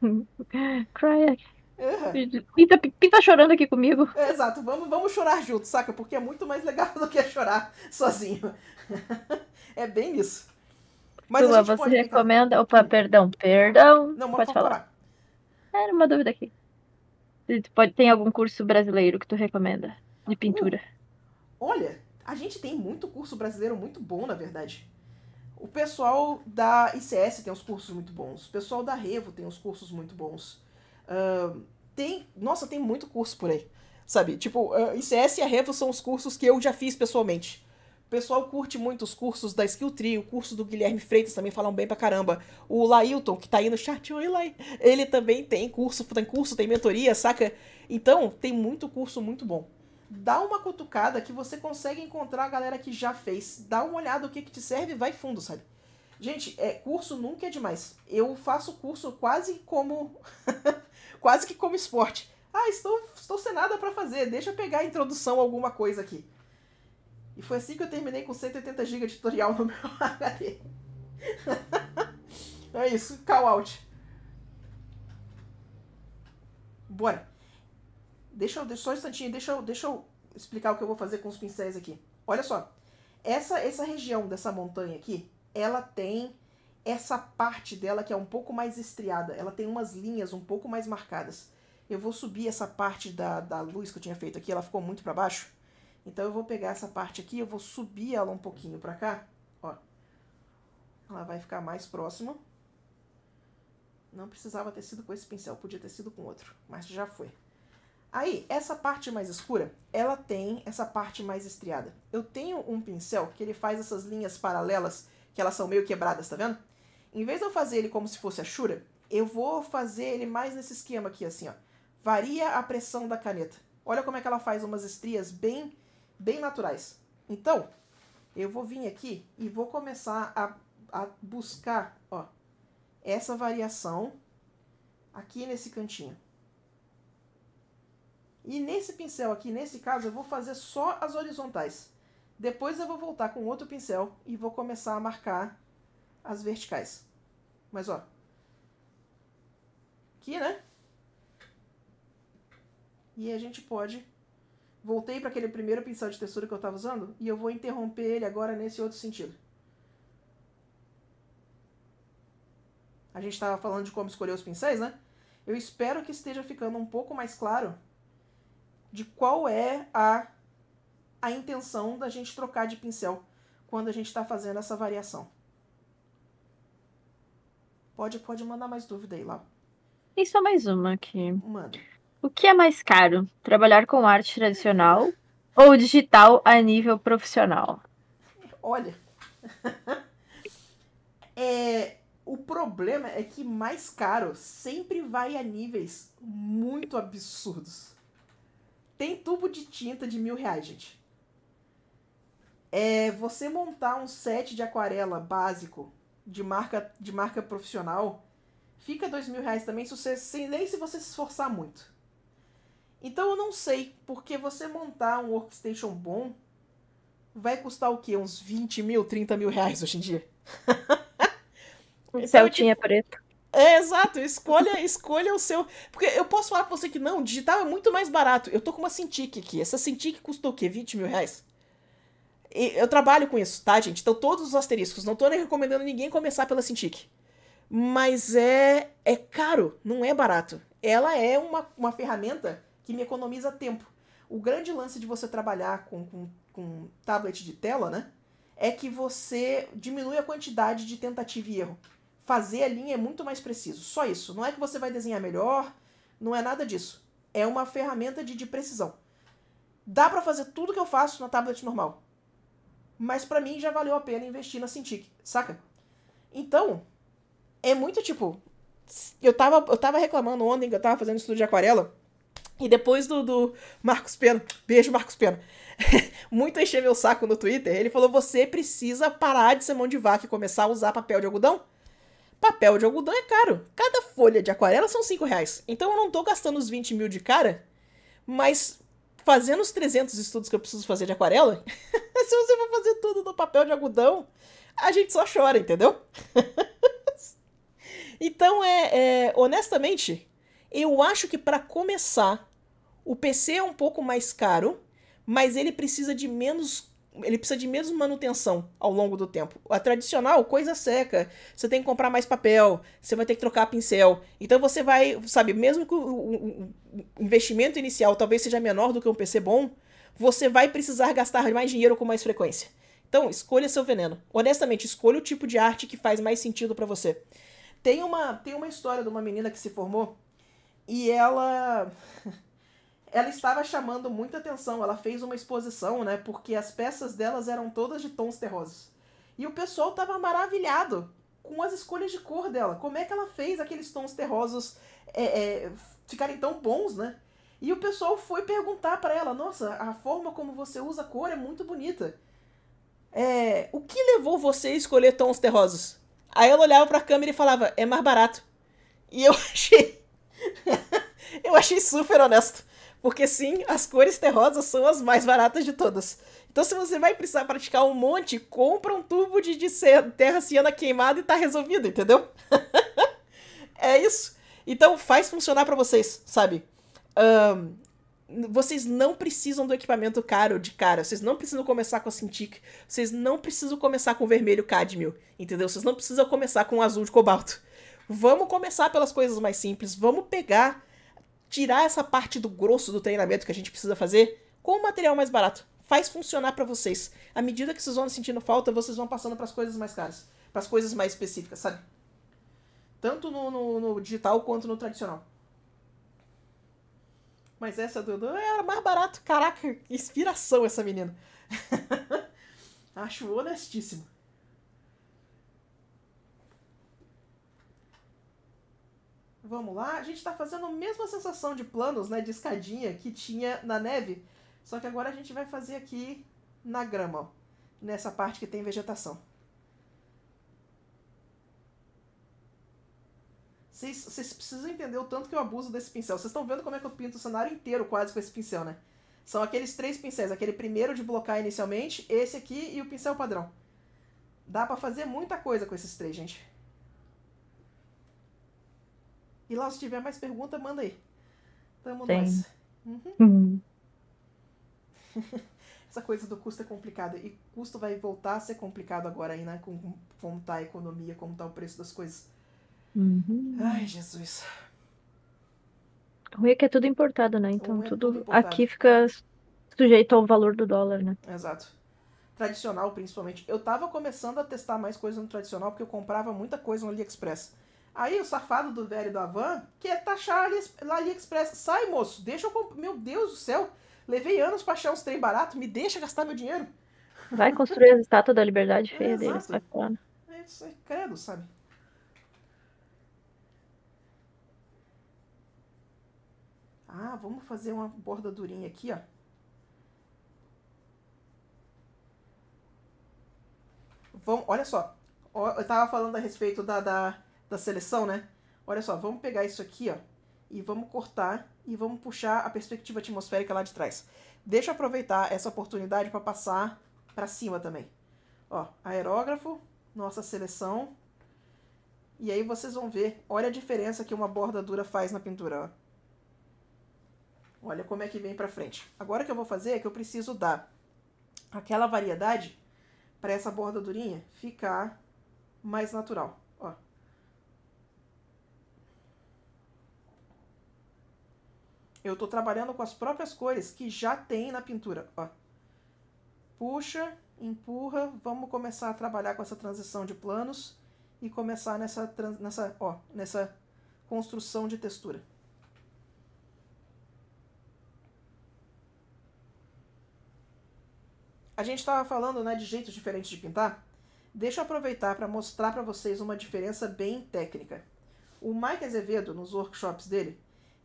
Speaker 2: Cry
Speaker 1: uhum.
Speaker 2: Pinta, pinta chorando aqui comigo.
Speaker 1: Exato, vamos, vamos chorar juntos, saca? Porque é muito mais legal do que chorar sozinho. é bem isso. Mas Lua, você pode... recomenda.
Speaker 2: Opa, perdão, perdão. Não, pode falar. falar. Era uma dúvida aqui. Pode, tem algum curso brasileiro que tu recomenda de hum. pintura?
Speaker 1: Uh, olha, a gente tem muito curso brasileiro muito bom, na verdade. O pessoal da ICS tem os cursos muito bons. O pessoal da Revo tem os cursos muito bons. Uh, tem. Nossa, tem muito curso por aí. Sabe? Tipo, uh, ah, ICS e a Revo são os cursos que eu já fiz pessoalmente. O pessoal curte muito os cursos da Skill Tree, o curso do Guilherme Freitas também falam bem pra caramba. O Lailton, que tá aí no chat, oi Lai, ele também tem curso, tem curso, tem mentoria, saca? Então, tem muito curso muito bom. Dá uma cutucada que você consegue encontrar a galera que já fez. Dá uma olhada o que que te serve e vai fundo, sabe? Gente, é, curso nunca é demais. Eu faço curso quase como... quase que como esporte. Ah, estou, estou sem nada para fazer, deixa eu pegar a introdução alguma coisa aqui. E foi assim que eu terminei com 180 GB de tutorial no meu HD. é isso, call out. Bora. Deixa eu, só um instantinho, deixa eu, deixa eu explicar o que eu vou fazer com os pincéis aqui. Olha só, essa, essa região dessa montanha aqui, ela tem essa parte dela que é um pouco mais estriada. Ela tem umas linhas um pouco mais marcadas. Eu vou subir essa parte da, da luz que eu tinha feito aqui, ela ficou muito para baixo. Então eu vou pegar essa parte aqui, eu vou subir ela um pouquinho pra cá, ó. Ela vai ficar mais próxima. Não precisava ter sido com esse pincel, podia ter sido com outro, mas já foi. Aí, essa parte mais escura, ela tem essa parte mais estriada. Eu tenho um pincel que ele faz essas linhas paralelas, que elas são meio quebradas, tá vendo? Em vez de eu fazer ele como se fosse a chura eu vou fazer ele mais nesse esquema aqui, assim, ó. Varia a pressão da caneta. Olha como é que ela faz umas estrias bem bem naturais. Então, eu vou vir aqui e vou começar a, a buscar ó, essa variação aqui nesse cantinho. E nesse pincel aqui, nesse caso, eu vou fazer só as horizontais. Depois eu vou voltar com outro pincel e vou começar a marcar as verticais. Mas, ó. Aqui, né? E a gente pode voltei para aquele primeiro pincel de textura que eu estava usando e eu vou interromper ele agora nesse outro sentido. A gente estava falando de como escolher os pincéis, né? Eu espero que esteja ficando um pouco mais claro de qual é a, a intenção da gente trocar de pincel quando a gente está fazendo essa variação. Pode, pode mandar mais dúvida aí, lá.
Speaker 2: Tem só mais uma aqui. Manda. O que é mais caro? Trabalhar com arte tradicional ou digital a nível profissional?
Speaker 1: Olha. é, o problema é que mais caro sempre vai a níveis muito absurdos. Tem tubo de tinta de mil reais, gente. É, você montar um set de aquarela básico de marca, de marca profissional fica dois mil reais também, se você, sem, nem se você se esforçar muito. Então eu não sei, porque você montar um workstation bom vai custar o quê? Uns 20 mil, 30 mil reais hoje em dia. Um então, tipo, Celtinha tipo... preto. É, exato, escolha, escolha o seu. Porque eu posso falar pra você que não, digital é muito mais barato. Eu tô com uma Cintiq aqui. Essa Cintiq custou o quê? 20 mil reais? E eu trabalho com isso, tá, gente? Então todos os asteriscos. Não tô nem recomendando ninguém começar pela Cintiq. Mas é, é caro, não é barato. Ela é uma, uma ferramenta que me economiza tempo. O grande lance de você trabalhar com, com, com tablet de tela, né? É que você diminui a quantidade de tentativa e erro. Fazer a linha é muito mais preciso. Só isso. Não é que você vai desenhar melhor, não é nada disso. É uma ferramenta de, de precisão. Dá para fazer tudo que eu faço na tablet normal. Mas para mim já valeu a pena investir na Cintiq, saca? Então, é muito tipo. Eu tava, eu tava reclamando ontem que eu tava fazendo estudo de aquarela. E depois do, do Marcos Pena, beijo Marcos Pena, muito encher meu saco no Twitter, ele falou: você precisa parar de ser mão de vaca e começar a usar papel de algodão. Papel de algodão é caro. Cada folha de aquarela são 5 reais. Então eu não tô gastando os 20 mil de cara, mas fazendo os 300 estudos que eu preciso fazer de aquarela, se você for fazer tudo no papel de algodão, a gente só chora, entendeu? então, é, é honestamente, eu acho que para começar, o PC é um pouco mais caro, mas ele precisa de menos ele precisa de menos manutenção ao longo do tempo. A tradicional, coisa seca. Você tem que comprar mais papel, você vai ter que trocar pincel. Então você vai, sabe, mesmo que o, investimento inicial talvez seja menor do que um PC bom, você vai precisar gastar mais dinheiro com mais frequência. Então, escolha seu veneno. Honestamente, escolha o tipo de arte que faz mais sentido para você. Tem uma, tem uma história de uma menina que se formou e ela ela estava chamando muita atenção. Ela fez uma exposição, né? Porque as peças delas eram todas de tons terrosos. E o pessoal estava maravilhado com as escolhas de cor dela. Como é que ela fez aqueles tons terrosos é, é, ficarem tão bons, né? E o pessoal foi perguntar para ela: Nossa, a forma como você usa cor é muito bonita. É, o que levou você a escolher tons terrosos? Aí ela olhava para a câmera e falava: É mais barato. E eu achei. eu achei super honesto. Porque sim, as cores terrosas são as mais baratas de todas. Então se você vai precisar praticar um monte, compra um tubo de, de terra ciana queimada e tá resolvido, entendeu? é isso. Então faz funcionar para vocês, sabe? Um, vocês não precisam do equipamento caro de cara. Vocês não precisam começar com a Cintiq. Vocês não precisam começar com o vermelho cadmio, entendeu? Vocês não precisam começar com o azul de cobalto. Vamos começar pelas coisas mais simples. Vamos pegar tirar essa parte do grosso do treinamento que a gente precisa fazer com o material mais barato. Faz funcionar para vocês. À medida que vocês vão sentindo falta, vocês vão passando para as coisas mais caras, para as coisas mais específicas, sabe? Tanto no, no, no, digital quanto no tradicional. Mas essa do, do era mais barato. Caraca, inspiração essa menina. Acho honestíssimo. Vamos lá, a gente está fazendo a mesma sensação de planos, né, de escadinha que tinha na neve, só que agora a gente vai fazer aqui na grama, ó, nessa parte que tem vegetação. Vocês, vocês precisam entender o tanto que eu abuso desse pincel. Vocês estão vendo como é que eu pinto o cenário inteiro quase com esse pincel, né? São aqueles três pincéis, aquele primeiro de blocar inicialmente, esse aqui e o pincel padrão. Dá para fazer muita coisa com esses três, gente. E lá, se tiver mais pergunta, manda aí. Tamo Sim. nós. Uhum. Essa coisa do custo é complicada. E custo vai voltar a ser complicado agora aí, né? Com, como tá a economia, como tá o preço das coisas. Uhum. Ai, Jesus.
Speaker 2: O ruim é que é tudo importado, né? Então é tudo, tudo aqui fica sujeito ao valor do dólar, né?
Speaker 1: Exato. Tradicional, principalmente. Eu tava começando a testar mais coisa no tradicional, porque eu comprava muita coisa no AliExpress. Aí o safado do velho da van quer taxar ali AliExpress. Sai, moço, deixa eu. Meu Deus do céu, levei anos pra achar uns trem barato, me deixa gastar meu dinheiro.
Speaker 2: Vai construir as estátuas da liberdade feia é, vai bacana.
Speaker 1: É, isso aí, credo, sabe? Ah, vamos fazer uma bordadurinha aqui, ó. Vamos, olha só. Eu tava falando a respeito da, da da seleção, né? Olha só, vamos pegar isso aqui, ó, e vamos cortar e vamos puxar a perspectiva atmosférica lá de trás. Deixa eu aproveitar essa oportunidade para passar para cima também. Ó, aerógrafo, nossa seleção. E aí vocês vão ver, olha a diferença que uma borda dura faz na pintura, ó. Olha como é que vem para frente. Agora o que eu vou fazer é que eu preciso dar aquela variedade para essa borda durinha ficar mais natural. eu estou trabalhando com as próprias cores que já tem na pintura. Ó. Puxa, empurra, vamos começar a trabalhar com essa transição de planos e começar nessa, nessa, ó, nessa construção de textura. A gente estava falando né, de jeitos diferentes de pintar. Deixa eu aproveitar para mostrar para vocês uma diferença bem técnica. O Mike Azevedo, nos workshops dele,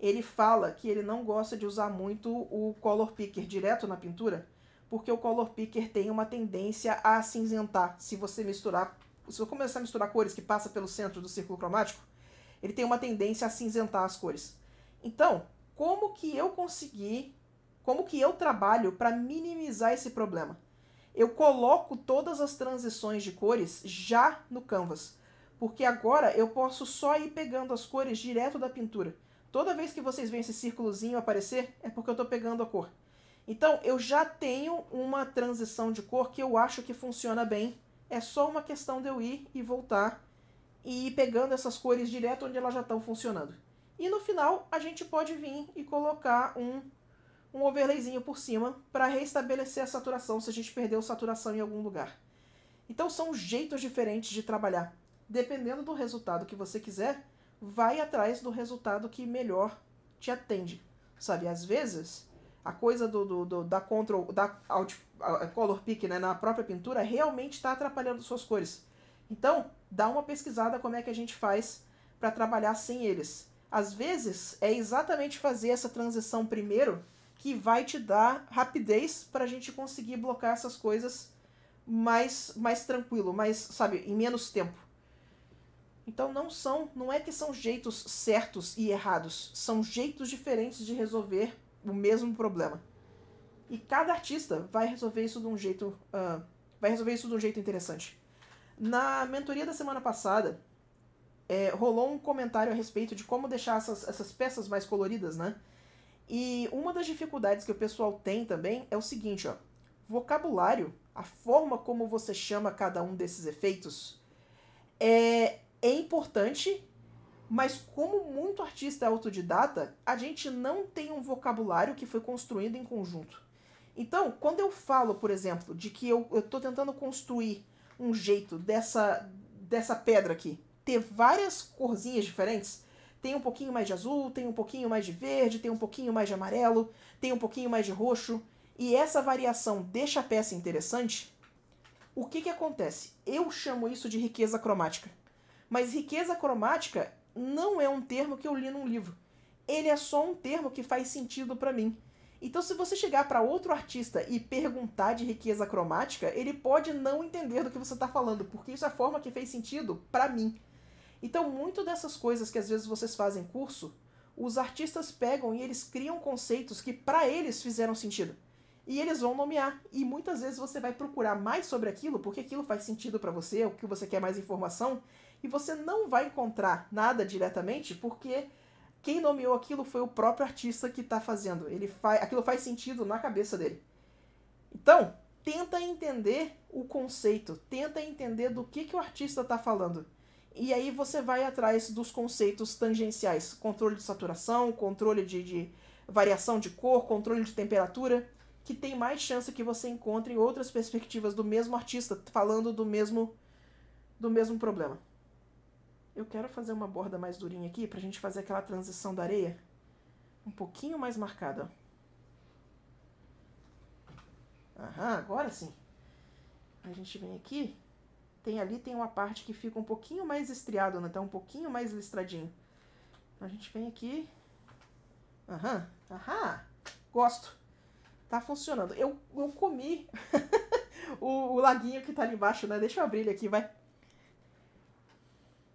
Speaker 1: ele fala que ele não gosta de usar muito o color picker direto na pintura, porque o color picker tem uma tendência a cinzentar se você misturar, se você começar a misturar cores que passa pelo centro do círculo cromático, ele tem uma tendência a cinzentar as cores. Então, como que eu consegui, como que eu trabalho para minimizar esse problema? Eu coloco todas as transições de cores já no canvas, porque agora eu posso só ir pegando as cores direto da pintura. Toda vez que vocês veem esse círculozinho aparecer, é porque eu estou pegando a cor. Então, eu já tenho uma transição de cor que eu acho que funciona bem. É só uma questão de eu ir e voltar e ir pegando essas cores direto onde elas já estão funcionando. E no final, a gente pode vir e colocar um, um overlayzinho por cima para restabelecer a saturação se a gente perdeu saturação em algum lugar. Então, são jeitos diferentes de trabalhar. Dependendo do resultado que você quiser, vai atrás do resultado que melhor te atende. Sabe, às vezes, a coisa do, do, do da control, da alt, color pick né, na própria pintura realmente está atrapalhando suas cores. Então, dá uma pesquisada como é que a gente faz para trabalhar sem eles. Às vezes, é exatamente fazer essa transição primeiro que vai te dar rapidez para a gente conseguir blocar essas coisas mais, mais tranquilo, mais, sabe, em menos tempo. Então não são, não é que são jeitos certos e errados, são jeitos diferentes de resolver o mesmo problema. E cada artista vai resolver isso de um jeito, uh, vai resolver isso de um jeito interessante. Na mentoria da semana passada, é, rolou um comentário a respeito de como deixar essas, essas peças mais coloridas, né? E uma das dificuldades que o pessoal tem também é o seguinte, ó. Vocabulário, a forma como você chama cada um desses efeitos, é, é importante, mas como muito artista é autodidata, a gente não tem um vocabulário que foi construído em conjunto. Então, quando eu falo, por exemplo, de que eu estou tentando construir um jeito dessa, dessa pedra aqui ter várias corzinhas diferentes, tem um pouquinho mais de azul, tem um pouquinho mais de verde, tem um pouquinho mais de amarelo, tem um pouquinho mais de roxo, e essa variação deixa a peça interessante, o que, que acontece? Eu chamo isso de riqueza cromática. Mas riqueza cromática não é um termo que eu li num livro. Ele é só um termo que faz sentido para mim. Então, se você chegar para outro artista e perguntar de riqueza cromática, ele pode não entender do que você está falando, porque isso é a forma que fez sentido para mim. Então, muito dessas coisas que às vezes vocês fazem curso, os artistas pegam e eles criam conceitos que para eles fizeram sentido. E eles vão nomear, e muitas vezes você vai procurar mais sobre aquilo, porque aquilo faz sentido para você, o que você quer mais informação, e você não vai encontrar nada diretamente porque quem nomeou aquilo foi o próprio artista que está fazendo. Ele faz, aquilo faz sentido na cabeça dele. Então, tenta entender o conceito, tenta entender do que, que o artista está falando. E aí você vai atrás dos conceitos tangenciais: controle de saturação, controle de, de variação de cor, controle de temperatura, que tem mais chance que você encontre outras perspectivas do mesmo artista falando do mesmo do mesmo problema. Eu quero fazer uma borda mais durinha aqui pra gente fazer aquela transição da areia um pouquinho mais marcada. Aham, agora sim. A gente vem aqui, tem ali, tem uma parte que fica um pouquinho mais estriada, né? Tá um pouquinho mais listradinho. A gente vem aqui. Aham, aham, gosto. Tá funcionando. Eu, eu comi o, o laguinho que tá ali embaixo, né? Deixa eu abrir ele aqui, vai.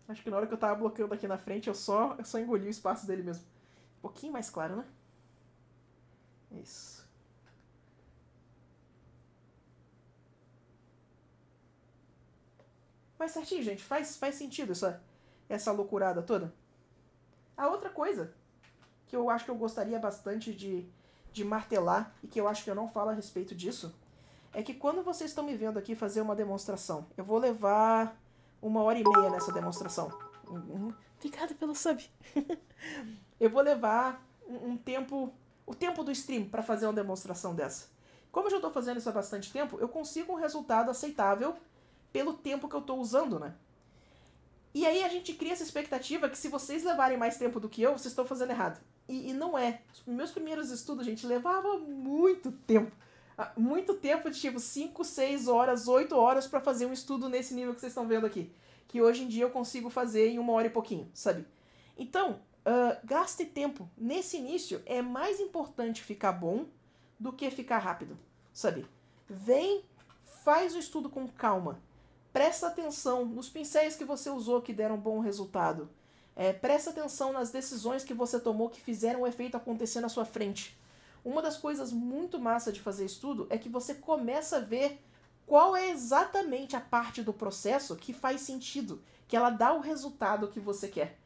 Speaker 1: Acho que na hora que eu tava bloqueando aqui na frente, eu só, eu só engoli o espaço dele mesmo. Um pouquinho mais claro, né? Isso. Mas certinho, gente, faz, faz sentido essa, essa loucurada toda. A outra coisa que eu acho que eu gostaria bastante de, de martelar, e que eu acho que eu não falo a respeito disso, é que quando vocês estão me vendo aqui fazer uma demonstração, eu vou levar uma hora e meia nessa demonstração. Obrigada pelo sub. eu vou levar um, tempo, o tempo do stream para fazer uma demonstração dessa. Como eu já estou fazendo isso há bastante tempo, eu consigo um resultado aceitável pelo tempo que eu estou usando, né? E aí a gente cria essa expectativa que se vocês levarem mais tempo do que eu, vocês estão fazendo errado. E, e não é. Os meus primeiros estudos, gente, levava muito tempo. Ah, muito tempo, tipo 5, 6 horas, 8 horas para fazer um estudo nesse nível que vocês estão vendo aqui. Que hoje em dia eu consigo fazer em uma hora e pouquinho, sabe? Então, uh, gaste tempo. Nesse início é mais importante ficar bom do que ficar rápido, sabe? Vem, faz o estudo com calma. Presta atenção nos pincéis que você usou que deram bom resultado. É, presta atenção nas decisões que você tomou que fizeram o efeito acontecer na sua frente. Uma das coisas muito massa de fazer estudo é que você começa a ver qual é exatamente a parte do processo que faz sentido, que ela dá o resultado que você quer.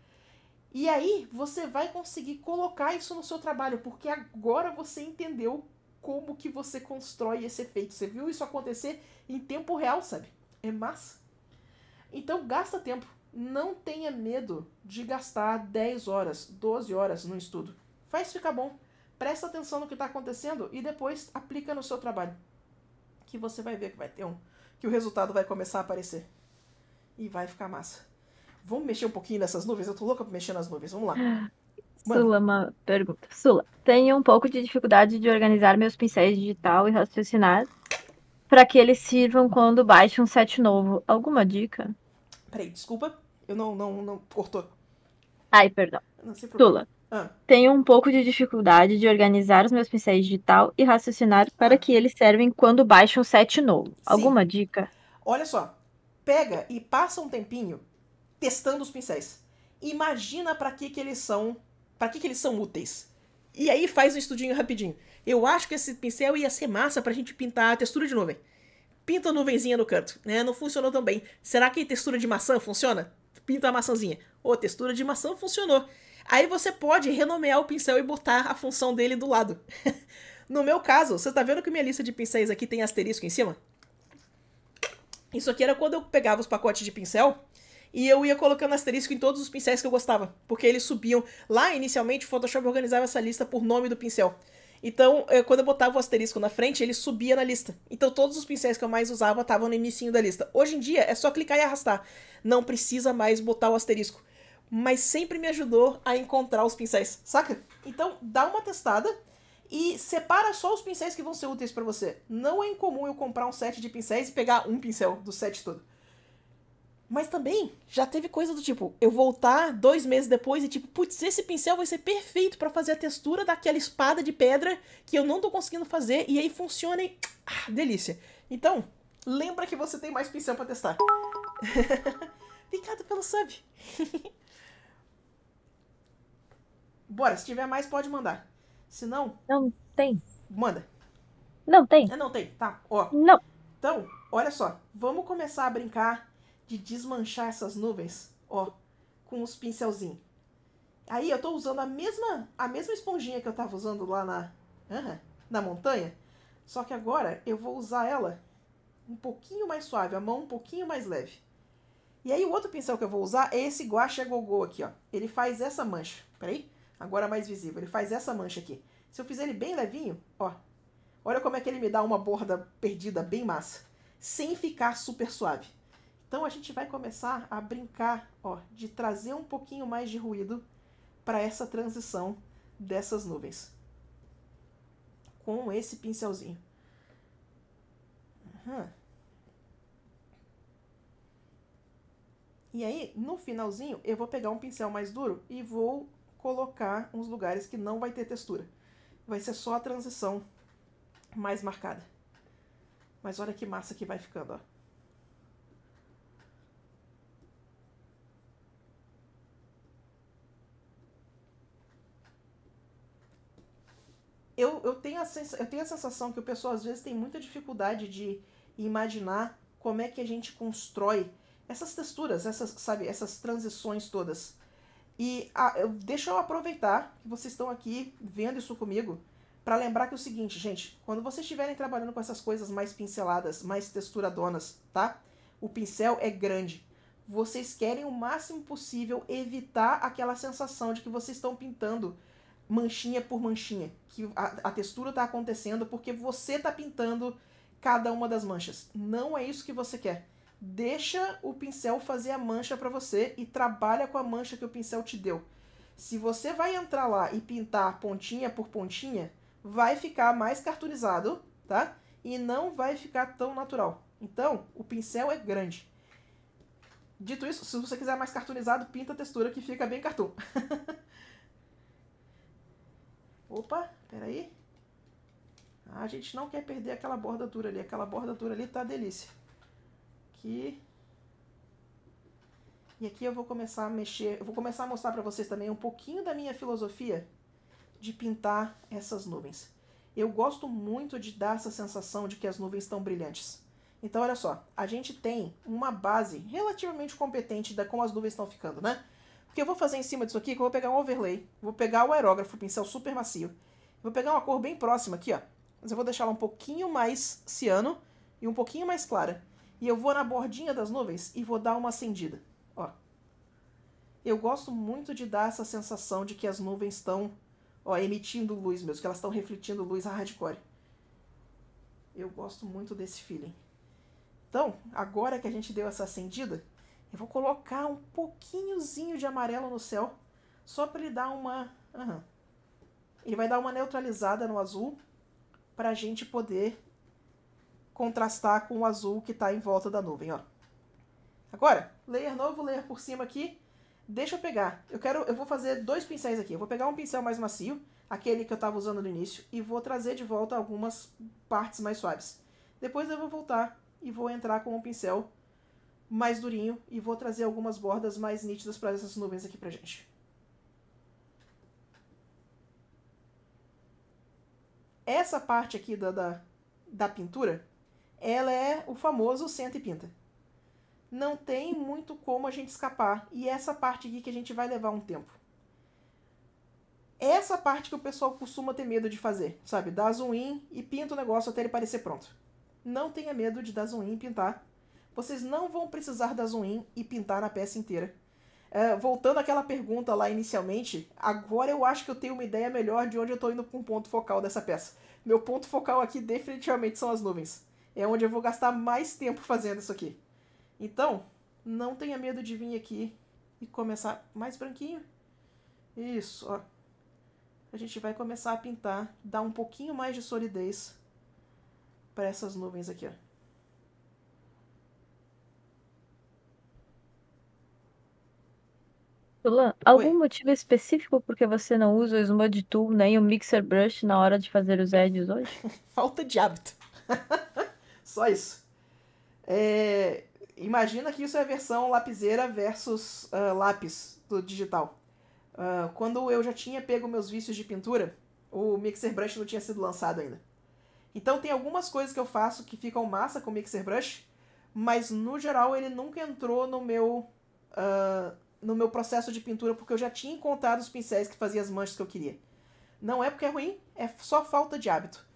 Speaker 1: E aí você vai conseguir colocar isso no seu trabalho, porque agora você entendeu como que você constrói esse efeito. Você viu isso acontecer em tempo real, sabe? É massa. Então gasta tempo. Não tenha medo de gastar 10 horas, 12 horas no estudo. Faz ficar bom presta atenção no que está acontecendo e depois aplica no seu trabalho. Que você vai ver que vai ter um. Que o resultado vai começar a aparecer. E vai ficar massa. Vamos mexer um pouquinho nessas nuvens? Eu tô louca pra mexer nas nuvens. Vamos lá. Mano. Sula,
Speaker 2: uma pergunta. Sula, tenho um pouco de dificuldade de organizar meus pincéis digital e raciocinar para que eles sirvam quando baixo um set novo. Alguma dica?
Speaker 1: Peraí, desculpa. Eu não, não, não cortou. Ai, perdão. Não Sula, ah.
Speaker 2: Tenho um pouco de dificuldade de organizar os meus pincéis digital e raciocinar para ah. que eles servem quando baixo um set novo. Sim. Alguma dica?
Speaker 1: Olha só, pega e passa um tempinho testando os pincéis. Imagina para que que eles são, para que que eles são úteis. E aí faz um estudinho rapidinho. Eu acho que esse pincel ia ser massa pra gente pintar a textura de nuvem. Pinta a nuvenzinha no canto, né? Não funcionou tão bem. Será que a textura de maçã funciona? Pinta a maçãzinha. Ô, oh, textura de maçã funcionou. Aí você pode renomear o pincel e botar a função dele do lado. no meu caso, você tá vendo que minha lista de pincéis aqui tem asterisco em cima? Isso aqui era quando eu pegava os pacotes de pincel e eu ia colocando asterisco em todos os pincéis que eu gostava, porque eles subiam. Lá, inicialmente, o Photoshop organizava essa lista por nome do pincel. Então, eu, eh, quando eu botava o asterisco na frente, ele subia na lista. Então, todos os pincéis que eu mais usava estavam no início da lista. Hoje em dia, é só clicar e arrastar. Não precisa mais botar o asterisco mas sempre me ajudou a encontrar os pincéis, saca? Então dá uma testada e separa só os pincéis que vão ser úteis para você. Não é incomum eu comprar um set de pincéis e pegar um pincel do set todo. Mas também já teve coisa do tipo, eu voltar dois meses depois e tipo, putz, esse pincel vai ser perfeito para fazer a textura daquela espada de pedra que eu não tô conseguindo fazer e aí funciona e... Ah, delícia. Então, lembra que você tem mais pincel para testar. Obrigado pelo sub. Bora, se tiver mais, pode mandar. Se não. Não tem. Manda. Não tem. É, não tem. Tá, ó. Não. Então, olha só. Vamos começar a brincar de desmanchar essas nuvens, ó, com os pincelzinhos. Aí eu tô usando a mesma, a mesma esponjinha que eu tava usando lá na, uh -huh, na montanha. Só que agora eu vou usar ela um pouquinho mais suave, a mão um pouquinho mais leve. E aí o outro pincel que eu vou usar é esse guache gogô aqui, ó. Ele faz essa mancha. Peraí. Agora mais visível. Ele faz essa mancha aqui. Se eu fizer ele bem levinho, ó. Olha como é que ele me dá uma borda perdida bem massa. Sem ficar super suave. Então a gente vai começar a brincar, ó, de trazer um pouquinho mais de ruído para essa transição dessas nuvens. Com esse pincelzinho. Uhum. E aí, no finalzinho, eu vou pegar um pincel mais duro e vou colocar uns lugares que não vai ter textura. Vai ser só a transição mais marcada. Mas olha que massa que vai ficando, ó. Eu, eu, tenho a eu tenho a sensação que o pessoal às vezes tem muita dificuldade de imaginar como é que a gente constrói essas texturas, essas, sabe, essas transições todas. E ah, eu, deixa eu aproveitar que vocês estão aqui vendo isso comigo para lembrar que é o seguinte, gente, quando vocês estiverem trabalhando com essas coisas mais pinceladas, mais texturadonas, tá? O pincel é grande. Vocês querem o máximo possível evitar aquela sensação de que vocês estão pintando manchinha por manchinha, que a, a textura está acontecendo porque você está pintando cada uma das manchas. Não é isso que você quer deixa o pincel fazer a mancha para você e trabalha com a mancha que o pincel te deu. Se você vai entrar lá e pintar pontinha por pontinha, vai ficar mais cartunizado, tá? E não vai ficar tão natural. Então, o pincel é grande. Dito isso, se você quiser mais cartunizado, pinta a textura que fica bem cartoon. Opa, peraí. Ah, a gente não quer perder aquela borda dura ali. Aquela borda dura ali tá delícia aqui. E aqui eu vou começar a mexer, eu vou começar a mostrar para vocês também um pouquinho da minha filosofia de pintar essas nuvens. Eu gosto muito de dar essa sensação de que as nuvens estão brilhantes. Então, olha só, a gente tem uma base relativamente competente da como as nuvens estão ficando, né? O que eu vou fazer em cima disso aqui, é que eu vou pegar um overlay, vou pegar o aerógrafo, pincel super macio, vou pegar uma cor bem próxima aqui, ó. Mas eu vou deixar ela um pouquinho mais ciano e um pouquinho mais clara. E eu vou na bordinha das nuvens e vou dar uma acendida. Ó. Eu gosto muito de dar essa sensação de que as nuvens estão ó, emitindo luz mesmo, que elas estão refletindo luz hardcore. Eu gosto muito desse feeling. Então, agora que a gente deu essa acendida, eu vou colocar um pouquinhozinho de amarelo no céu, só para ele dar uma... Uhum. Ele vai dar uma neutralizada no azul, para a gente poder contrastar com o azul que está em volta da nuvem, ó. Agora, layer novo, layer por cima aqui. Deixa eu pegar. Eu quero, eu vou fazer dois pincéis aqui. Eu vou pegar um pincel mais macio, aquele que eu estava usando no início, e vou trazer de volta algumas partes mais suaves. Depois eu vou voltar e vou entrar com um pincel mais durinho e vou trazer algumas bordas mais nítidas para essas nuvens aqui pra gente. Essa parte aqui da, da, da pintura ela é o famoso senta e pinta. Não tem muito como a gente escapar. E essa parte aqui que a gente vai levar um tempo. Essa parte que o pessoal costuma ter medo de fazer, sabe? Dá zoom in e pinta o negócio até ele parecer pronto. Não tenha medo de dar zoom in e pintar. Vocês não vão precisar dar zoom in e pintar na peça inteira. É, voltando àquela pergunta lá inicialmente, agora eu acho que eu tenho uma ideia melhor de onde eu estou indo com o ponto focal dessa peça. Meu ponto focal aqui definitivamente são as nuvens é onde eu vou gastar mais tempo fazendo isso aqui. Então, não tenha medo de vir aqui e começar mais branquinho. Isso, ó. A gente vai começar a pintar, dar um pouquinho mais de solidez para essas nuvens aqui, ó.
Speaker 2: Tulan, algum motivo específico por que você não usa o Smudge Tool nem o Mixer Brush na hora de fazer os edges hoje?
Speaker 1: Falta de hábito. Só isso. É, imagina que isso é a versão lapiseira versus uh, lápis do digital. Uh, quando eu já tinha pego meus vícios de pintura, o Mixer Brush não tinha sido lançado ainda. Então tem algumas coisas que eu faço que ficam massa com o Mixer Brush, mas no geral ele nunca entrou no meu uh, no meu processo de pintura porque eu já tinha encontrado os pincéis que faziam as manchas que eu queria. Não é porque é ruim, é só falta de hábito.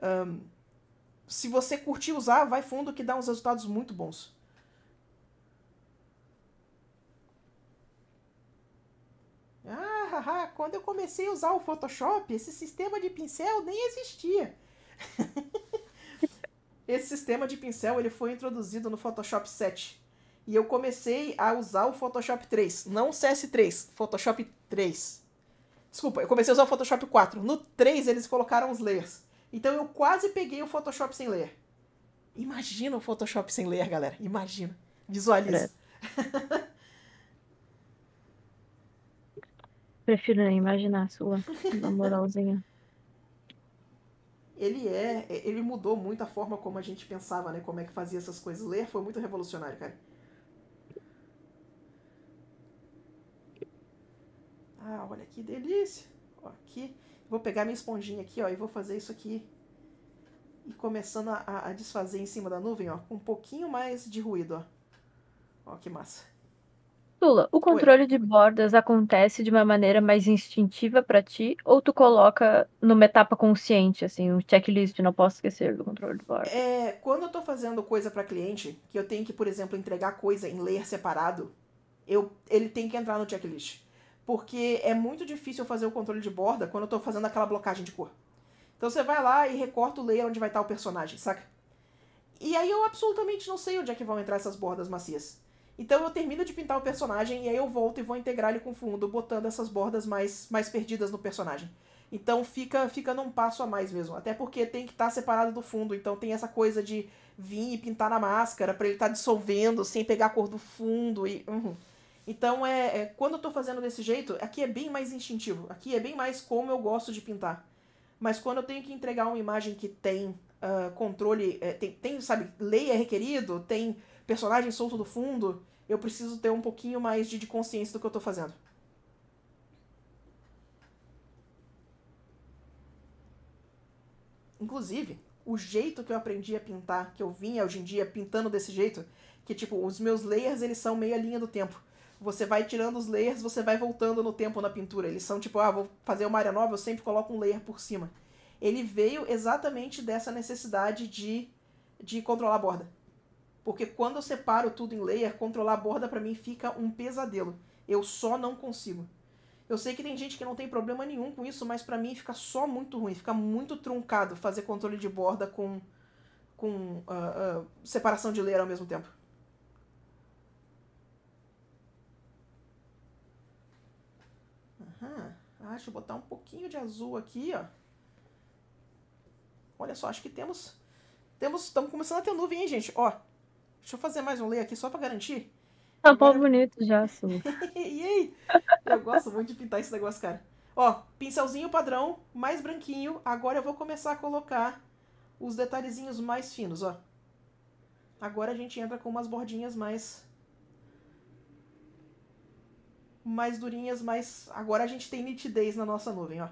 Speaker 1: Um, se você curtir usar, vai fundo que dá uns resultados muito bons. Ah, haha, quando eu comecei a usar o Photoshop, esse sistema de pincel nem existia. esse sistema de pincel ele foi introduzido no Photoshop 7. E eu comecei a usar o Photoshop 3, não o CS3, Photoshop 3. Desculpa, eu comecei a usar o Photoshop 4. No 3 eles colocaram os layers. Então eu quase peguei o Photoshop sem ler. Imagina o Photoshop sem ler, galera. Imagina. Visualiza. É.
Speaker 2: Prefiro nem imaginar a sua, na moralzinha.
Speaker 1: Ele é, ele mudou muito a forma como a gente pensava, né? Como é que fazia essas coisas. Ler foi muito revolucionário, cara. Ah, olha que delícia. aqui. Vou pegar minha esponjinha aqui, ó, e vou fazer isso aqui. E começando a, a desfazer em cima da nuvem, ó, com um pouquinho mais de ruído, ó. Ó, que massa.
Speaker 2: Lula, o controle Oi. de bordas acontece de uma maneira mais instintiva para ti ou tu coloca numa etapa consciente, assim, um checklist, não posso esquecer do controle de bordas?
Speaker 1: É, quando eu tô fazendo coisa para cliente, que eu tenho que, por exemplo, entregar coisa em layer separado, eu, ele tem que entrar no checklist porque é muito difícil fazer o controle de borda quando eu tô fazendo aquela blocagem de cor. Então você vai lá e recorta o layer onde vai estar o personagem, saca? E aí eu absolutamente não sei onde é que vão entrar essas bordas macias. Então eu termino de pintar o personagem e aí eu volto e vou integrar ele com o fundo, botando essas bordas mais, mais perdidas no personagem. Então fica, fica num passo a mais mesmo. Até porque tem que estar tá separado do fundo. Então tem essa coisa de vir e pintar na máscara para ele estar tá dissolvendo sem pegar a cor do fundo e. Uhum. Então, é, é quando eu estou fazendo desse jeito, aqui é bem mais instintivo, aqui é bem mais como eu gosto de pintar. Mas quando eu tenho que entregar uma imagem que tem uh, controle, é, tem, tem, sabe, lei é requerido, tem personagem solto do fundo, eu preciso ter um pouquinho mais de, de consciência do que eu estou fazendo. Inclusive, o jeito que eu aprendi a pintar, que eu vinha hoje em dia pintando desse jeito, que tipo, os meus layers eles são meio a linha do tempo você vai tirando os layers, você vai voltando no tempo na pintura. Eles são tipo, ah, vou fazer uma área nova, eu sempre coloco um layer por cima. Ele veio exatamente dessa necessidade de, de controlar a borda. Porque quando eu separo tudo em layer, controlar a borda para mim fica um pesadelo. Eu só não consigo. Eu sei que tem gente que não tem problema nenhum com isso, mas para mim fica só muito ruim, fica muito truncado fazer controle de borda com, com uh, uh, separação de layer ao mesmo tempo. deixa eu botar um pouquinho de azul aqui, ó. Olha só, acho que temos... Temos... Estamos começando a ter nuvem, hein, gente? Ó, deixa eu fazer mais um lay aqui só pra garantir.
Speaker 2: Tá bom, bonito
Speaker 1: já, Su. e aí? Eu gosto muito de pintar esse negócio, cara. Ó, pincelzinho padrão, mais branquinho. Agora eu vou começar a colocar os detalhezinhos mais finos, ó. Agora a gente entra com umas bordinhas mais mais durinhas, mas agora a gente tem nitidez na nossa nuvem, ó.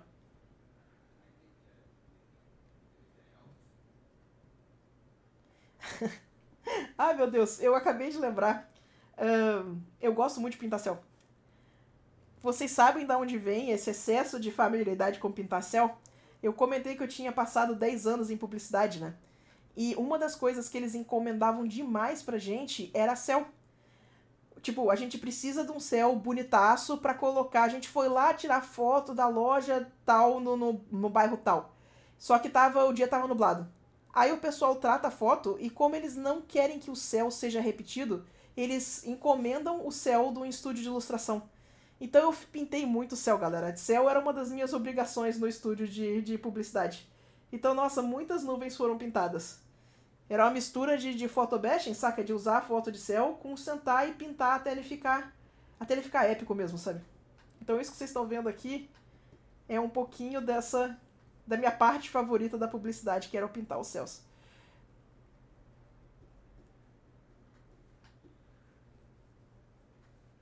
Speaker 1: Ai meu Deus, eu acabei de lembrar. Uh, eu gosto muito de Pintacel. Vocês sabem de onde vem esse excesso de familiaridade com Pintacel? Eu comentei que eu tinha passado 10 anos em publicidade, né? E uma das coisas que eles encomendavam demais pra gente era céu. Tipo, a gente precisa de um céu bonitaço para colocar. A gente foi lá tirar foto da loja tal no, no, no, bairro tal. Só que tava, o dia tava nublado. Aí o pessoal trata a foto e como eles não querem que o céu seja repetido, eles encomendam o céu de um estúdio de ilustração. Então eu pintei muito o céu, galera. De céu era uma das minhas obrigações no estúdio de, de publicidade. Então, nossa, muitas nuvens foram pintadas. Era é uma mistura de, de photobashing, saca? De usar a foto de céu com sentar e pintar até ele ficar. Até ele ficar épico mesmo, sabe? Então isso que vocês estão vendo aqui é um pouquinho dessa. Da minha parte favorita da publicidade, que era o pintar os céus.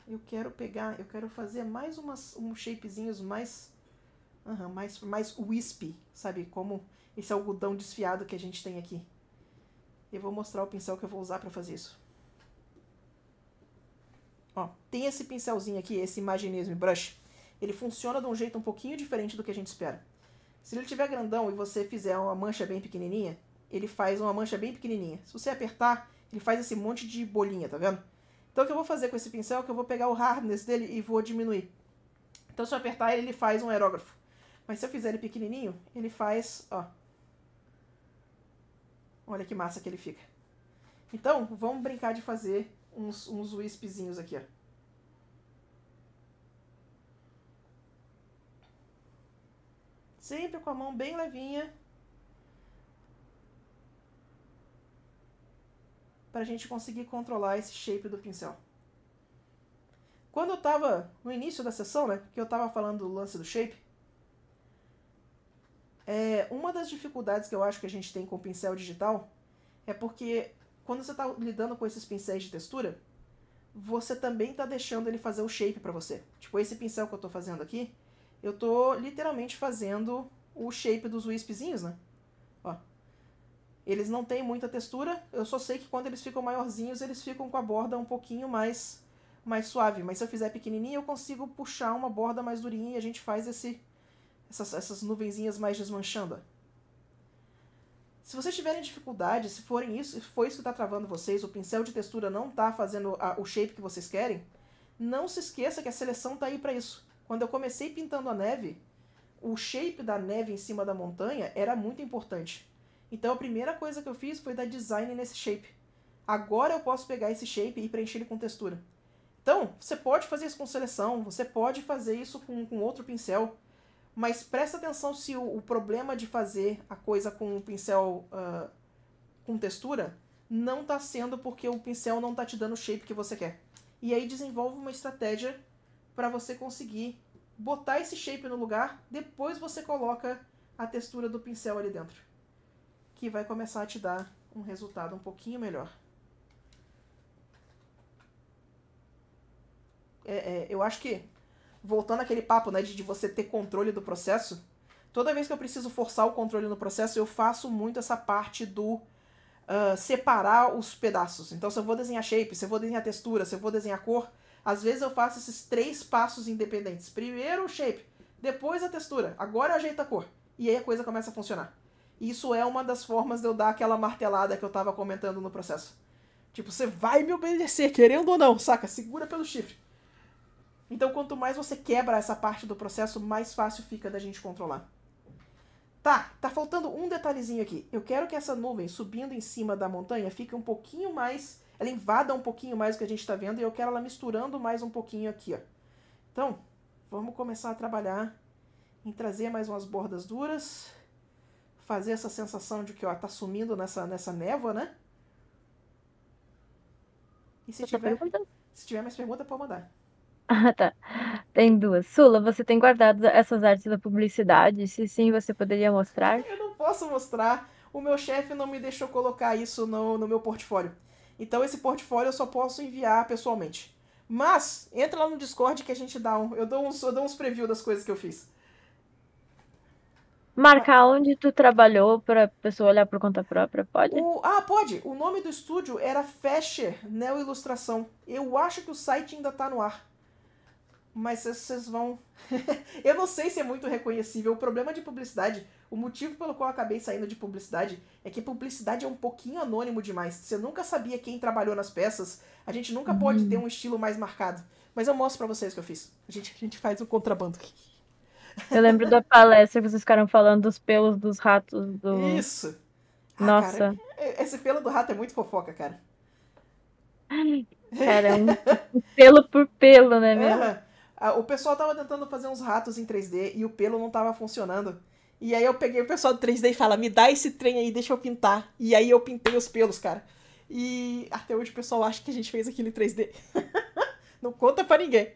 Speaker 1: Eu quero pegar, eu quero fazer mais umas, uns shapezinhos mais, uhum, mais, mais wispy, sabe? Como esse algodão desfiado que a gente tem aqui. Eu vou mostrar o pincel que eu vou usar para fazer isso. Ó, tem esse pincelzinho aqui, esse Imaginism Brush. Ele funciona de um jeito um pouquinho diferente do que a gente espera. Se ele tiver grandão e você fizer uma mancha bem pequenininha, ele faz uma mancha bem pequenininha. Se você apertar, ele faz esse monte de bolinha, tá vendo? Então o que eu vou fazer com esse pincel é que eu vou pegar o hardness dele e vou diminuir. Então se eu apertar ele, ele faz um aerógrafo. Mas se eu fizer ele pequenininho, ele faz, ó, Olha que massa que ele fica. Então, vamos brincar de fazer uns, uns wispzinhos aqui, ó. Sempre com a mão bem levinha. Pra gente conseguir controlar esse shape do pincel. Quando eu tava no início da sessão, né? Que eu tava falando do lance do shape é, uma das dificuldades que eu acho que a gente tem com o pincel digital é porque quando você está lidando com esses pincéis de textura, você também está deixando ele fazer o shape para você. Tipo, esse pincel que eu estou fazendo aqui, eu estou literalmente fazendo o shape dos wispzinhos, né? Ó. Eles não têm muita textura, eu só sei que quando eles ficam maiorzinhos, eles ficam com a borda um pouquinho mais, mais suave. Mas se eu fizer pequenininho, eu consigo puxar uma borda mais durinha e a gente faz esse essas, essas nuvenzinhas mais desmanchando. Se vocês tiverem dificuldade, se forem isso, se isso que está travando vocês, o pincel de textura não está fazendo a, o shape que vocês querem, não se esqueça que a seleção está aí para isso. Quando eu comecei pintando a neve, o shape da neve em cima da montanha era muito importante. Então a primeira coisa que eu fiz foi dar design nesse shape. Agora eu posso pegar esse shape e preencher ele com textura. Então, você pode fazer isso com seleção, você pode fazer isso com, com outro pincel mas presta atenção se o, o problema de fazer a coisa com o pincel uh, com textura não está sendo porque o pincel não está te dando o shape que você quer. E aí desenvolve uma estratégia para você conseguir botar esse shape no lugar, depois você coloca a textura do pincel ali dentro, que vai começar a te dar um resultado um pouquinho melhor. É, é, eu acho que voltando aquele papo, né, de, de você ter controle do processo, toda vez que eu preciso forçar o controle no processo, eu faço muito essa parte do uh, separar os pedaços. Então, se eu vou desenhar shape, se eu vou desenhar textura, se eu vou desenhar cor, às vezes eu faço esses três passos independentes. Primeiro o shape, depois a textura, agora eu ajeito a cor. E aí a coisa começa a funcionar. Isso é uma das formas de eu dar aquela martelada que eu tava comentando no processo. Tipo, você vai me obedecer, querendo ou não, saca? Segura pelo chifre. Então, quanto mais você quebra essa parte do processo, mais fácil fica da gente controlar. Tá, tá faltando um detalhezinho aqui. Eu quero que essa nuvem subindo em cima da montanha fique um pouquinho mais. Ela invada um pouquinho mais o que a gente está vendo e eu quero ela misturando mais um pouquinho aqui, ó. Então, vamos começar a trabalhar em trazer mais umas bordas duras, fazer essa sensação de que, ó, tá sumindo nessa, nessa névoa, né? E se tiver, se tiver mais pergunta, pode mandar.
Speaker 2: Ah, tá. Tem duas. Sula, você tem guardado essas artes da publicidade? Se sim, você poderia mostrar?
Speaker 1: Eu não posso mostrar. O meu chefe não me deixou colocar isso no, no meu portfólio. Então esse portfólio eu só posso enviar pessoalmente. Mas, entra lá no Discord que a gente dá um. Eu dou uns, eu dou uns preview das coisas que eu fiz.
Speaker 2: Marcar ah. onde tu trabalhou pra pessoa olhar por conta própria, pode? O,
Speaker 1: ah, pode! O nome do estúdio era Fasher Neo Ilustração. Eu acho que o site ainda tá no ar mas vocês vão. eu não sei se é muito reconhecível. O problema de publicidade, o motivo pelo qual eu acabei saindo de publicidade, é que publicidade é um pouquinho anônimo demais. Você nunca sabia quem trabalhou nas peças. A gente nunca uhum. pode ter um estilo mais marcado. Mas eu mostro para vocês o que eu fiz. A gente, a gente faz o contrabando aqui. Eu lembro da
Speaker 2: palestra vocês ficaram falando dos pelos dos ratos do. Isso! Ah, Nossa. Cara,
Speaker 1: é, esse pelo do rato é muito fofoca, cara. Cara, é um pelo por pelo, né, mesmo? Uhum. Ah, o pessoal tava tentando fazer uns ratos em 3D e o pelo não tava funcionando. E aí eu peguei o pessoal do 3D e fala, me dá esse trem aí, deixa eu pintar. E aí eu pintei os pelos, cara. E até hoje o pessoal acha que a gente fez aquilo em 3D. não conta para ninguém.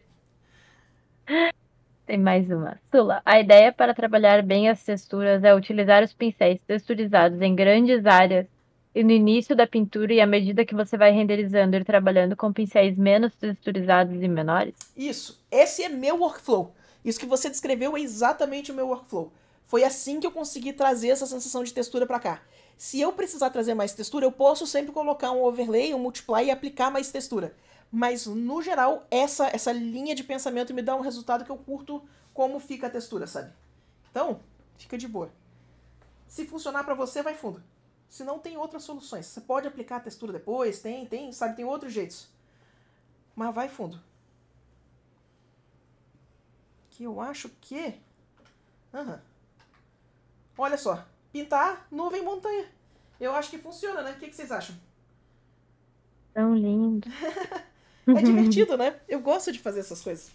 Speaker 2: Tem mais uma. Sula, a ideia para trabalhar bem as texturas é utilizar os pincéis texturizados em grandes áreas e no início da pintura e à medida que você vai renderizando e trabalhando com pincéis menos texturizados e menores?
Speaker 1: Isso. Esse é meu workflow. Isso que você descreveu é exatamente o meu workflow. Foi assim que eu consegui trazer essa sensação de textura para cá. Se eu precisar trazer mais textura, eu posso sempre colocar um overlay, um multiply e aplicar mais textura. Mas no geral, essa essa linha de pensamento me dá um resultado que eu curto como fica a textura, sabe? Então, fica de boa. Se funcionar para você, vai fundo. Se não, tem outras soluções. Você pode aplicar a textura depois, tem, tem, sabe, tem outros jeitos. Mas vai fundo. Que eu acho que... Aham. Uhum. Olha só. Pintar nuvem montanha. Eu acho que funciona, né? O que, que vocês acham? Tão lindo. é divertido, né? Eu gosto de fazer essas coisas.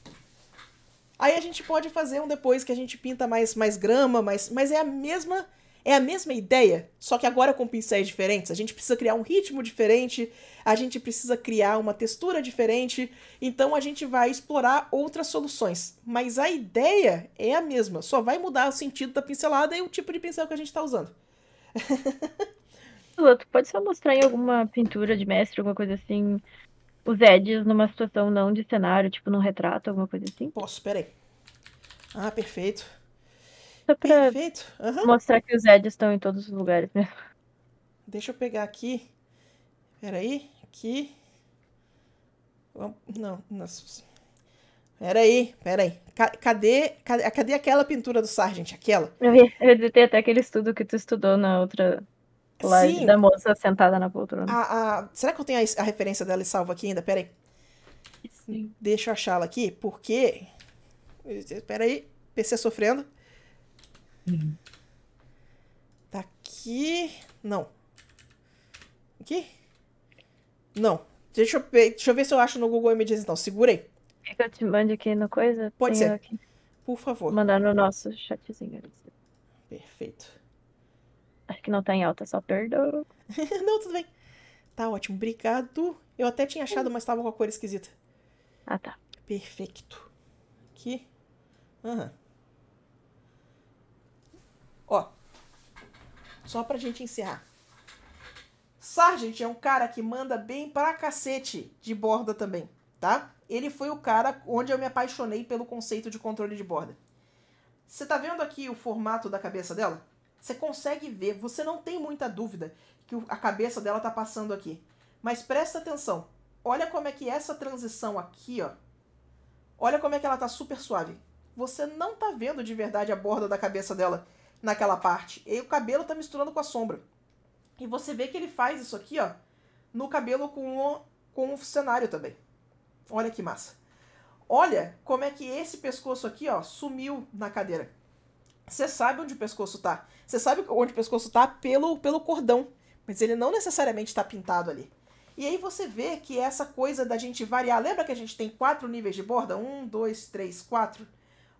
Speaker 1: Aí a gente pode fazer um depois que a gente pinta mais, mais grama, mais, mas é a mesma é a mesma ideia, só que agora com pincéis diferentes. A gente precisa criar um ritmo diferente, a gente precisa criar uma textura diferente, então a gente vai explorar outras soluções. Mas a ideia é a mesma, só vai mudar o sentido da pincelada e o tipo de pincel que a gente está usando. Piloto, pode só mostrar em
Speaker 2: alguma pintura de mestre, alguma coisa assim, os edges numa situação não de cenário, tipo num retrato, alguma coisa assim?
Speaker 1: Posso, peraí. Ah, perfeito.
Speaker 2: Só pra Perfeito. Uhum. mostrar que os Eds estão em todos os lugares. Né?
Speaker 1: Deixa eu pegar aqui. Peraí. Aqui. Não, nossa. Peraí, peraí. Cadê, cadê, cadê aquela pintura do Sargent? Aquela?
Speaker 2: Eu editei até aquele estudo que tu estudou na outra live Sim. da moça sentada na poltrona.
Speaker 1: A, a... Será que eu tenho a, a referência dela salva aqui ainda? Peraí. Sim. Deixa eu achá-la aqui, porque. Peraí, PC sofrendo. Hum. Tá aqui. Não. Aqui? Não. Deixa eu, ver, deixa eu ver se eu acho no Google Images então. Segurei. Quer é que eu
Speaker 2: te mande aqui na
Speaker 1: coisa? Pode Tenho ser. Aqui. Por favor. Mandar no nosso chatzinho. Perfeito.
Speaker 2: Acho que não tá em alta, só perdoa.
Speaker 1: não, tudo bem. Tá ótimo, obrigado. Eu até tinha achado, mas tava com a cor esquisita. Ah, tá. Perfeito. Aqui. Aham. Uhum. Ó, só pra gente encerrar. Sargent é um cara que manda bem pra cacete de borda também, tá? Ele foi o cara onde eu me apaixonei pelo conceito de controle de borda. Você tá vendo aqui o formato da cabeça dela? Você consegue ver, você não tem muita dúvida que a cabeça dela tá passando aqui. Mas presta atenção. Olha como é que essa transição aqui, ó. Olha como é que ela tá super suave. Você não tá vendo de verdade a borda da cabeça dela naquela parte. E o cabelo tá misturando com a sombra. E você vê que ele faz isso aqui, ó, no cabelo com o, com o cenário também. Olha que massa. Olha como é que esse pescoço aqui, ó, sumiu na cadeira. Você sabe onde o pescoço tá. Você sabe onde o pescoço tá pelo, pelo cordão. Mas ele não necessariamente está pintado ali. E aí você vê que essa coisa da gente variar. Lembra que a gente tem quatro níveis de borda? Um, dois, três, quatro?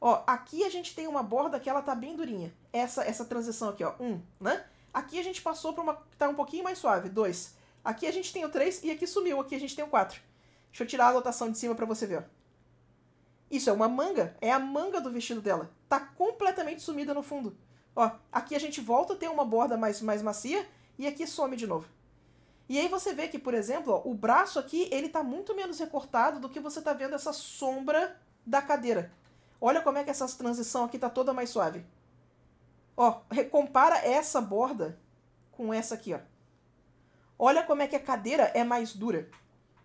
Speaker 1: Ó, aqui a gente tem uma borda que ela tá bem durinha. Essa, essa transição aqui, ó, um, né? Aqui a gente passou para uma que tá um pouquinho mais suave, dois. Aqui a gente tem o três e aqui sumiu, aqui a gente tem o quatro. Deixa eu tirar a lotação de cima para você ver, ó. Isso é uma manga, é a manga do vestido dela. Tá completamente sumida no fundo. Ó, aqui a gente volta a ter uma borda mais, mais macia e aqui some de novo. E aí você vê que, por exemplo, ó, o braço aqui, ele tá muito menos recortado do que você tá vendo essa sombra da cadeira. Olha como é que essa transição aqui tá toda mais suave. Ó, compara essa borda com essa aqui, ó. Olha como é que a cadeira é mais dura.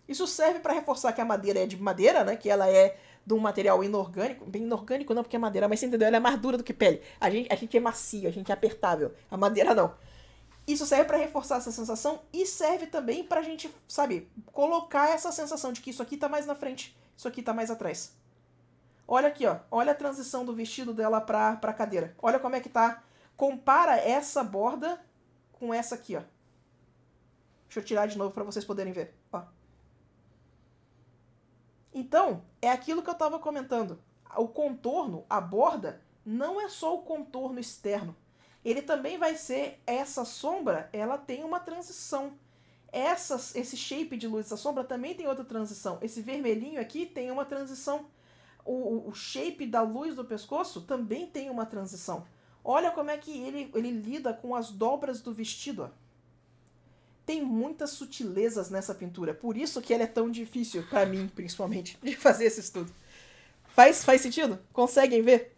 Speaker 1: Isso serve para reforçar que a madeira é de madeira, né? Que ela é de um material inorgânico. Bem, inorgânico não, porque é madeira, mas você entendeu? Ela é mais dura do que pele. A gente, a gente é macio, a gente é apertável. A madeira não. Isso serve para reforçar essa sensação e serve também para a gente, sabe, colocar essa sensação de que isso aqui está mais na frente, isso aqui está mais atrás. Olha aqui, ó. Olha a transição do vestido dela para a cadeira. Olha como é que tá. Compara essa borda com essa aqui, ó. Deixa eu tirar de novo para vocês poderem ver, ó. Então, é aquilo que eu estava comentando. O contorno, a borda, não é só o contorno externo. Ele também vai ser essa sombra, ela tem uma transição. Essas, esse shape de luz da sombra também tem outra transição. Esse vermelhinho aqui tem uma transição o, o shape da luz do pescoço também tem uma transição. Olha como é que ele, ele lida com as dobras do vestido. Ó. Tem muitas sutilezas nessa pintura, por isso que ela é tão difícil, para mim, principalmente, de fazer esse estudo. Faz, faz sentido? Conseguem ver?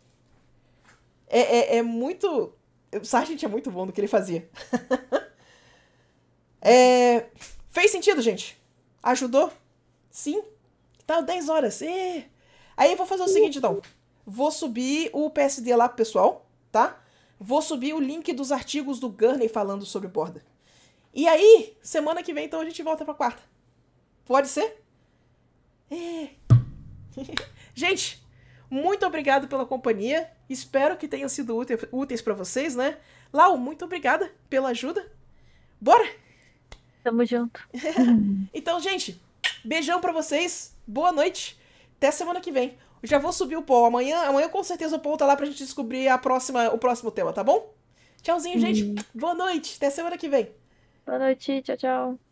Speaker 1: É, é, é muito. O Sargent é muito bom do que ele fazia. é... Fez sentido, gente? Ajudou? Sim? Tá 10 horas. Aí vou fazer o seguinte, então. Vou subir o PSD lá pro pessoal, tá? Vou subir o link dos artigos do Gurney falando sobre borda. E aí, semana que vem, então, a gente volta pra quarta. Pode ser? É. gente, muito obrigado pela companhia. Espero que tenham sido úteis para vocês, né? Lau, muito obrigada pela ajuda. Bora! Tamo junto. então, gente, beijão para vocês. Boa noite. Até semana que vem. já vou subir o Paul. Amanhã, amanhã com certeza o Paul tá lá pra gente descobrir a próxima, o próximo tema, tá bom? Tchauzinho, gente. Uhum. Boa noite. Até semana que vem. Boa noite. Tchau, tchau.